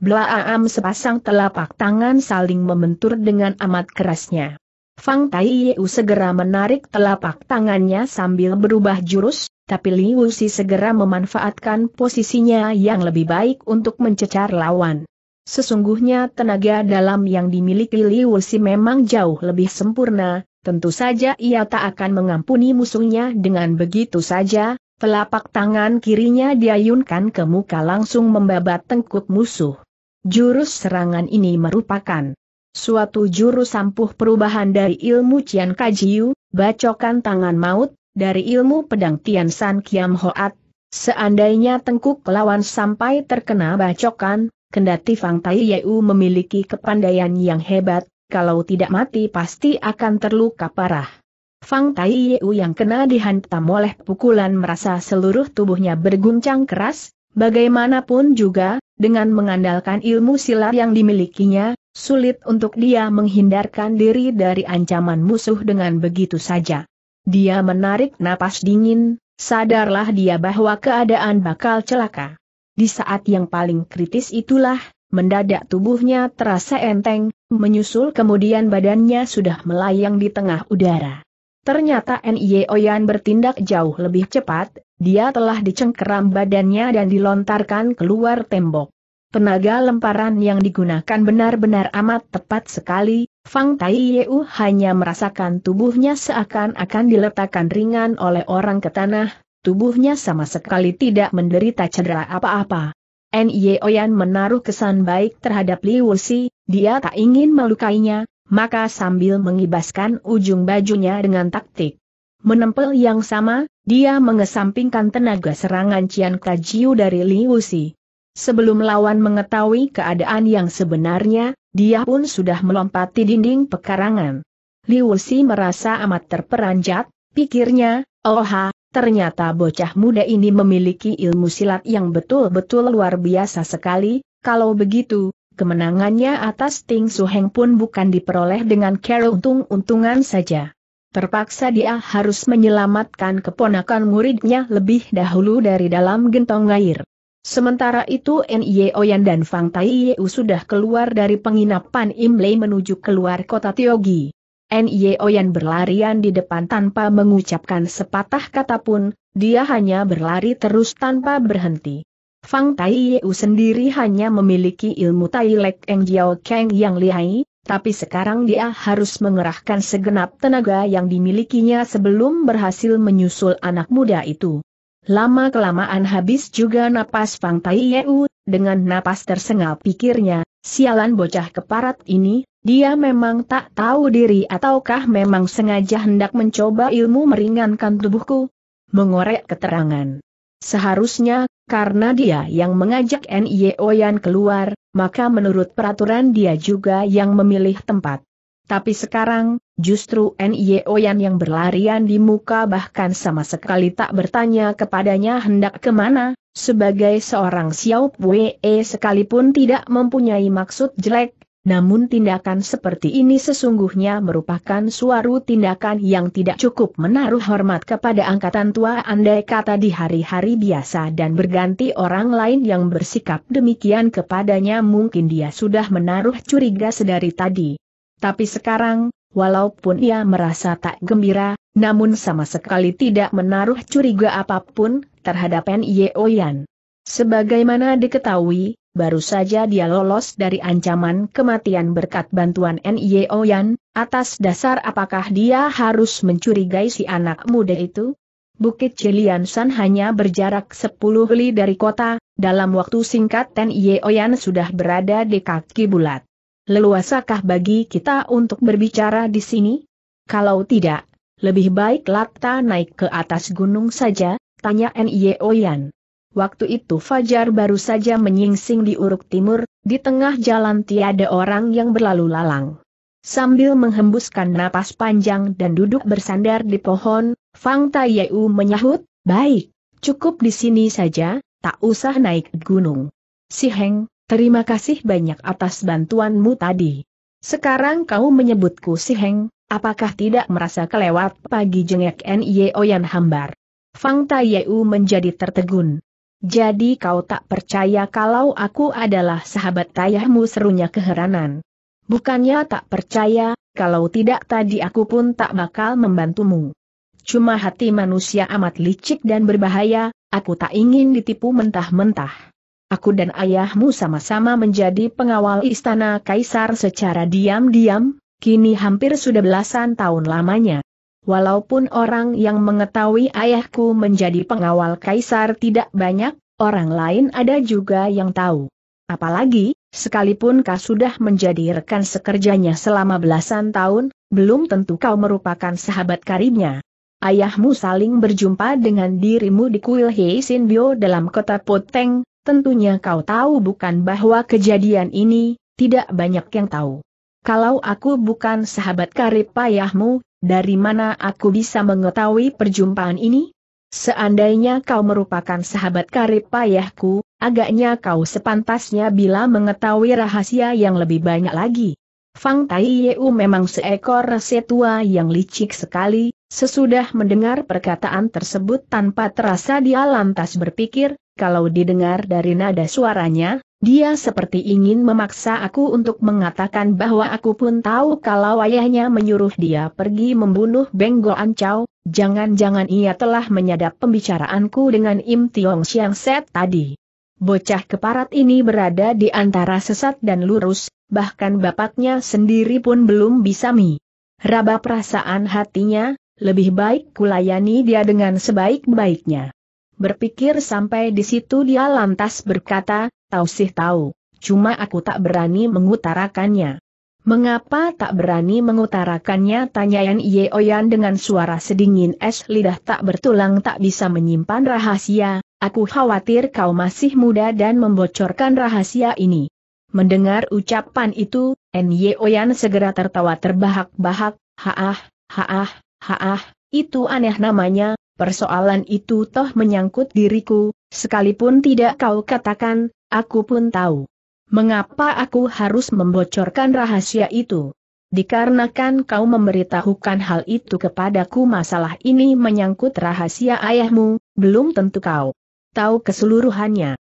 Blaam sepasang telapak tangan saling membentur dengan amat kerasnya. Fang Tai segera menarik telapak tangannya sambil berubah jurus, tapi Liu Si segera memanfaatkan posisinya yang lebih baik untuk mencecar lawan. Sesungguhnya tenaga dalam yang dimiliki Liu Si memang jauh lebih sempurna, tentu saja ia tak akan mengampuni musuhnya dengan begitu saja, telapak tangan kirinya diayunkan ke muka langsung membabat tengkuk musuh. Jurus serangan ini merupakan suatu jurus ampuh perubahan dari ilmu Cian Kajiu, bacokan tangan maut, dari ilmu pedang Tian San Kiam Hoat. Seandainya tengkuk lawan sampai terkena bacokan, kendati Fang Tai Yeu memiliki kepandaian yang hebat, kalau tidak mati pasti akan terluka parah. Fang Tai Yeu yang kena dihantam oleh pukulan merasa seluruh tubuhnya berguncang keras, Bagaimanapun juga, dengan mengandalkan ilmu silat yang dimilikinya, sulit untuk dia menghindarkan diri dari ancaman musuh dengan begitu saja. Dia menarik napas dingin, sadarlah dia bahwa keadaan bakal celaka. Di saat yang paling kritis itulah, mendadak tubuhnya terasa enteng, menyusul kemudian badannya sudah melayang di tengah udara. Ternyata Nie Oyan bertindak jauh lebih cepat, dia telah dicengkeram badannya dan dilontarkan keluar tembok. Tenaga lemparan yang digunakan benar-benar amat tepat sekali, Fang Tai Yeu hanya merasakan tubuhnya seakan-akan diletakkan ringan oleh orang ke tanah, tubuhnya sama sekali tidak menderita cedera apa-apa. Nie Oyan menaruh kesan baik terhadap Liu Si, dia tak ingin melukainya, maka sambil mengibaskan ujung bajunya dengan taktik. Menempel yang sama, dia mengesampingkan tenaga serangan Cian Kajiu dari Liu Si. Sebelum lawan mengetahui keadaan yang sebenarnya, dia pun sudah melompati dinding pekarangan. Liu Si merasa amat terperanjat, pikirnya, oha, oh ternyata bocah muda ini memiliki ilmu silat yang betul-betul luar biasa sekali, kalau begitu, kemenangannya atas Ting Suheng pun bukan diperoleh dengan cara untung-untungan saja. Terpaksa dia harus menyelamatkan keponakan muridnya lebih dahulu dari dalam gentong air. Sementara itu Nye Oyan dan Fang Tai sudah keluar dari penginapan Imlei menuju keluar kota Tiogi. Nye Oyan berlarian di depan tanpa mengucapkan sepatah kata pun, dia hanya berlari terus tanpa berhenti. Fang Tai Yeu sendiri hanya memiliki ilmu Tai Lek Eng Jiao Kang yang lihai, tapi sekarang dia harus mengerahkan segenap tenaga yang dimilikinya sebelum berhasil menyusul anak muda itu. Lama-kelamaan habis juga napas Fang Tai Yeu, dengan napas tersengal pikirnya, sialan bocah keparat ini, dia memang tak tahu diri ataukah memang sengaja hendak mencoba ilmu meringankan tubuhku? Mengorek keterangan. Seharusnya, karena dia yang mengajak Nye Oyan keluar, maka menurut peraturan dia juga yang memilih tempat. Tapi sekarang, justru Nye Oyan yang berlarian di muka bahkan sama sekali tak bertanya kepadanya hendak kemana, sebagai seorang Xiao Pue sekalipun tidak mempunyai maksud jelek, namun tindakan seperti ini sesungguhnya merupakan suatu tindakan yang tidak cukup menaruh hormat kepada angkatan tua andai kata di hari-hari biasa dan berganti orang lain yang bersikap demikian kepadanya mungkin dia sudah menaruh curiga sedari tadi. Tapi sekarang, walaupun ia merasa tak gembira, namun sama sekali tidak menaruh curiga apapun terhadap N.Y.O. Yan. Sebagaimana diketahui, baru saja dia lolos dari ancaman kematian berkat bantuan N.I.O. Yan, atas dasar apakah dia harus mencurigai si anak muda itu? Bukit San hanya berjarak 10 li dari kota, dalam waktu singkat N.I.O. Yan sudah berada di kaki bulat. Leluasakah bagi kita untuk berbicara di sini? Kalau tidak, lebih baik Lata naik ke atas gunung saja, tanya N.I.O. Yan. Waktu itu Fajar baru saja menyingsing di Uruk Timur, di tengah jalan tiada orang yang berlalu lalang. Sambil menghembuskan napas panjang dan duduk bersandar di pohon, Fang Taiyu menyahut, Baik, cukup di sini saja, tak usah naik gunung. Si Heng, terima kasih banyak atas bantuanmu tadi. Sekarang kau menyebutku si Heng, apakah tidak merasa kelewat pagi jengek Nye Oyan hambar? Fang Taiyu menjadi tertegun. Jadi kau tak percaya kalau aku adalah sahabat ayahmu serunya keheranan. Bukannya tak percaya, kalau tidak tadi aku pun tak bakal membantumu. Cuma hati manusia amat licik dan berbahaya, aku tak ingin ditipu mentah-mentah. Aku dan ayahmu sama-sama menjadi pengawal istana kaisar secara diam-diam, kini hampir sudah belasan tahun lamanya. Walaupun orang yang mengetahui ayahku menjadi pengawal kaisar tidak banyak, orang lain ada juga yang tahu. Apalagi, sekalipun kau sudah menjadi rekan sekerjanya selama belasan tahun, belum tentu kau merupakan sahabat karibnya. Ayahmu saling berjumpa dengan dirimu di kuil Heisinbio dalam kota Poteng, tentunya kau tahu bukan bahwa kejadian ini, tidak banyak yang tahu. Kalau aku bukan sahabat karib ayahmu, dari mana aku bisa mengetahui perjumpaan ini? Seandainya kau merupakan sahabat karib payahku, agaknya kau sepantasnya bila mengetahui rahasia yang lebih banyak lagi. Fang Tai Yeu memang seekor resetua yang licik sekali, sesudah mendengar perkataan tersebut tanpa terasa dia lantas berpikir, kalau didengar dari nada suaranya, dia seperti ingin memaksa aku untuk mengatakan bahwa aku pun tahu kalau ayahnya menyuruh dia pergi membunuh Benggo Ancau, jangan-jangan ia telah menyadap pembicaraanku dengan Im Tiong Siang Set tadi. Bocah keparat ini berada di antara sesat dan lurus, bahkan bapaknya sendiri pun belum bisa mi. Raba perasaan hatinya, lebih baik kulayani dia dengan sebaik-baiknya. Berpikir sampai di situ dia lantas berkata, Tahu sih tahu, cuma aku tak berani mengutarakannya. Mengapa tak berani mengutarakannya? Tanya Yan Ye Oyan dengan suara sedingin es lidah tak bertulang tak bisa menyimpan rahasia, aku khawatir kau masih muda dan membocorkan rahasia ini. Mendengar ucapan itu, Ye Oyan segera tertawa terbahak-bahak, haah, haah, haah, itu aneh namanya, persoalan itu toh menyangkut diriku, sekalipun tidak kau katakan, Aku pun tahu. Mengapa aku harus membocorkan rahasia itu? Dikarenakan kau memberitahukan hal itu kepadaku masalah ini menyangkut rahasia ayahmu, belum tentu kau tahu keseluruhannya.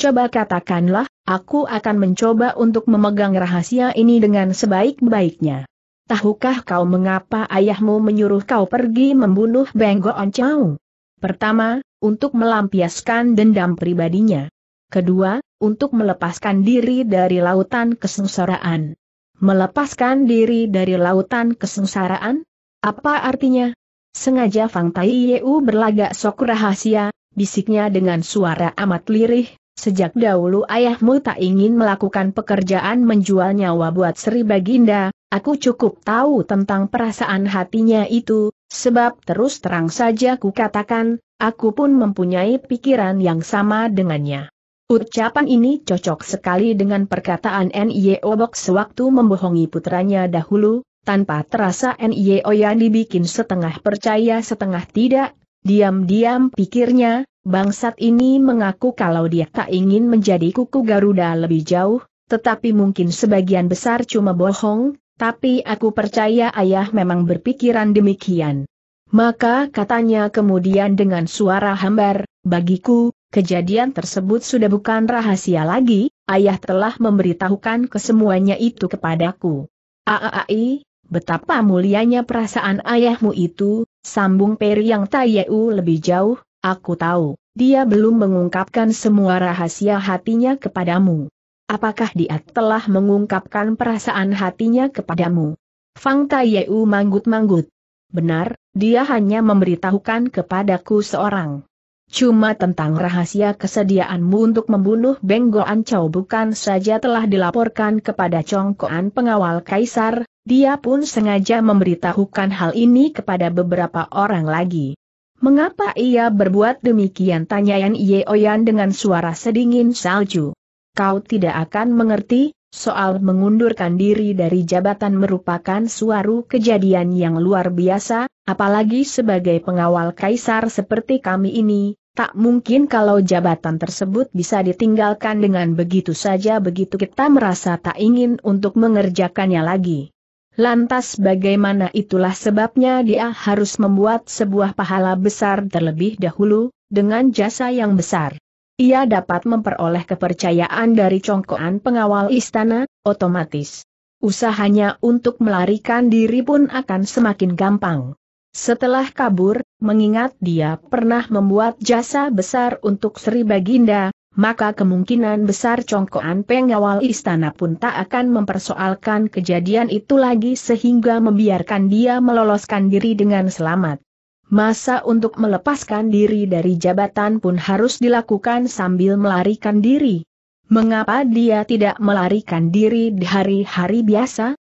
Coba katakanlah, aku akan mencoba untuk memegang rahasia ini dengan sebaik-baiknya. Tahukah kau mengapa ayahmu menyuruh kau pergi membunuh Benggo Oncau? Pertama, untuk melampiaskan dendam pribadinya. Kedua, untuk melepaskan diri dari lautan kesengsaraan. Melepaskan diri dari lautan kesengsaraan? Apa artinya? Sengaja Fang Tai Yeu berlagak sok rahasia, bisiknya dengan suara amat lirih, sejak dahulu ayahmu tak ingin melakukan pekerjaan menjual nyawa buat Sri Baginda, aku cukup tahu tentang perasaan hatinya itu, sebab terus terang saja ku katakan, aku pun mempunyai pikiran yang sama dengannya. Ucapan ini cocok sekali dengan perkataan NIO Box sewaktu membohongi putranya dahulu, tanpa terasa NIO yang dibikin setengah percaya setengah tidak, diam-diam pikirnya, bangsat ini mengaku kalau dia tak ingin menjadi kuku Garuda lebih jauh, tetapi mungkin sebagian besar cuma bohong, tapi aku percaya ayah memang berpikiran demikian. Maka katanya kemudian dengan suara hambar, bagiku, Kejadian tersebut sudah bukan rahasia lagi, ayah telah memberitahukan kesemuanya itu kepadaku. Aai, betapa mulianya perasaan ayahmu itu, sambung Peri yang Tayeu lebih jauh, aku tahu, dia belum mengungkapkan semua rahasia hatinya kepadamu. Apakah dia telah mengungkapkan perasaan hatinya kepadamu? Fang Taiyu manggut-manggut. Benar, dia hanya memberitahukan kepadaku seorang. Cuma tentang rahasia kesediaanmu untuk membunuh Benggo Ancau bukan saja telah dilaporkan kepada congkoan pengawal kaisar, dia pun sengaja memberitahukan hal ini kepada beberapa orang lagi. Mengapa ia berbuat demikian tanya Yan Yeoyan dengan suara sedingin salju. Kau tidak akan mengerti, Soal mengundurkan diri dari jabatan merupakan suatu kejadian yang luar biasa, apalagi sebagai pengawal kaisar seperti kami ini, tak mungkin kalau jabatan tersebut bisa ditinggalkan dengan begitu saja begitu kita merasa tak ingin untuk mengerjakannya lagi. Lantas bagaimana itulah sebabnya dia harus membuat sebuah pahala besar terlebih dahulu, dengan jasa yang besar ia dapat memperoleh kepercayaan dari congkoan pengawal istana, otomatis. Usahanya untuk melarikan diri pun akan semakin gampang. Setelah kabur, mengingat dia pernah membuat jasa besar untuk Sri Baginda, maka kemungkinan besar congkoan pengawal istana pun tak akan mempersoalkan kejadian itu lagi sehingga membiarkan dia meloloskan diri dengan selamat. Masa untuk melepaskan diri dari jabatan pun harus dilakukan sambil melarikan diri. Mengapa dia tidak melarikan diri di hari-hari biasa?